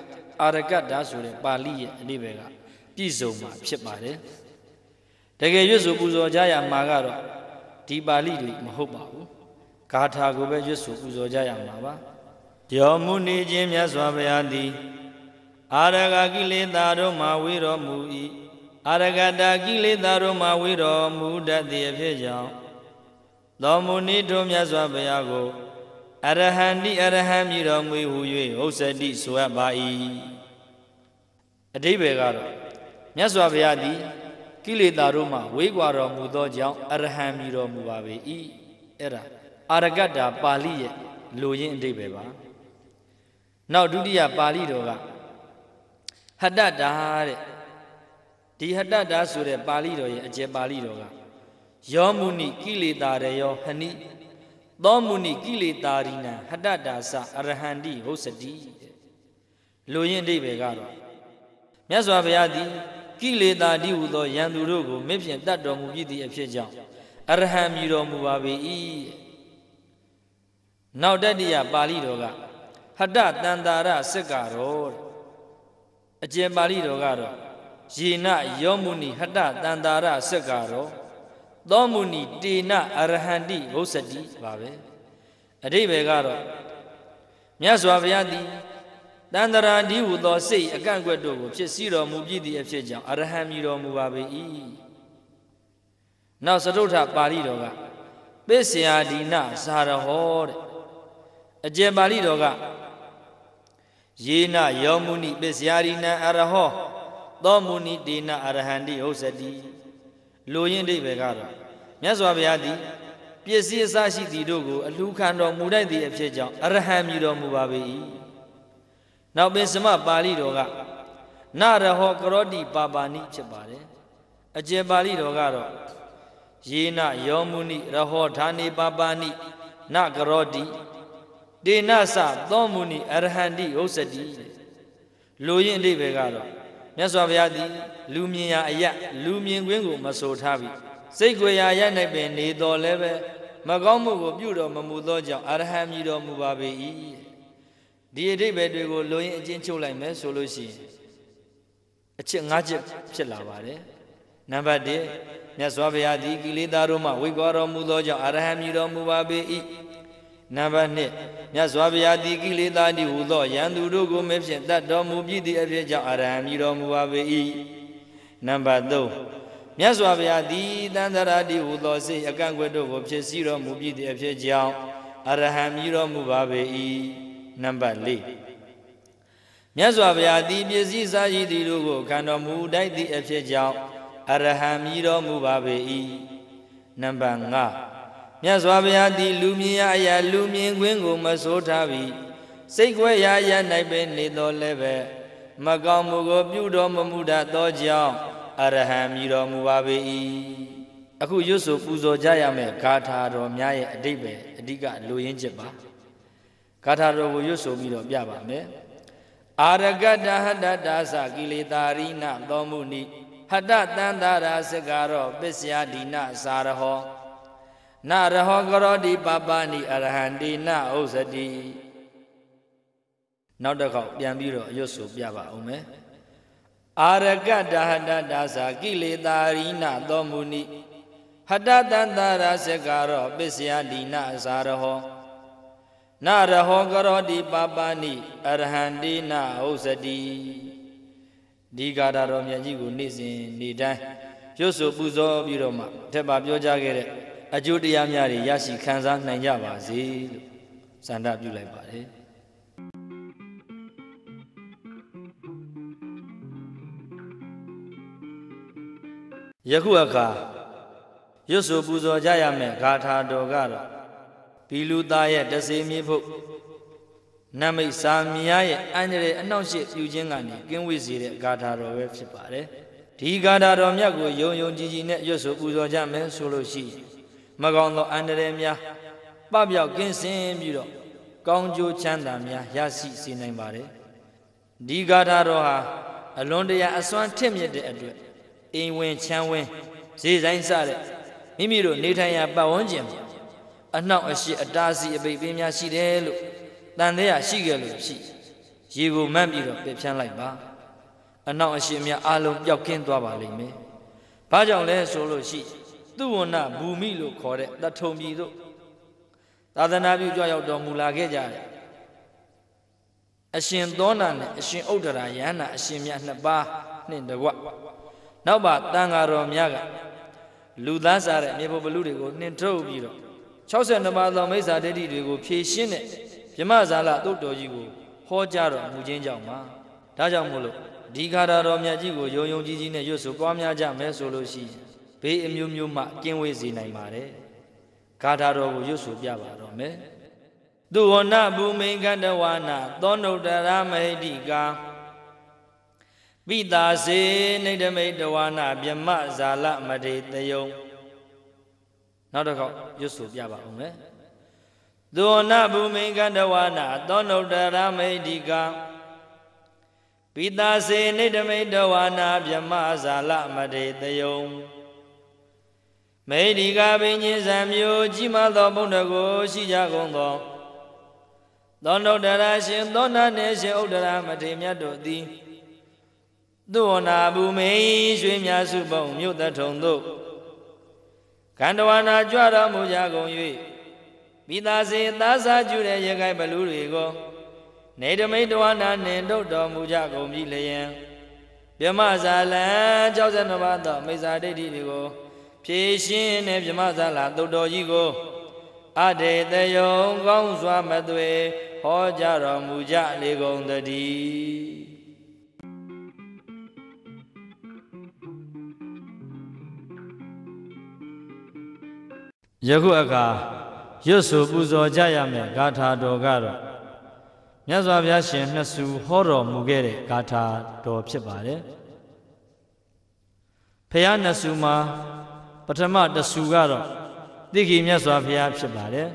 အာရကတာဆိုတဲ့ပါဠိရဲ့အတိပ္ပယ်ကပြည့်စုံမှာဖြစ်ပါတယ်တကယ်ရွတ်ဆိုပူဇော်ကြရမှာကတော့ဒီပါဠိတွေမဟုတ်ပါဘူးဂါထာကိုပဲရွတ်ဆိုပူဇော်ကြရမှာပါယောမုဏိချင်းမြတ်စွာဘုရားသည်အာရကကိလေသာတို့မှဝေတော်မူ၏အာရကတာကိလေသာတို့မှဝိတော်မူတတ်သည့်အဖြစ်ကြောင့်သောမုနိတို့မြတ်စွာဘုရားကိုအရဟန္တိအရဟံမြည်တော်မူဟူ၍ဟုတ်စတိဆိုအပ်ပါ၏အတိဘေကတော့မြတ်စွာဘုရားသည်ကိလေသာတို့မှဝေးကွာတော်မူသောကြောင့်အရဟံမြည်တော်မူပါပေ၏အဲ့ဒါအာရကတာပါဠိရဲ့လိုရင်းအတိဘေပါနောက်ဒုတိယပါဠိတော်ကဟတ္တတာတဲ့ဒီဟတတာဆိုတဲ့ပါဠိတော်ရဲ့အကျယ်ပါဠိတော်ကယောမုနိကိလေသာရယောဟနိသောမုနိကိလေသာရိနံဟတတာသအရဟန္တိဟုတ်စတိလူရင်းအိဗေကတော့မြတ်စွာဘုရားသည်ကိလေသာတိဟုသောယံသူတို့ကိုမင်းဖြင့်တတ်တော်မူပြီးသည့်အဖြစ်ကြောင့်အရဟံမြည်တော်မူပါပေ၏နောက်တတိယပါဠိတော်ကဟတတန္တာရစက္ကာရောအကျဉ်ပါဠိတော်ကတော့ယေနယောမုဏိဟတတန္တာရစက္ကာရောသောမုဏိတေနအရဟန္တိဘုဆတိပါပဲအတိဘေကတော့မြတ်စွာဘုရားသည်တန္တရာဒီဟုသောစိတ်အကန့်အကွက်တို့ကိုဖြစ်စီတော်မူပြီးသည့်အဖြစ်ကြောင့်အရဟံမြည်တော်မူပါပေ၏နောက်သတုထပါဠိတော်ကပစ္ဆယာဒီနဇာရဟောတဲ့အကျေပါဠိတော်ကယေနယောမုဏိပစ္ဆယာဒီနံအရဟောသောမုနိတေနအရဟန္တိဟုတ်စတိလူရင်းအိဗေကတော့မြတ်စွာဘုရားသည်ပစ္စည်းအစရှိသည်တို့ကိုအလှခံတော်မူတတ်သည့်အဖြစ်ကြောင့်အရဟံမြည်တော်မူပါပေ၏နောက်ပင်စမပါဠိတော်ကနရဟောကရောတိပါပါဏိဖြစ်ပါတယ်အကျေပါဠိတော်ကတော့ယေနယောမုနိရဟောဌာနေပါပါဏိနကရောတိတေနသသောမုနိအရဟန္တိဟုတ်စတိလူရင်းအိဗေကတော့မြတ်စွာဘုရားသည်လူမြင်ရာအယက်လူမြင်ကွင်းကိုမဆိုထားပြီစိတ်ကိုယ်ရာအယက်၌ပင်နေတော်လည်းပဲမကောင်းမှုကိုပြုတော်မမူသောကြောင့်အရဟံမြည်တော်မူပါပေ၏ဒီအဓိပ္ပာယ်တွေကိုလိုရင်းအချင်းချုပ်လိုက်မယ်ဆိုလို့ရှိရင်အချက်၅ချက်ဖြစ်လာပါတယ်နံပါတ်1မြတ်စွာဘုရားသည်ကိလေသာတို့မှဝိကွာတော်မူသောကြောင့်အရဟံမြည်တော်မူပါပေ၏နံပါတ်1မြတ်စွာဘုရားတိကိလေသာတိဟူသောယံသူတို့ကိုမဖြင့်တတ်တော်မူပြီသည့်အဖြစ်ကြောင့်အရဟံမြည်တော်မူပါပေ၏နံပါတ်3မြတ်စွာဘုရားတိတန်တရာတိဟူသောစိတ်အကန့်ကွက်တို့ကိုဖြစ်စီတော်မူပြီသည့်အဖြစ်ကြောင့်အရဟံမြည်တော်မူပါပေ၏နံပါတ်4မြတ်စွာဘုရားတိပစ္စည်းစားရည်တိတို့ကိုခံတော်မူတိုက်သည့်အဖြစ်ကြောင့်အရဟံမြည်တော်မူပါပေ၏နံပါတ်5မြတ်စွာဘုရားသည် လူမြင်ရအရာလူမြင်ကွင်းကိုမဆိုးထားပြီးစိတ်ခွဲရာရ၌ပင်နေတော်လည်းပဲမကောင်းမှုကို ပြုတော်မမူတတ်သောကြောင့်အရဟံမြည်တော်မူပါပေ၏အခုရွတ်ဆိုပူဇော်ကြရမယ့်ဂါထာတော်များရဲ့အတိတ်ပဲအဓိကလိုရင်းချက်ပါဂါထာတော်ကိုရွတ်ဆိုပြီးတော့ပြပါမယ်အာရကတဟတတာသကိလေသာရိနသောမှုနိဟတတန္တာရာစကာရော ပစ္စယဒီနစာရဟောနရဟောကရောတိပပနိအရဟန္တိနဥစ္စတိနောက်တစ်ခေါက်ပြန်ပြီးတော့အရွတ်ဆိုပြပါအောင်မယ်အာရကတဟတတာသာကိလေသာရိနသောမူနိဟတတန္တရာစကာရောပစ္စယဒီနအစာရဟောနရဟောကရောတိပပနိအရဟန္တိနဥစ္စတိဒီဂါတာတော်မြတ်ကြီးကိုနေ့စဉ်နေ့တိုင်းရွတ်ဆိုပူဇော်ပြီးတော့မှထက်ပါပြောကြခဲ့တဲ့အကျိုးတရားများတွေရရှိခံစားနိုင်ကြပါစေလို့ဆန္ဒပြုလိုက်ပါတယ်ယခုအခါရွတ်ဆိုပူဇော်ကြရမယ့်ဂါထာတော်ကတော့ဘီလူသားရဲ့တစေမြေဖို့နမိတ်စာမြားရဲ့အန္တရာယ်အနှောက်အယှက်ပြုခြင်းကနေကင်းဝေးစေတဲ့ဂါထာတော်ပဲဖြစ်ပါတယ်ဒီဂါထာတော်မြတ်ကိုယုံယုံကြည်ကြည်နဲ့ရွတ်ဆိုပူဇော်ကြမယ်ဆိုလို့ရှိရင်မကောင်းသောအန္တရာယ်များပပျောက်ကင်းစင်ပြီးတော့ကောင်းကျိုးချမ်းသာများရရှိစေနိုင်ပါတယ်ဒီဂါထာတော်ဟာအလွန်တရာအစွမ်းထင့်မြင့်တဲ့အတွက်အိမ်ဝင်ချမ်းဝင်ဈေးဆိုင်စတဲ့မိမိတို့နေထိုင်ရာပတ်ဝန်းကျင်အနောက်အရှေ့အတားစီအပိတ်ပင်းများရှိတယ်လို့တန်တဲ့ရရှိကြလို့ရှိရေကိုမှတ်ပြီးတော့ပြဖြန်းလိုက်ပါအနောက်အရှေ့များအလုံးပျောက်ကင်းသွားပါလိမ့်မယ်။ဘာကြောင့်လဲဆိုလို့ရှိရင်သူဝဏဘူမိလို့ခေါ်တဲ့တထုံပြည်သို့သာသနာပြုကြွရောက်တော်မူလာခဲ့ကြတယ်အရှင်သောနာနဲ့အရှင်ဥဒ္ဒရာယန္နာအရှင်မြတ်နှစ်ပါးနှင့်တကွနောက်ပါတန်ဃာတော်များကလူသားစားတဲ့မြေပေါ်ဘလူတွေကိုနှင်ထုတ်ပြီးတော့62ပါးသောမိစ္ဆာဒိဋ္ဌိတွေကိုဖြေရှင်းတဲ့မြမဇာလတုတ်တော်ကြီးကိုဟောကြားတော်မူခြင်းကြောင့်ပါဒါကြောင့်မို့လို့ဒီဃာတာတော်မြတ်ကြီးကိုယုံယုံကြည်ကြည်နဲ့ရွတ်ဆိုပွားများကြမယ်ဆိုလို့ရှိရင်ဘေးအမျိုးမျိုးမှကင်းဝေးစေနိုင်ပါတယ်ဂါထာတော်ကိုရွတ်ဆိုပြပါတော့မယ်သူဝနဘူမိန်ကတဝနာသောနုတ္တရမဟိတိကာပိတာစေနေတမိတ်တဝနာမြမဇာလမတေတယုံနောက်တစ်ခေါက်ရွတ်ဆိုပြပါဦးမယ်သူဝနဘူမိန်ကတဝနာသောနုတ္တရမဟိတိကာပိတာစေနေတမိတ်တဝနာမြမဇာလမတေတယုံမေဒီကာဘိညင်းဇံမျိုး ကြီးမားသောဘုန်းတော်ကို ရှိကြကုန်သောသောနုဒ္ဒရာရှင်သောနာနေရှင်ဥဒ္ဒရာမထေမြတ်တို့သည်သူဝနာဘူးမေရွှေမြစုပုံမြို့တထုံတို့ကန္တဝနာကြွတော်မူကြကုန်၍မိသားစေသားစားကျူတဲ့ရခိုင်ဘလူတွေကိုနေတမိတ်တဝနာနှင့်တုတ်တော်မူကြကုန်ပြီလျင်မြမဇာလံ62ပါးသောမိစ္ဆာဒိဋ္ဌိတွေကိုဖြည့်ရှင်းတဲ့မြမဇာလာတုတ်တော်ကြီးကို အတေတယုံကောင်းစွာမသွေဟောကြားတော်မူကြလေကုန်တည်းယခုအခါရွတ်ဆို ပူဇော်ကြရမယ့်ဂါထာတော်ကတော့မြတ်စွာဘုရားရှင် နှစ်ဆူဟောတော်မူခဲ့တဲ့ဂါထာတော်ဖြစ်ပါတယ်။ဖះနှစ်ဆူမှာပထမတဆူကတော့တိခိမြတ်စွာဘုရားဖြစ်ပါတယ်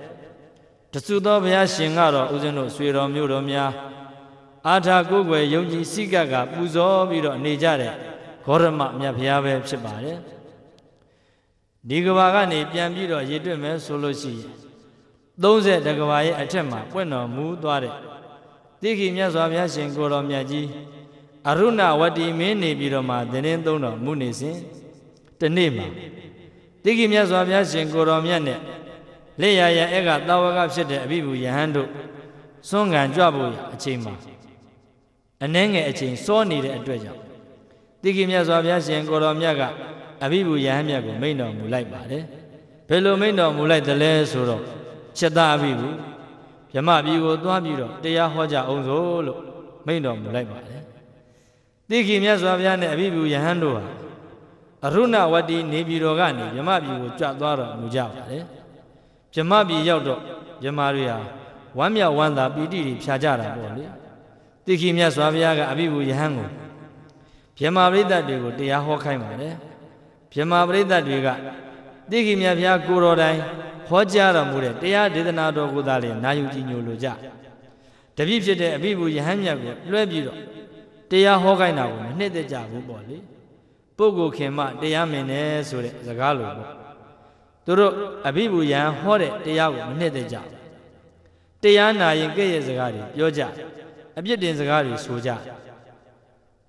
တဆူသောဘုရားရှင်ကတော့ဦးဇင်းတို့ဆွေတော်မျိုးတော်များအာထာကိုယ်ွယ်ယုံကြည်စိတ်ကကပူဇော်ပြီးတော့နေကြတဲ့ဂေါရမမြတ်ဘုရားပဲဖြစ်ပါတယ်ဒီကဘာကနေပြန်ပြီးတော့ရည်တွက်မယ်ဆိုလို့ရှိရင်30တကဘာရဲ့အထက်မှာပွင့်တော်မူသွားတဲ့တိခိမြတ်စွာဘုရားရှင်ကိုတော်မြတ်ကြီးအရုဏဝတ္တိမင်းနေပြီးတော့မှတင်းင်းသုံးတော်မူနေစဉ်တနေ့မှာတိခိမြတ်စွာဘုရားရှင်ကိုတော်မြတ်နဲ့လက်ရရအဲ့ကတာဝကဖြစ်တဲ့အဘိဗုယဟန်တို့စွန့်ကန်ကြွဖို့အချိန်မှာအနှဲငယ်အချိန်စောနေတဲ့အတွက်ကြောင့်တိခိမြတ်စွာဘုရားရှင်ကိုတော်မြတ်ကအဘိဗုယဟန်မြတ်ကိုမိန့်တော်မူလိုက်ပါတယ်ဘယ်လိုမိန့်တော်မူလိုက်သလဲဆိုတော့ချက်သားအဘိဗုမြမပြည်ကိုသွားပြီးတော့တရားဟောကြအောင်ဆိုလို့မိန့်တော်မူလိုက်ပါတယ်တိခိမြတ်စွာဘုရားနဲ့အဘိဗုယဟန်တို့ဟာအရုဏဝတီနေပြည်တော်ကနေမြမပြည်ကိုကြွသွားတော်မူကြပါတယ်မြမပြည်ရောက်တော့မြမတွေဟာဝမ်းမြောက်ဝမ်းသာပီတိတွေဖြာကြတာပေါ့လေတိခိမြတ်စွာဘုရားကအဘိဘူယဟန်ကိုမြမပရိသတ်တွေကိုတရားဟောခိုင်းပါတယ်မြမပရိသတ်တွေကတိခိမြတ်ဘုရားကိုတော်တိုင်ဟောကြားတော်မူတဲ့တရားဒေသနာတော်ကိုသာလေနာယူကြည်ညိုလိုကြတပည့်ဖြစ်တဲ့အဘိဘူယဟန်မြတ်ကိုလွှဲပြီးတော့တရားဟောခိုင်းတာကိုမနှစ်သက်ကြဘူးပေါ့လေပုဂ္ဂိုလ်ခင်မတရားမင်တယ်ဆိုတဲ့စကားလိုပေါ့သူတို့အဘိဗုယံဟောတဲ့တရားကိုမနှစ်သက်ကြတရားနာရင်ကဲ့ရဲ့စကားတွေပြောကြအပြစ်တင်စကားတွေဆိုကြ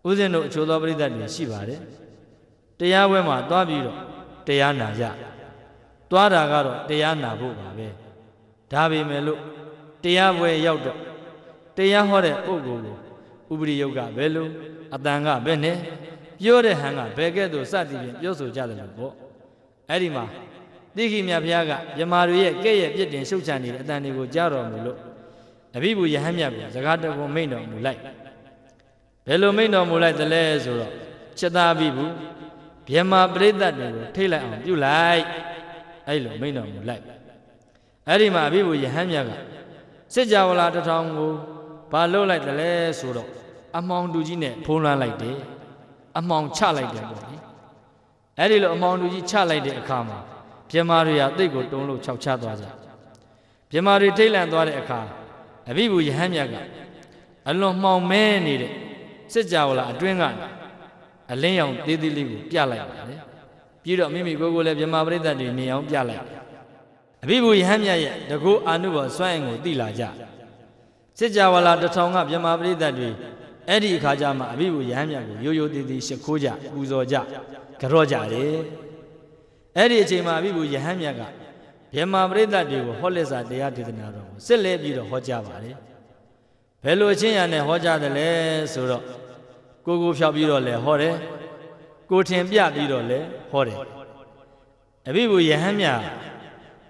ဥစဉ်တို့အချို့သောပရိသတ်တွေရှိပါတယ်တရားဝဲမှာသွားပြီးတော့တရားနာကြသွားတာကတော့တရားနာဖို့ပါပဲဒါပေမဲ့လို့တရားပွဲရောက်တော့တရားဟောတဲ့ပုဂ္ဂိုလ်ကိုဥပရိယုတ်ကဘယ်လိုအတန်ကဘယ်နဲ့ပြောတဲ့ဟန်ကဘယ်ကဲ့သို့စသည်ဖြင့်ပြောဆိုကြတယ်လို့ပေါ့အဲ့ဒီမှာတိခိမြတ်ဘုရားကမြမာတွေရဲ့ကဲ့ရဲ့ပြစ်တင်ရှုတ်ချနေတဲ့အတန်တွေကိုကြားတော်မူလို့တပိပုယဟန်မြတ်ကိုစကားတော်ကိုမိန့်တော်မူလိုက်ဘယ်လိုမိန့်တော်မူလိုက်သလဲဆိုတော့ချက်သားပြီးဘူးမြမာပရိသတ်တွေကိုထိတ်လိုက်အောင်ပြုလိုက်အဲ့လိုမိန့်တော်မူလိုက်အဲ့ဒီမှာအဘိဗုယဟန်မြတ်ကစစ်ကြဝဠာတထောင်ကိုဘာလှုပ်လိုက်သလဲဆိုတော့အမောင်တူကြီးနဲ့ဖုံးလွှမ်းလိုက်တယ်အမောင်ချလိုက်တယ်ပေါ့လေအဲ့ဒီလိုအမောင်လူကြီးချလိုက်တဲ့အခါမှာပြမတွေရာတိတ်ကိုတုံးလို့ခြောက်ချသွားကြပြမတွေထိတ်လန့်သွားတဲ့အခါအဘိဘူယဟန်မြတ်ကအလွန်မှောင်မဲနေတဲ့စစ်ကြောလာအတွင်းကအလင်းရောင်သေးသေးလေးကိုပြလိုက်ပါတယ်ပြီးတော့မိမိကိုယ်ကိုယ်လည်းပြမပရိသတ်တွေနေအောင်ပြလိုက်အဘိဘူယဟန်မြတ်ရဲ့တကူအာနုဘောစွန့်အင်ကိုတိလာကြစစ်ကြောလာတထောင်ကပြမပရိသတ်တွေအဲ့ဒီအခါကျမှအဘိဓုရဟန်းမြတ်ကိုရိုးရိုးသေးသေးရှ िख ိုးကြပူဇော်ကြကြော့ကြတယ်အဲ့ဒီအချိန်မှာအဘိဓုရဟန်းမြတ်ကမြမပရိသတ်တွေကိုဟောလက်စာတရားဒေသနာတော်ကိုစစ်လဲပြီးတော့ဟောကြားပါလေဘယ်လိုအချင်းရနဲ့ဟောကြားတယ်လဲဆိုတော့ကိုကိုဖြောက်ပြီးတော့လဲဟောတယ်ကိုထင်ပြပြီးတော့လဲဟောတယ်အဘိဓုရဟန်းမြတ်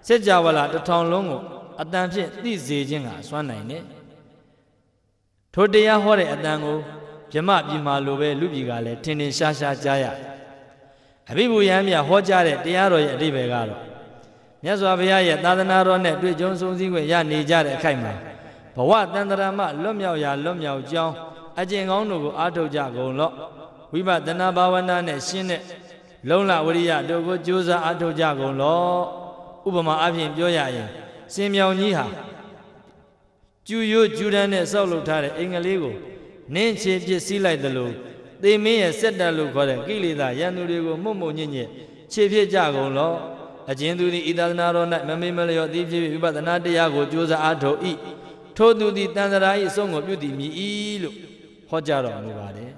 စစ်ကြဝဠာတထောင်လုံးကိုအတန်ဖြင့်သိစေခြင်းကအစွမ်းနိုင်တယ်ထိုတရား ဟောတဲ့အတန်ကိုမြမပြည်မှာလိုပဲလူပြည်ကလည်းထင်ထင်ရှားရှားကြားရအဘိဗုယံမြဟောကြားတဲ့တရားတော်ရဲ့အဓိပ္ပာယ်ကတော့မြတ်စွာဘုရားရဲ့သာသနာတော်နဲ့တွေ့ကြုံဆုံးစည်းခွင့်ရနေကြတဲ့အခိုက်မှာဘဝတန်တရာမလွတ်မြောက်ရာလွတ်မြောက်ကြောင်းအကျင့်ကောင်းတို့ကိုအားထုတ်ကြကုန်လော့ဝိပဿနာဘာဝနာနဲ့ရှင်းတဲ့လုံလဝရိယတို့ကို ကြိုးစားအားထုတ်ကြကုန်လော့ဥပမာအဖြစ်ပြောရရင်စင်မြောင်ကြီးဟာကျူရွကျူတန်းနဲ့ဆောက်လုပ်ထားတဲ့အိမ်ကလေးကိုနင်းချေပစ်စည်းလိုက်သလိုသေမင်းရဲ့စက်တက်လို့ခေါ်တဲ့ကိလေသာရန်သူတွေကိုမှုမှုညစ်ညစ်ခြေဖြစ်ကြကုန်လောအကျဉ်သူသည်ဤသာသနာတော်၌မမေ့မလျော့သည်ဖြစ်ဝိပဿနာတရားကိုကြိုးစားအားထုတ်၏ထိုသူသည်တန်တရာ၏အဆုံးကိုပြုတည်မည်၏လို့ဟောကြားတော်မူပါတယ်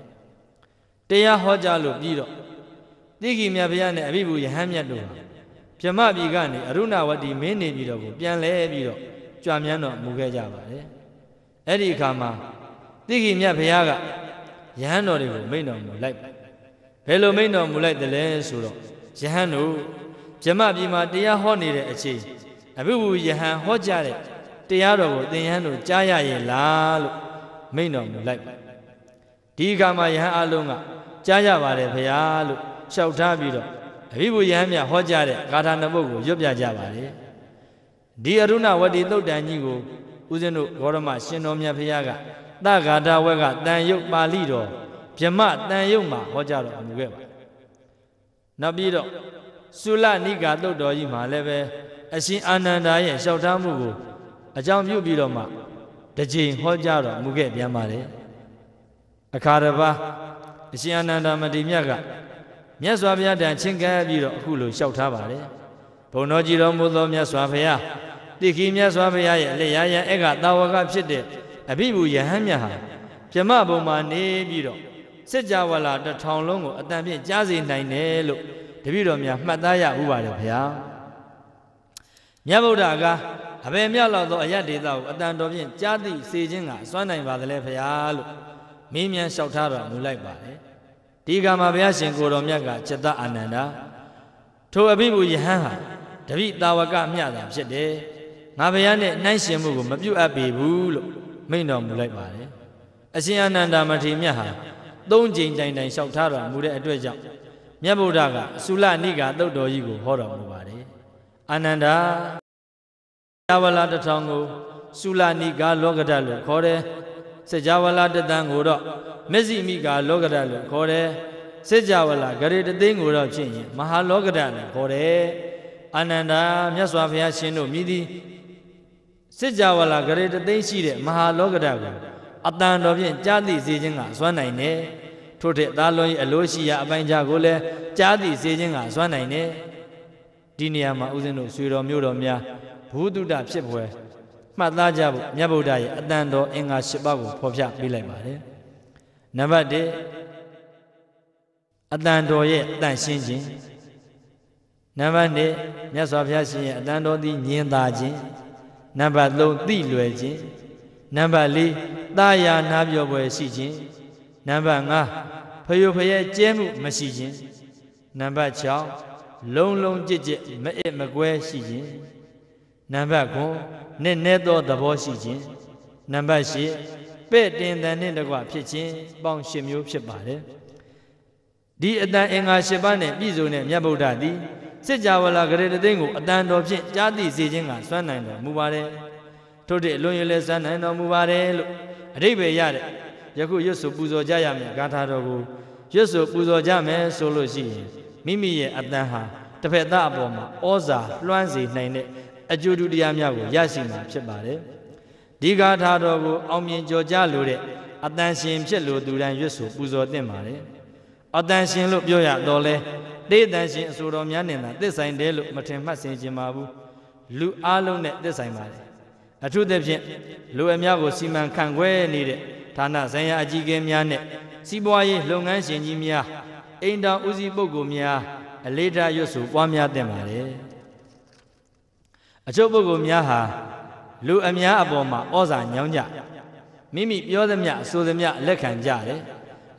တရားဟောကြားလို့ပြီးတော့တိခိမြတ်ဘုရားနဲ့အဘိဗုယဟန်မြတ်တို့ဗြဟ္မပြည်ကနေအရုဏဝတီမင်းနေပြီးတော့ကိုပြန်လဲပြီးတော့ကြွမြန်းတော်မူခဲ့ကြပါတယ်အဲ့ဒီအခါမှာတိခိမြတ်ဘုရားကယဟန်တော်တွေကိုမိန့်တော်မူလိုက်ဘယ်လိုမိန့်တော်မူလိုက်သလဲဆိုတော့ယဟန်တို့ဂျမပြည်မှာတရားဟောနေတဲ့အချိန်အဘိဝယဟန် ဟောကြားတဲ့တရားတော်ကိုသင်ယဟန်တို့ကြားရရဲ့လားလို့မိန့်တော်မူလိုက်ဒီအခါမှာယဟန်အလုံးကကြားရပါတယ်ဘုရားလို့လျှောက်ထားပြီးတော့အဘိဝယဟန်မြတ်ဟောကြားတဲ့ဂါထာနှစ်ပုဒ်ကိုရွတ်ပြကြပါတယ်ဒီအရုဏဝတိသုတ်တန်ကြီးကိုဦးဇင်းတို့ဂေါရမရှင်တော်မြတ်ဖရာကသဂါတာဝက်ကတန်ရုပ်ပါဠိတော်ဗြမတန်ရုပ်မှာဟောကြားတော်မူခဲ့ပါနောက်ပြီးတော့သုလနိကာသုတ်တော်ကြီးမှာလည်းပဲအရှင်အာနန္ဒာရဲ့လျှောက်ထားမှုကိုအကြောင်းပြုပြီးတော့မှတကြိမ်ဟောကြားတော်မူခဲ့ပြန်ပါတယ်အခါတစ်ပါးအရှင်အာနန္ဒာမတိမြတ်ကမြတ်စွာဘုရားတန်ချင်းကပ်ပြီးတော့အခုလိုလျှောက်ထားပါတယ်ဘုံတော်ကြည်တော်မူသောမြတ်စွာဘုရားတိခိမြတ်စွာဘုရားရဲ့အလျာယံအက္ခတာဝကဖြစ်တဲ့အဘိဗုယဟန်မြတ်ဟာပြမဘုံမှာနေပြီးတော့စစ်ကြဝဠာတစ်ထောင်လုံးကိုအတန်ဖြင့်ကြားစေနိုင်တယ်လို့တပည့်တော်များမှတ်သားရဥပါတယ်ဗျာမြတ်ဗုဒ္ဓကအဘယ်မြတ်လောက်သောအရတ္တေသာကိုအတန်တော်ဖြင့်ကြားသိစေခြင်းကအစွမ်းနိုင်ပါသလဲဗျာလို့မင်းမြန်လျှောက်ထားတော်မူလိုက်ပါတယ်ဒီကမှာဘုရားရှင်ကိုတော်မြတ်ကจิตတအာနန္ဒာထိုအဘိဗုယဟန်ဟာတပိတာဝကမျှတာဖြစ်တယ်ငါဘုရားနဲ့နှိုင်းရှင်မှုကိုမပြုတ်အပ်ပေဘူးလို့မိန့်တော်မူလိုက်ပါတယ်အရှင်အနန္ဒာမထေရမြတ်ဟာသုံးကြိမ်တိုင်တိုင်လျှောက်ထားတော်မူတဲ့အတွက်ကြောင့်မြတ်ဗုဒ္ဓကအစုလနိကာတုတ်တော်ကြီးကိုဟောတော်မူပါတယ်အာနန္ဒာဇဝလာတထောင်ကိုစုလနိကာလောကဓာတ်လို့ခေါ်တယ်စကြဝဠာတသံကိုတော့မျက်စိမိကာလောကဓာတ်လို့ခေါ်တယ်စကြဝဠာဂရေတသိန်းကိုတော့ဖြစ်ရင်မဟာလောကဓာတ်လို့ခေါ်တယ်အာနန္ဒာမြတ်စွာဘုရားရှင်တို့မြည်သည်စစ်ကြဝဠာဂရေတသိရှိတဲ့မဟာလောကဓာတ်ကိုအတန်တော်ဖြင့်ကြားသိစေခြင်းကစွမ်းနိုင်တယ်ထို့ထက်သာလွန်၏အလိုရှိရာအပိုင်းခြားကိုလည်းကြားသိစေခြင်းကစွမ်းနိုင်တယ်ဒီနေရာမှာဥစဉ်တို့ဆွေတော်မျိုးတော်များဘုဒ္ဓတဖြစ်ပွဲမှတ်သားကြဖို့မြတ်ဗုဒ္ဓရဲ့အတန်တော်အင်္ဂါ၈ပါးကိုဖော်ပြပေးလိုက်ပါတယ်နံပါတ်1အတန်တော်ရဲ့အတန်ရှင်းခြင်းနံပါတ်1မြတ်စွာဘုရားရှင်ရဲ့အတန်တော်သည်ညင်သာခြင်းနံပါတ်3သိလွယ်ခြင်းနံပါတ်4တာယာနာပြောပွဲရှိခြင်းနံပါတ်5ဖယုဖယဲကျဲမှုမရှိခြင်းနံပါတ်6လုံလုံကြစ်ကြစ်မအစ်မကွဲရှိခြင်းနံပါတ်9နစ်နဲသောသဘောရှိခြင်းနံပါတ်10ပဲ့တင်တန်နှင့်တကွဖြစ်ခြင်း ပေါင်း10မျိုးဖြစ်ပါတယ်ဒီအတန်အင်္ဂါ10ပါးနဲ့ပြည့်စုံတဲ့မြတ်ဗုဒ္ဓသည်စစ်ကြဝဠာဂရေတသိန်းကိုအတန်တော်ဖြင့်ကြားသိစေခြင်းကစွမ်းနိုင်တော်မူပါတယ်ထို့တည်းအလွန်ရလဲစွမ်းနိုင်တော်မူပါတယ်လို့အတိပ္ပယ်ရတဲ့ယခုရွတ်ဆိုပူဇော်ကြရမယ်ဂါထာတော်ကိုရွတ်ဆိုပူဇော်ကြမယ်ဆိုလို့ရှိရင်မိမိရဲ့အတန်ဟာတစ်ဖက်သားအပေါ်မှာဩဇာလွှမ်းစေနိုင်တဲ့အကျိုးဒုတိယများကိုရရှိမှာဖြစ်ပါတယ်ဒီဂါထာတော်ကိုအောင်မြင်ကြော်ကြလို့တဲ့အတန်ရှင်ဖြစ်လို့သူတိုင်းရွတ်ဆိုပူဇော်သင့်ပါတယ်အတန်ရှင်လို့ပြောရတော့လဲတေးတန်ရှင်အဆိုတော်များနဲ့သာသစ္ဆိုင်တယ်လို့မထင်မှတ်စေချင်ပါဘူးလူအလုံးနဲ့သစ္ဆိုင်ပါတယ်အထူးသဖြင့်လူအများကိုစီမံခန့်ခွဲနေတဲ့ဌာနဆိုင်ရာအကြီးအကဲများနဲ့စီးပွားရေးလုပ်ငန်းရှင်ကြီးများအိမ်တော်ဦးစီးပုဂ္ဂိုလ်များအလေးထားရွတ်ဆိုပွားများတင်ပါတယ်အချို့ပုဂ္ဂိုလ်များဟာလူအများအပေါ်မှာဩဇာညောင်းကြမိမိပြောသမျှအဆိုသမျှလက်ခံကြတယ်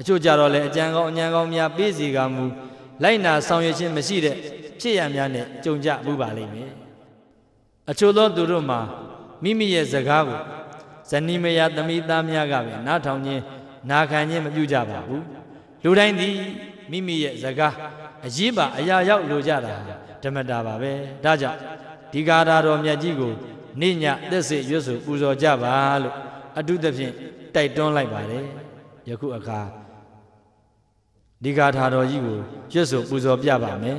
အချို့ကြတော့လေအကြံကောင်းအညံကောင်းများပေးစီကမူလိုက်နာဆောင်ရွက်ခြင်းမရှိတဲ့ဖြစ်ရများနဲ့ကြုံကြမှုပါလိမ့်မယ်အချို့သောသူတို့မှာမိမိရဲ့စကားကိုဇနီးမယားသမီးသားများကပဲနားထောင်ခြင်းနာခံခြင်းမပြုကြပါဘူးလူတိုင်းသည်မိမိရဲ့စကားအရေးပါ အရာရောက်လိုကြတာဓမ္မတာပါပဲဒါကြောင့်ဒီကာရာတော်မြတ်ကြီးကိုနိညာသက်စေရွတ်ဆိုပူဇော်ကြပါလို့အတုသဖြင့်တိုက်တွန်းလိုက်ပါတယ်ယခုအခါဒီဂါထာတော်ကြီးကိုရွတ်ဆိုပူဇော်ပြပါမယ်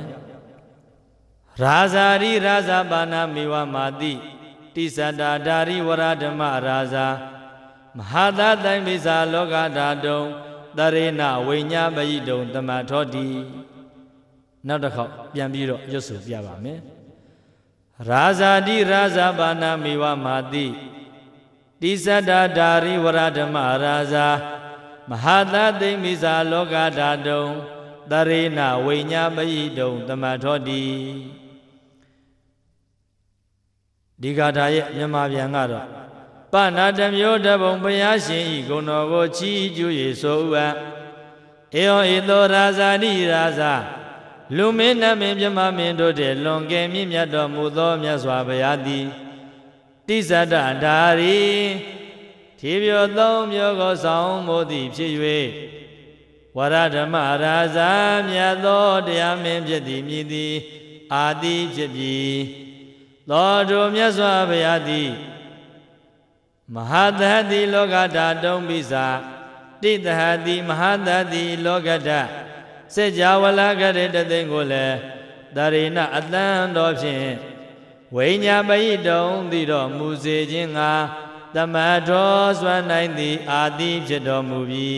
ရာဇာရိရာဇပါဏမေဝမာတိတိသတာဓာရိဝရဓမ္မရာဇာမဟာသာတိုင်ပိစာလောကဓာတုံတရေဏဝိညာပယိတုံတမထောတိနောက်တစ်ခေါက်ပြန်ပြီးတော့ရွတ်ဆိုပြပါမယ်ရာဇာတိရာဇပါဏမေဝမာတိတိသတာဓာရိဝရဓမ္မရာဇာမဟာသတိမိစာလောကဓာတုံတရေနဝိညာပယိတုံသမထောတိဒီဂါထာရဲ့မြန်မာပြန်ကတော့ပဏတမျိုးတပုံဘုရားရှင်ဤဂုဏ်တော်ကိုချီးကျူး၍ဆိုဥပဧယောဧသောရာဇာနိရာဇာလူမင်းနမင်းမြမမင်းတို့တဲ့လွန်ကဲမြင့်မြတ်တော်မူသောမြတ်စွာဘုရားသည် တိဇဒဓာရီခြေပြောသုံးမျိုးကိုဆောင်မို့သည်ဖြစ်၍ဝရဓမ္မရာဇာမြတ်သောတရားမင်းဖြစ်သည်မြည်သည်အာတိဖြစ်ပြီးသောတို့မြတ်စွာဘုရားသည် မဟာသဟတိလောကဓာတုံးပိစာတိသဟတိမဟာသဟတိလောကဓာစေကြဝလကရတသိင်ကိုလည်းတရိဏအတန်တော်ဖြင့်ဝိညာပယိတုံသိတော်မူစေခြင်းငါတမထောစွမ်းနိုင်သည်အာတိဖြစ်တော်မူပြီ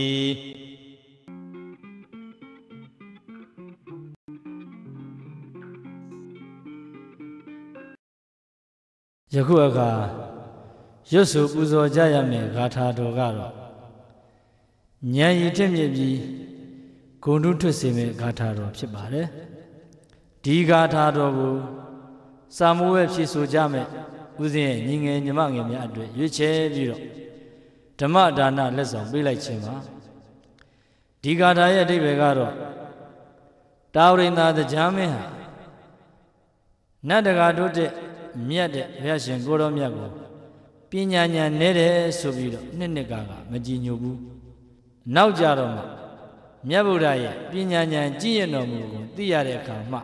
ယခုအခါရွတ်စုပူဇော်ကြရမယ့်ဂါထာတော်ကတော့ဉာဏ်ရည်ထက်မြက်ပြီးဂုဏ်ထုထွတ်စေမယ့်ဂါထာတော်ဖြစ်ပါတယ်ဒီဂါထာတော်ကိုစာမိုးဝဲဖြည့်ဆိုကြမယ့်ဦးဇင်းရဲ့ညီငယ်ညီမငယ်များအတွက်ရွေးချယ်ပြီးတော့ဓမ္မဒါနလက်ဆောင် ပေးလိုက်ခြင်းပါဒီဂါထာရဲ့အဓိပ္ပာယ်ကတော့တာဝရိန္ဒာတရားမင်းဟာနတ်တကာတို့တဲ့မြတ်တဲ့ဘုရားရှင်ကိုတော်မြတ်ကိုပညာဉာဏ်နဲ့တယ်ဆိုပြီးတော့နှစ်နှစ်ကကမကြည်ညိုဘူးနောက်ကြတော့မှမြတ်ဗုဒ္ဓရဲ့ပညာဉာဏ်ကြည့်ရတော်မူကိုသိရတဲ့အခါမှ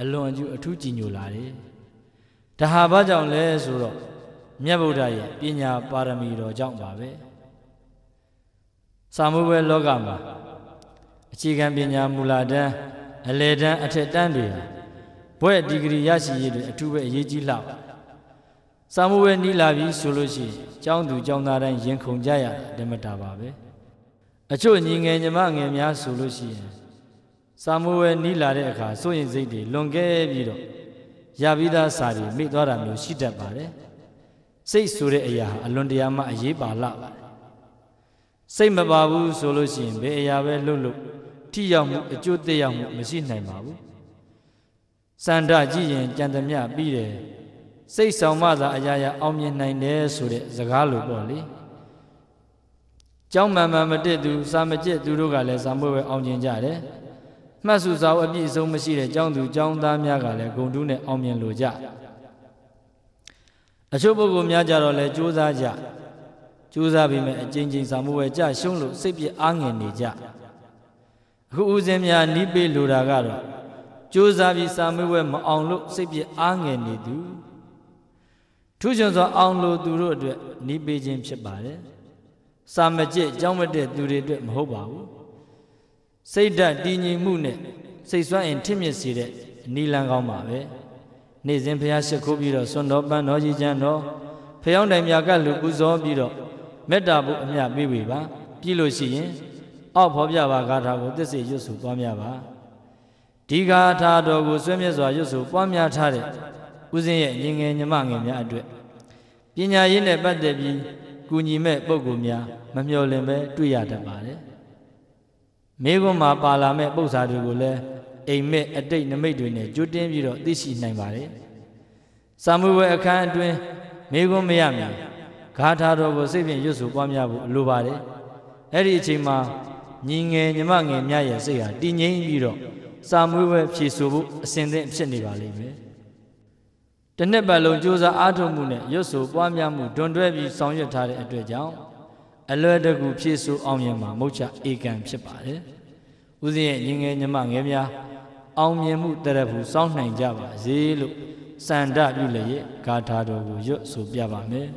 အလွန်အကျူးအထူးကြည်ညိုလာတယ်ဒါဟာဘာကြောင့်လဲဆိုတော့မြတ်ဗုဒ္ဓရဲ့ပညာပါရမီတော်ကြောင့်ပါပဲစာမှုပဲလောကမှာအခြေခံပညာမူလာတန်းအလယ်တန်းအထက်တန်းတွေဟာဘွဲ့ဒီဂရီရရှိရေးတွေအထူးပဲအရေးကြီးလောက်စာမှုပဲနီးလာပြီဆိုလို့ရှိရင်ကျောင်းသူကျောင်းသားတိုင်းရင်ခုန်ကြရဓမ္မတာပါပဲအချို့ညီငယ်ညီမငယ်များဆိုလို့ရှိရင်စာမှုပဲနီးလာတဲ့အခါစိုးရင်စိတ်တွေလွန်ကဲပြီးတော့ရပြီးသားစာတွေမိသွားတာမျိုးရှိတတ်ပါတယ်စိတ်ဆိုတဲ့အရာအလွန်တရာမှအရေးပါလာပါတယ်စိတ်မပါဘူးဆိုလို့ရှိရင်ဘယ်အရာပဲလုပ်လို့ထိရောက်မှုအကျိုးသက်ရောက်မှုမရှိနိုင်ပါဘူးစန္ဒကြည့်ရင်ကြံသမျှပြီးတယ်စိတ်ဆောင်မသာအရာရာအောင်မြင်နိုင်တယ်ဆိုတဲ့စကားလိုပေါ့လေเจ้าမှန်မှန်မတည့်သူစာမကျက်သူတို့ကလည်းစာမွေးပဲအောင်ကျင်ကြတယ်မှတ်စုစာအုပ်အပြည့်အစုံမရှိတဲ့ကျောင်းသူကျောင်းသားများကလည်းဂုံတူးနဲ့အောင်မြင်လိုကြအချို့ပုဂ္ဂိုလ်များကြတော့လည်းကြိုးစားကြကြိုးစားပြီးမှအချင်းချင်းစာမှုဝဲကြရှုံးလို့စိတ်ပြအားငယ်နေကြအခုဦးဇင်းများနီးပေးလိုတာကတော့ကြိုးစားပြီးစာမှုဝဲမအောင်လို့စိတ်ပြအားငယ်နေသူထူးချွန်စွာအောင်လို့သူတို့အတွက်နီးပေးခြင်းဖြစ်ပါတယ်စာမကြည့်အကြောင်းမတည့်သူတွေအတွက်မဟုတ်ပါဘူးစိတ်ဓာတ်တည်ငြိမ်မှုနဲ့စိတ်ဆွမ်းအင်ထင့်မြင့်စေတဲ့နီလန်ကောင်းပါပဲနေ့စဉ်ဘုရားရှိခိုးပြီးတော့စွန်တော်ပန်းတော်ကြီးကျမ်းတော်ဖျောင်းတိုင်မြာကလူပူဇော်ပြီးတော့မေတ္တာဖို့အမြပေးပေပါပြီးလို့ရှိရင်အောက်ဖော်ပြပါဂါထာကိုသစ္စေရွတ်ဆိုပွားများပါဒီဂါထာတော်ကိုဆွေးမြဲစွာရွတ်ဆိုပွားများထားတဲ့ဦးစင်းရဲ့ညီငယ်ညီမငယ်များအတွေ့ပညာရေးနဲ့ပတ်သက်ပြီးကူညီမဲ့ပုဂ္ဂိုလ်များမမျှော်လင့်ပဲတွေ့ရတတ်ပါတယ်မိဂုံမှာပါလာမဲ့ပု္ပ္ပာတွေကိုလည်းအိမ်မက်အတိတ်နမိတ်တွေနဲ့ကြွတင်းပြီးတော့သိရှိနိုင်ပါတယ်။စာမှုဝေအခန်းအတွင်းမိဂုံမရမီဂါထာတော်ကိုစိတ်ဖြင့်ရွတ်ဆိုပွားများဖို့လိုပါတယ်။အဲ့ဒီအချိန်မှာညီငယ်ညီမငယ်များရဲ့စိတ်ဟာတည်ငြိမ်ပြီးတော့စာမှုဝေဖြည့်ဆိုဖို့အစဉ်သင့်ဖြစ်နေပါလိမ့်မယ်။တစ်နှစ်ပတ်လုံးကြိုးစားအားထုတ်မှုနဲ့ရွတ်ဆိုပွားများမှုတွင်တွဲပြီးဆောင်ရွက်ထားတဲ့အတွက်ကြောင့်အလွယ်တကူဖြည့်ဆို့အောင်မြင်မှာမုတ်ချဧကံဖြစ်ပါတယ်။ဦးဇင်းရဲ့ညီငယ်ညီမငယ်များအောင်မြင်မှုတရဖူစောင့်နိုင်ကြပါစေလို့စန္ဒပြုလျက်ဂါထာတော်ကိုရွတ်ဆိုပြပါမယ်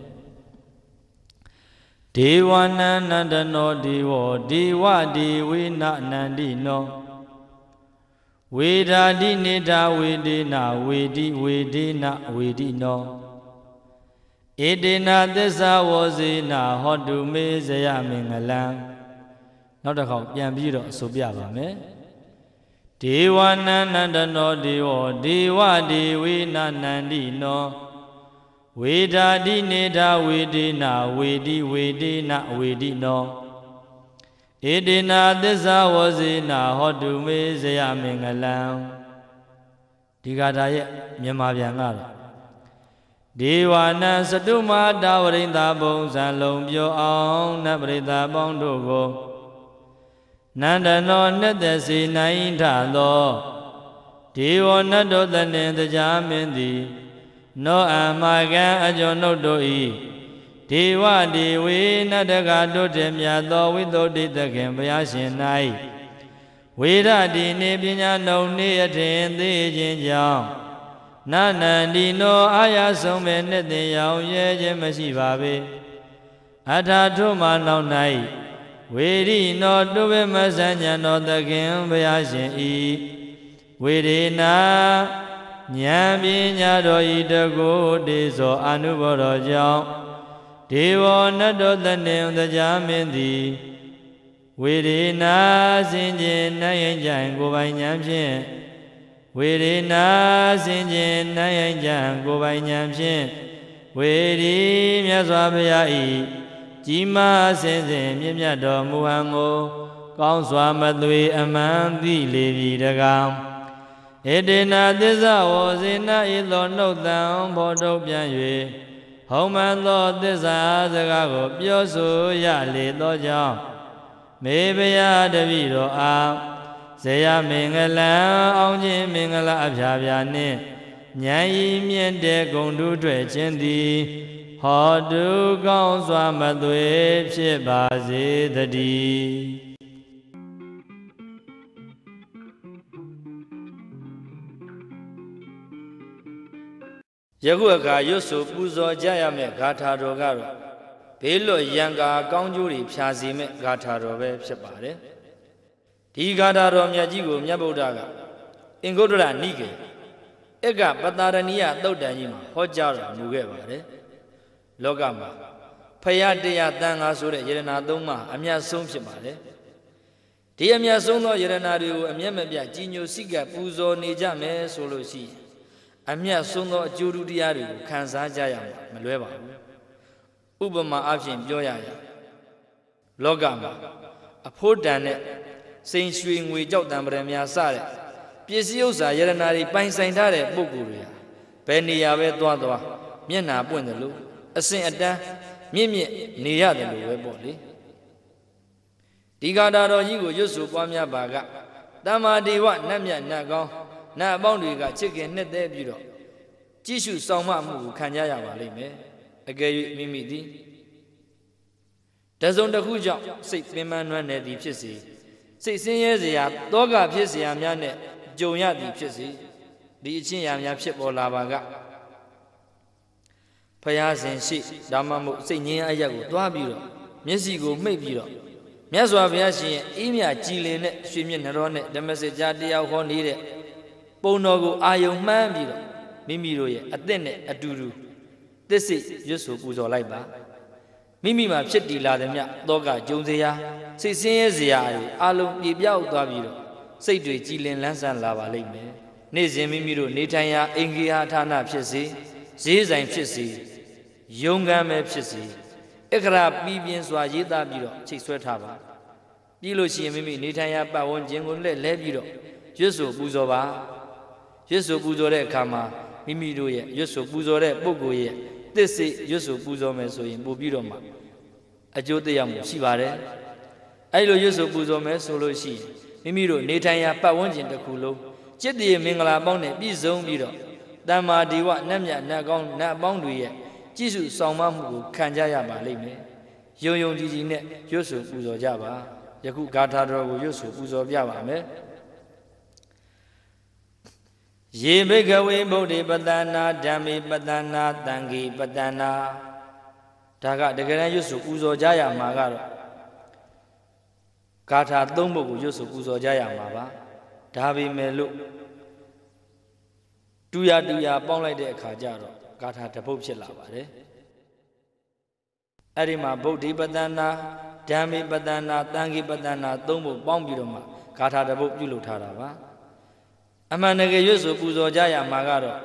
။ဒေဝနန္တနောဒေဝဒေဝဒေဝေနနန္တိနောဝေဒာတိနေတာဝေဒေနဝေတိဝေဒေနဝေတိနောဧတေနာသစ္စာဝောစေနာဟောတုမေဇယမင်္ဂလံနောက်တစ်ခေါက်ပြန်ပြီးတော့အဆိုပြပါမယ်ဒေဝနန္နတနောဒေဝဒေဝဒေဝေနနန္တိနောဝေဒာတိနေတာဝေဒေနာဝေတိဝေဒေနာဝေတိနောဧတေနာသစ္စာဝောစေနာဟောတုမေဇယမင်္ဂလံဒီဂါထာရဲ့မြန်မာပြန်ကတော့ဒေဝနာစတုမာတာဝရိန္တာဘုံဇံလုံးပြောအောင်နတ်ပရိသတ်ပေါင်းတို့ကိုနန္ဒနောနှစ်သက်စီနိုင်ထသောဒေဝနတ်တို့တနင်တရားမင်းသည်နောအမကံအကျွန်ုပ်တို့ဤဒေဝဒေဝေနတကတို့တည်းမြတ်သောဝိသုဒ္ဓိသခင်ဘုရားရှင်၌ဝေရတိနေပညာနှုံနေအထင်သေးခြင်းကြောင့်နနန္ဒီနောအာရဆုံးပဲနဲ့တင်ရောင်ရဲခြင်းမရှိပါပေအထာထုမှနောက်၌ဝေရိနောတုဝေမဆဉ္ဇဏောသခင်ဘုရားရှင်ဤဝေရေနာဉာဏ်ပညာတော်ဤတကုတေဇောအနုဘောတော်ကြောင့်ဒေဝနတ္တောတနေံတရားမင်းသည်ဝေရေနာစင်ခြင်းနိုင်ရင်ကြိုင်ကိုယ်ပိုင်ဉာဏ်ဖြင့်ဝေရေနာစင်ကျင်နိုင်ရင်ကြံကိုပိုင်ဉာဏ်ဖြင့်ဝေရီမြတ်စွာဘုရားဤကြီးမားစင်စင်မြင့်မြတ်တော်မူဟံကို ကောင်းစွာမသွေ အမှန်သိလေပြီတကားဧတေနာသစ္စာဝဇေနာဤသောနှုတ်တံဘောတုပြန်၍ဟောမန်သောသစ္စာစကားကို ပြောဆိုရလေသောကြောင့်မေဘုရားတပည့်တော်အားဇေယမင်္ဂလံအောင်ခြင်းမင်္ဂလာအဖျားဖျားနှင့်ဉာဏ်ဤမြင့်တဲ့ဂုံတုတွေ့ခြင်းသည် ဟောတုကောင်းစွာမသွေ ဖြစ်ပါစေတည်းယခုအခါရွတ်ဆိုပူဇော်ကြရမယ့်ဂါထာတော်ကတော့ဘေးလွတ်ရန်ကာကောင်းကျိုးတွေဖြာစီမဲ့ဂါထာတော်ပဲဖြစ်ပါတယ်ဒီဂါထာတော်မြတ်ကြီးကိုမြတ်ဗုဒ္ဓကအင်္ဂုတ္တရနိကေအကပတာရဏိယသုတ်တန်ကြီးမှာဟောကြားတော်မူခဲ့ပါတယ်လောကမှာဖယတရားတန်ငါဆိုတဲ့ယရနာသုံးပါအမြတ်ဆုံးဖြစ်ပါတယ်ဒီအမြတ်ဆုံးသောယရနာတွေကိုအမျက်မပြကြီးညိုစိကပူဇော်နေကြမယ်ဆိုလို့ရှိရင်အမြတ်ဆုံးသောအကျိုးတရားတွေကိုခံစားကြရမှာမလွဲပါဘူးဥပမာအဖြစ်ပြောရရင်လောကမှာအဖို့တန်တဲ့စိန်ရွှေငွေကြောက်တံပရများစတဲ့ပစ္စည်းဥစ္စာယရနာတွေပိုင်ဆိုင်ထားတဲ့ပုဂ္ဂိုလ်တွေဟာဘယ်နေရာပဲသွားသွားမျက်နာပွင့်တယ်လို့အစဉ်အတန်းမြင့်မြင့်နေရတယ်လို့ပဲပေါ့လေဒီကာတာတော်ကြီးကိုရွတ်ဆိုပွားများပါကတမ္မာဒေဝနတ်မြတ်နတ်ကောင်းနတ်အပေါင်းတွေကချစ်ခင်နှစ်သက်ပြီးတော့ကြည့်ရှုဆောင်မှမှုကိုခံကြရပါလိမ့်မယ်အကယ်၍မိမိသည်တစုံတစ်ခုကြောင့်စိတ်ပင်ပန်းနှွမ်းနေသည်ဖြစ်စေစိတ်ဆင်းရဲစရာတောကဖြစ်စရာများနဲ့ကြုံရသည်ဖြစ်စေဒီအချင်းရာများဖြစ်ပေါ်လာပါကဖယားစဉ်ရှိဒါမှမဟုတ်စိတ်ငြင်းအရက်ကိုတွားပြီးတော့မျက်စိကိုမှိတ်ပြီးတော့မြတ်စွာဘုရားရှင်ရဲ့အေးမြကြည်လင်တဲ့ရွှေမြင့်တော်နဲ့ဓမ္မစကြာတရားဟောနေတဲ့ပုံတော်ကို အာယုံမှန်းပြီးတော့မိမိတို့ရဲ့အသက်နဲ့အတူတူသစ္စိရွတ်ဆိုပူဇော်လိုက်ပါမိမိမှာဖြစ်တည်လာသည်မြတောကကြုံစရာစိတ်ဆင်းရဲစရာတွေအလုံးပြေပြောက်သွားပြီးတော့စိတ်တွေကြည်လင်လန်းဆန်းလာပါလိမ့်မယ်နေ့စဉ်မိမိတို့နေထိုင်ရာအင်္ဂိဟာဌာနဖြစ်စေဈေးဆိုင်ဖြစ်စေယုံကံပဲဖြစ်စေအက္ခရာပြီးပြင်းစွာရေးသားပြီးတော့ချိတ်ဆွဲထားပါပြီးလို့ရှိရင်မိမိနေထိုင်ရာပတ်ဝန်းကျင်ကိုလည်းလဲပြီးတော့ရွတ်ဆိုပူဇော်ပါရွတ်ဆိုပူဇော်တဲ့အခါမှာမိမိတို့ရဲ့ရွတ်ဆိုပူဇော်တဲ့ပုဂ္ဂိုလ်ရဲ့သစ်စေရွတ်ဆိုပူဇော်မယ်ဆိုရင်ပို့ပြီးတော့မှအကျိုးတရားမှုရှိပါတယ်အဲ့လိုရွတ်ဆိုပူဇော်မယ်ဆိုလို့ရှိရင်မိမိတို့နေထိုင်ရာပတ်ဝန်းကျင်တစ်ခုလုံးจิตတည်မင်္ဂလာပေါင်းနဲ့ပြည့်စုံပြီးတော့တမ္မာဒီဝနတ်မြတ်နတ်ကောင်းနတ်ပေါင်းတွေရဲ့ကြည့်စုဆောင်မမှုကိုခံကြရပါလိမ့်မယ်ယုံယုံကြည်ကြည်နဲ့ရွတ်ဆိုပူဇော်ကြပါယခုဂါထာတော်ကိုရွတ်ဆိုပူဇော်ပြပါမယ်ယေဘိကဝေဗုဒ္ဓပတနာဓမ္မိပတနာတံဃိပတနာဒါကတကယ်တမ်းရွတ်ဆိုပူဇော်ကြရမှာကတော့ဂါထာ၃ပုဒ်ကိုရွတ်ဆိုပူဇော်ကြရမှာပါဒါပေမဲ့လို့တူရတူရပေါင်းလိုက်တဲ့အခါကျတော့ဂါထာတစ်ပုဒ်ဖြစ်လာပါတယ်အဲ့ဒီမှာဗုဒ္ဓပတနာဓမ္မိပတနာတံဃိပတနာ၃ပုဒ်ပေါင်းပြီးတော့မှဂါထာတစ်ပုဒ်ပြုလုပ်ထားတာပါအမှန်တကယ်ရွတ်ဆိုပူဇော်ကြရမှာကတော့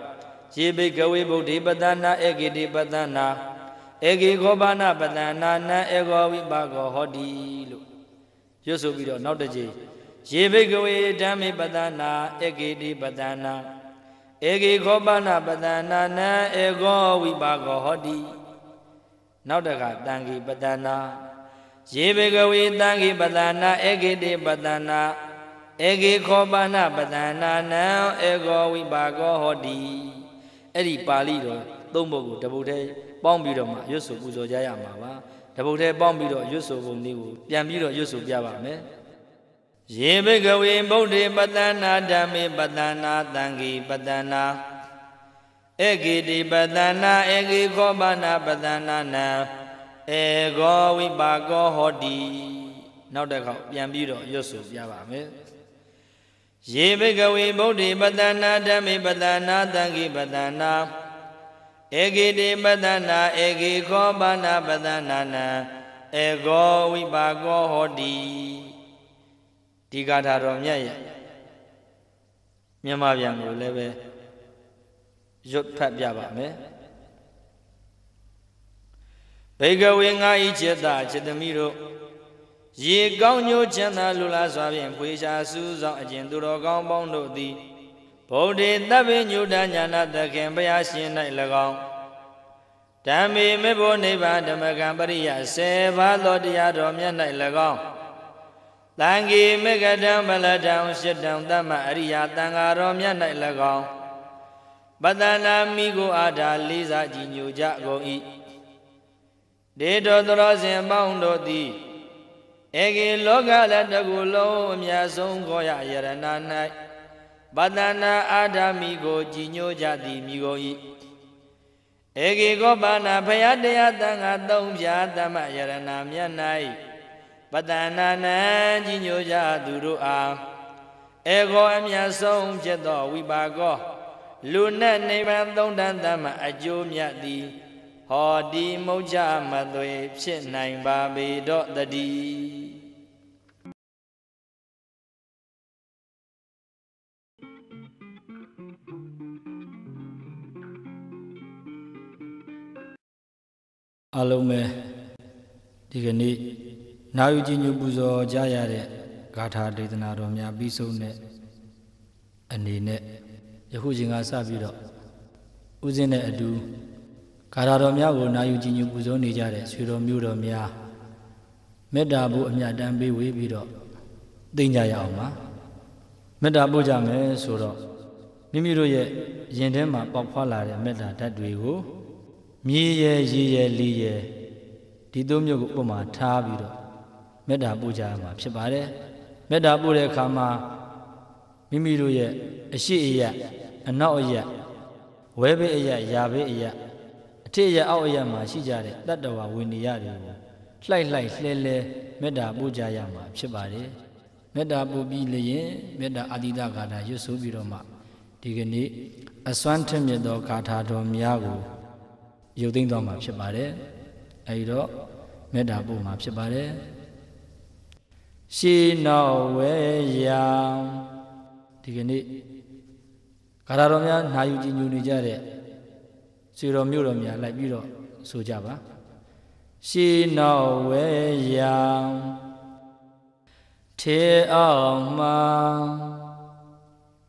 ရေဘိကဝေဗုဒ္ဓေပတနာဧကေတိပတနာဧကေခောပါဏပတနာနံဧကောဝိပါကောဟောတိလို့ရွတ်ဆိုပြီးတော့နောက်တစ်ကြိမ်ရေဘိကဝေဓမ္မေပတနာဧကေတိပတနာဧကေခောပါဏပတနာနံဧကောဝိပါကောဟောတိနောက်တစ်ခါတံဃိပတနာရေဘိကဝေတံဃိပတနာဧကေတိပတနာဧကေခောပါဏပဒနာနံဧကောဝိပါကောဟောတိအဲ့ဒီပါဠိတော်သုံးပုဒ်ကိုတပုဒ်ထဲပေါင်းပြီးတော့မှရွတ်ဆိုပူဇော်ကြရမှာပါတပုဒ်ထဲပေါင်းပြီးတော့ရွတ်ဆိုပုံလေးကိုပြန်ပြီးတော့ရွတ်ဆိုပြပါမယ်ယေဘိကဝေဗုဒ္ဓေပတနာဓမ္မေပတနာတံဃိပတနာဧကေတိပတနာဧကေခောပါဏပတနာနံဧကောဝိပါကောဟောတိနောက်တစ်ခေါက်ပြန်ပြီးတော့ရွတ်ဆိုပြပါမယ်ယေဘဂဝေဗုဒ္ဓေပတနာဓမ္မေပတနာသံဃိပတနာဧကိတိပတနာဧကိခောပါဏပတနာနံဧကောဝိပါကောဟောတိဒီကာထာတော်မြတ်ရဲ့မြန်မာပြန်ကိုလည်းပဲရွတ်ဖတ်ပြပါမယ်ဘေကဝေငါဤจิตတာจิตသမီးတို့ရေကောင်းညိုချမ်းသာလူလားစွာဖြင့်ဖွေရှာစူးဆောင်အကျင့်သူတော်ကောင်းပေါင်းတို့သည်ဗုဒ္ဓေတပ်ပင်ညုတညာနာသခင်ဘုရားရှင်၌၎င်းဓမ္မေမေဖို့နိဗ္ဗာန်ဓမ္မကံပရိယဆေဘာသောတရားတော်မြတ်၌၎င်းတန်ဂေမေကတံမလတံရှစ်တံတမအရိယတန်ဃာတော်မြတ်၌၎င်းပတနာမိကိုအာဓာလေးစားကြည်ညိုကြကုန်၏ဒေတောသောစဉ်ပေါင်းတို့သည်ဧကေလောကလည်းတကူလုံးအမြတ်ဆုံးခေါ်ရယရဏ၌ပတနာအာဓမိကိုကြည်ညိုကြသည်မိကုန်၏ဧကေကောပါဏဖယတရားတန်ခါသုံးဖြာတမယရဏမြတ်၌ပတနာနံကြည်ညိုကြသူတို့အားဧကောအမြတ်ဆုံးဖြစ်သောဝိပါကောလူနဲ့နိဗ္ဗာန်သုံးတန်တမအကျိုးမြတ်သည်ဟောဒီမုတ်ကြမသွေဖြစ်နိုင်ပါပေတော့တတိအလုံးပဲဒီကနေ့နာယူကြီးညူပူဇော်ကြရတဲ့ဂါထာဒေသနာတော်များပြီးဆုံးတဲ့အနေနဲ့ယခုချိန်ကစပြီးတော့ဥစဉ်တဲ့အတူဂါရတော်များကိုနာယူကြည်ညူပူဇော်နေကြတဲ့ဆွေတော်မျိုးတော်များမေတ္တာဖို့အမြတ်တမ်းပေးဝေးပြီးတော့သိကြရအောင်ပါမေတ္တာပို့ကြမယ်ဆိုတော့မိမိတို့ရဲ့ရင်ထဲမှာပေါက်ဖွာလာတဲ့မေတ္တာဓာတ်တွေကိုမြေရဲရေရဲလီရဲဒီသုံးမျိုးကိုဥပမာထားပြီးတော့မေတ္တာပို့ကြရမှာဖြစ်ပါတယ်မေတ္တာပို့တဲ့အခါမှာမိမိတို့ရဲ့အရှိအယအနောက်အယဝဲဘေးအယယာဘေးအယအထေရအောက်အရမှာရှိကြတဲ့တတ္တဝဝိနည်းရတွေကိုလှိုက်လှိုက်လှဲလှဲမေတ္တာပို့ကြရမှာ ဖြစ်ပါတယ်မေတ္တာပို့ပြီးလျင်မေတ္တာအာတိတဂါထာရွတ်ဆိုပြီးတော့မှဒီကနေ့အစွမ်းထက်မြက်သောဂါထာတော်များကိုရုပ်သိမ်းသွားမှာ ဖြစ်ပါတယ်အဲဒီတော့မေတ္တာပို့မှာဖြစ်ပါတယ်ရှေနောဝေယံဒီကနေ့ဂါထာတော်များနာယူကြည်ညိုနေကြတဲ့ဆွေတော်မျိုးတော်များလိုက်ပြီးတော့ဆိုကြပါရှေးနောက်ဝဲရန်ထေအောင်မှာ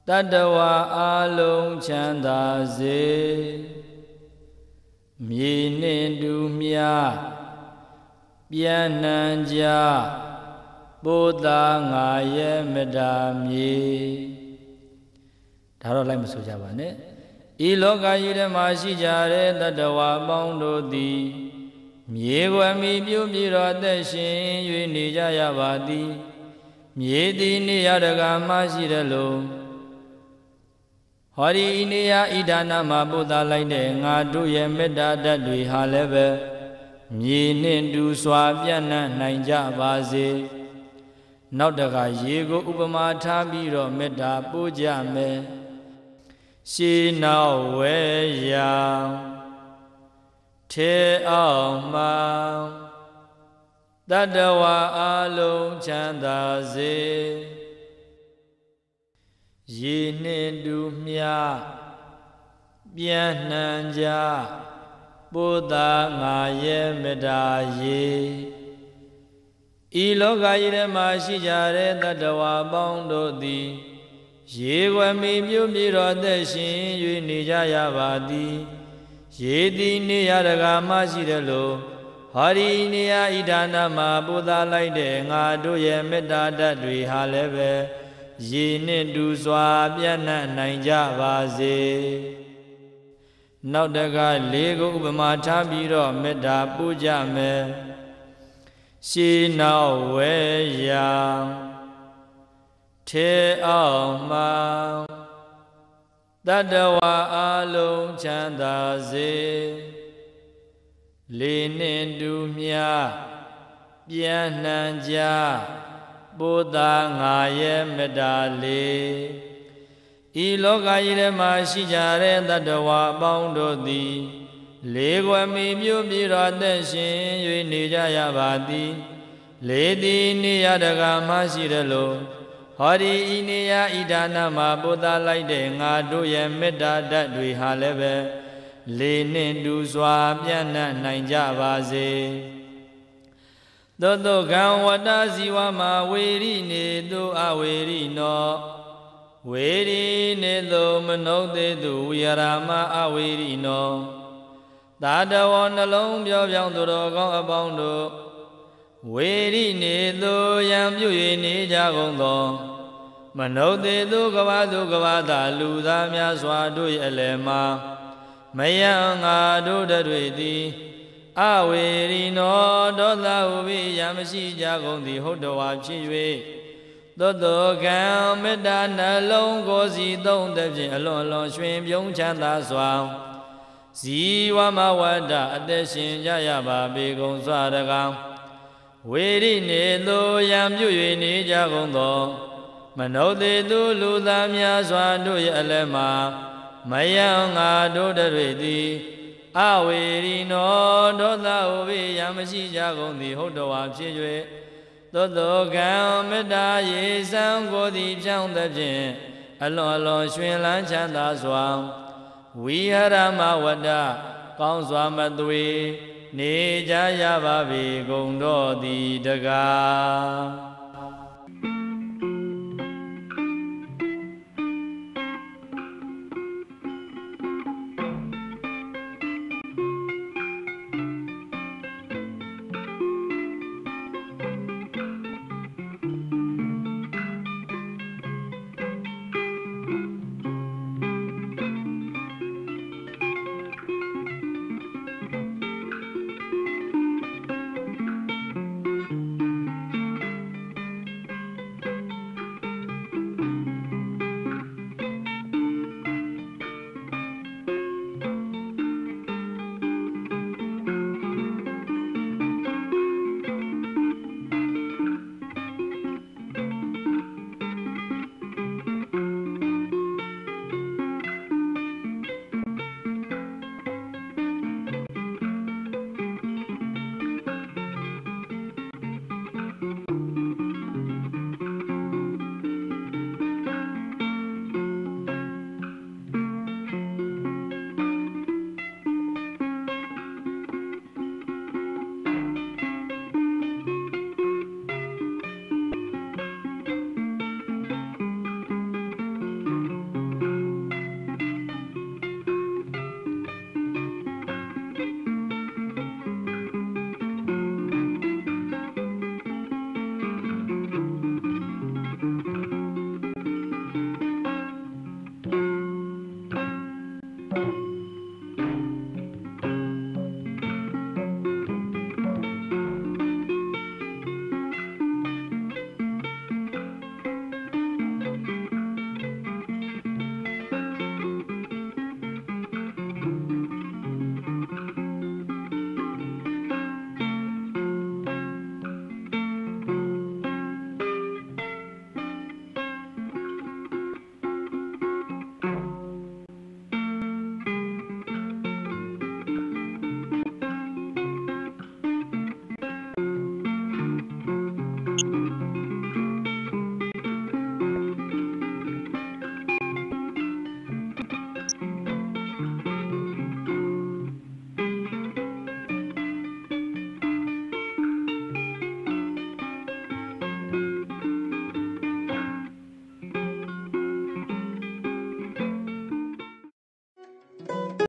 တတဝအလုံးချမ်းသာစေမြေနှင့်တူမြပြန့်နှံကြပိုးသားငါရဲ့မတာမြေဒါတော့လိုက်မဆိုကြပါနဲ့ဤလောကကြီးထဲမှာရှိကြတဲ့တတဝါပေါင်းတို့သည်မြေဝမီပြုပြီးတော့သက်ရှင်၍နေကြရပါသည် မြေသည်နေရတကာမှရှိတယ်လို့ဟောဒီဤနေရဣဒာနာမှာပို့သားလိုက်တဲ့ငါတို့ရဲ့မေတ္တာဓာတ်တွေဟာလည်းပဲမြေနှင့်တူစွာပြန့်နှံ့နိုင်ကြပါစေ နောက်တခါရေကိုဥပမာထားပြီးတော့မေတ္တာပို့ကြမယ်ရှေးနောက်ဝဲရာထဲအောင်မှတတဝအလုံးချမ်းသာစေရေနှင့်တူမြပြန့်နှံကြပုဒ္ဒါငါရဲ့မေတ္တာရေဤလောကကြီးထဲမှာရှိကြတဲ့တတဝါပေါင်းတို့သည်ရေဝမီမြို့မြေတော်သက်ရှင်၍နေကြရပါသည်ရေသည်နေရတကာမှရှိတယ်လို့ဟာရီနေယဣဒာနာမှာပူသာလိုက်တဲ့ငါတို့ရဲ့မေတ္တာဓာတ်တွေဟာလည်းပဲရေနှင့်တူစွာပြန့်နှံ့နိုင်ကြပါစေ နောက်တကလေးကိုဥပမာထားပြီးတော့မေတ္တာပူကြမယ်ရှင်းနောက်ဝဲရာထေအောင်မှတတဝါအလုံးချမ်းသာစေလေနှင့်တူမြပြန့်နှံကြပို့သာငါရဲ့မေတ္တာလေးဤလောကကြီးထဲမှာရှိကြတဲ့တတဝါအပေါင်းတို့သည် လေးကွယ်မိမြို့ပြည်တော်သက်ရှင်၍နေကြရပါသည် လေသည်နေရတကမှရှိတယ်လို့ဟောဒီဤနေယဣဒါနမှာပို့သားလိုက်တဲ့ငါတို့ရဲ့မေတ္တာဓာတ်တွေဟာလည်းပဲလေနှင့်တူစွာပြန့်နှံ့နိုင်ကြပါစေသောတောကံဝတ္တဇီဝမှာဝေရိနေသူအဝေရိနောဝေရိနေသူမနုဿေသူဝိရမအဝေရိနောသာတဝနှလုံးပြောပြောင်းသူတော်ကောင်းအပေါင်းတို့ဝေရိနေသူယံပြု၍နေကြကုန်သောမနုဿေသူကဘာသူကဘာသာလူသားများစွာတို့၏အလယ်မှာမယံငါတို့တွေသည်အဝေရိနောဒောသဟုဘိယံမရှိကြကုန်သည် ဟုတ်တော်ဝါဖြစ်၍သောတောကံမေတ္တာနှလုံးကိုယ်စီသုံးသည်ဖြင့်အလွန်လွန်ရွှင်ပြုံးချမ်းသာစွာဇီဝမဝတ္တအသက်ရှင်ကြရပါပေကုန်စွာတကားဝေရိနေလိုရံပြု၍နေကြကုန်သော မနုဿေသူ လူသားများစွာတို့၏အလယ်မှာမယံငါတို့တွေသည် အဝေရိနောဒောသဝိယံမရှိကြကုန်သည် ဟုတ်တော်ဟာဖြစ်၍သောတောကံမေတ္တာရေစံကိုသည်ဖြောင်းသည်ဖြင့်အလွန်အလွန်ရွှင်လန်းချမ်းသာစွာဝိဟရမဝတ္တကောင်းစွာမသွေနေကြရပါပြီဂုံတော်သည်တကား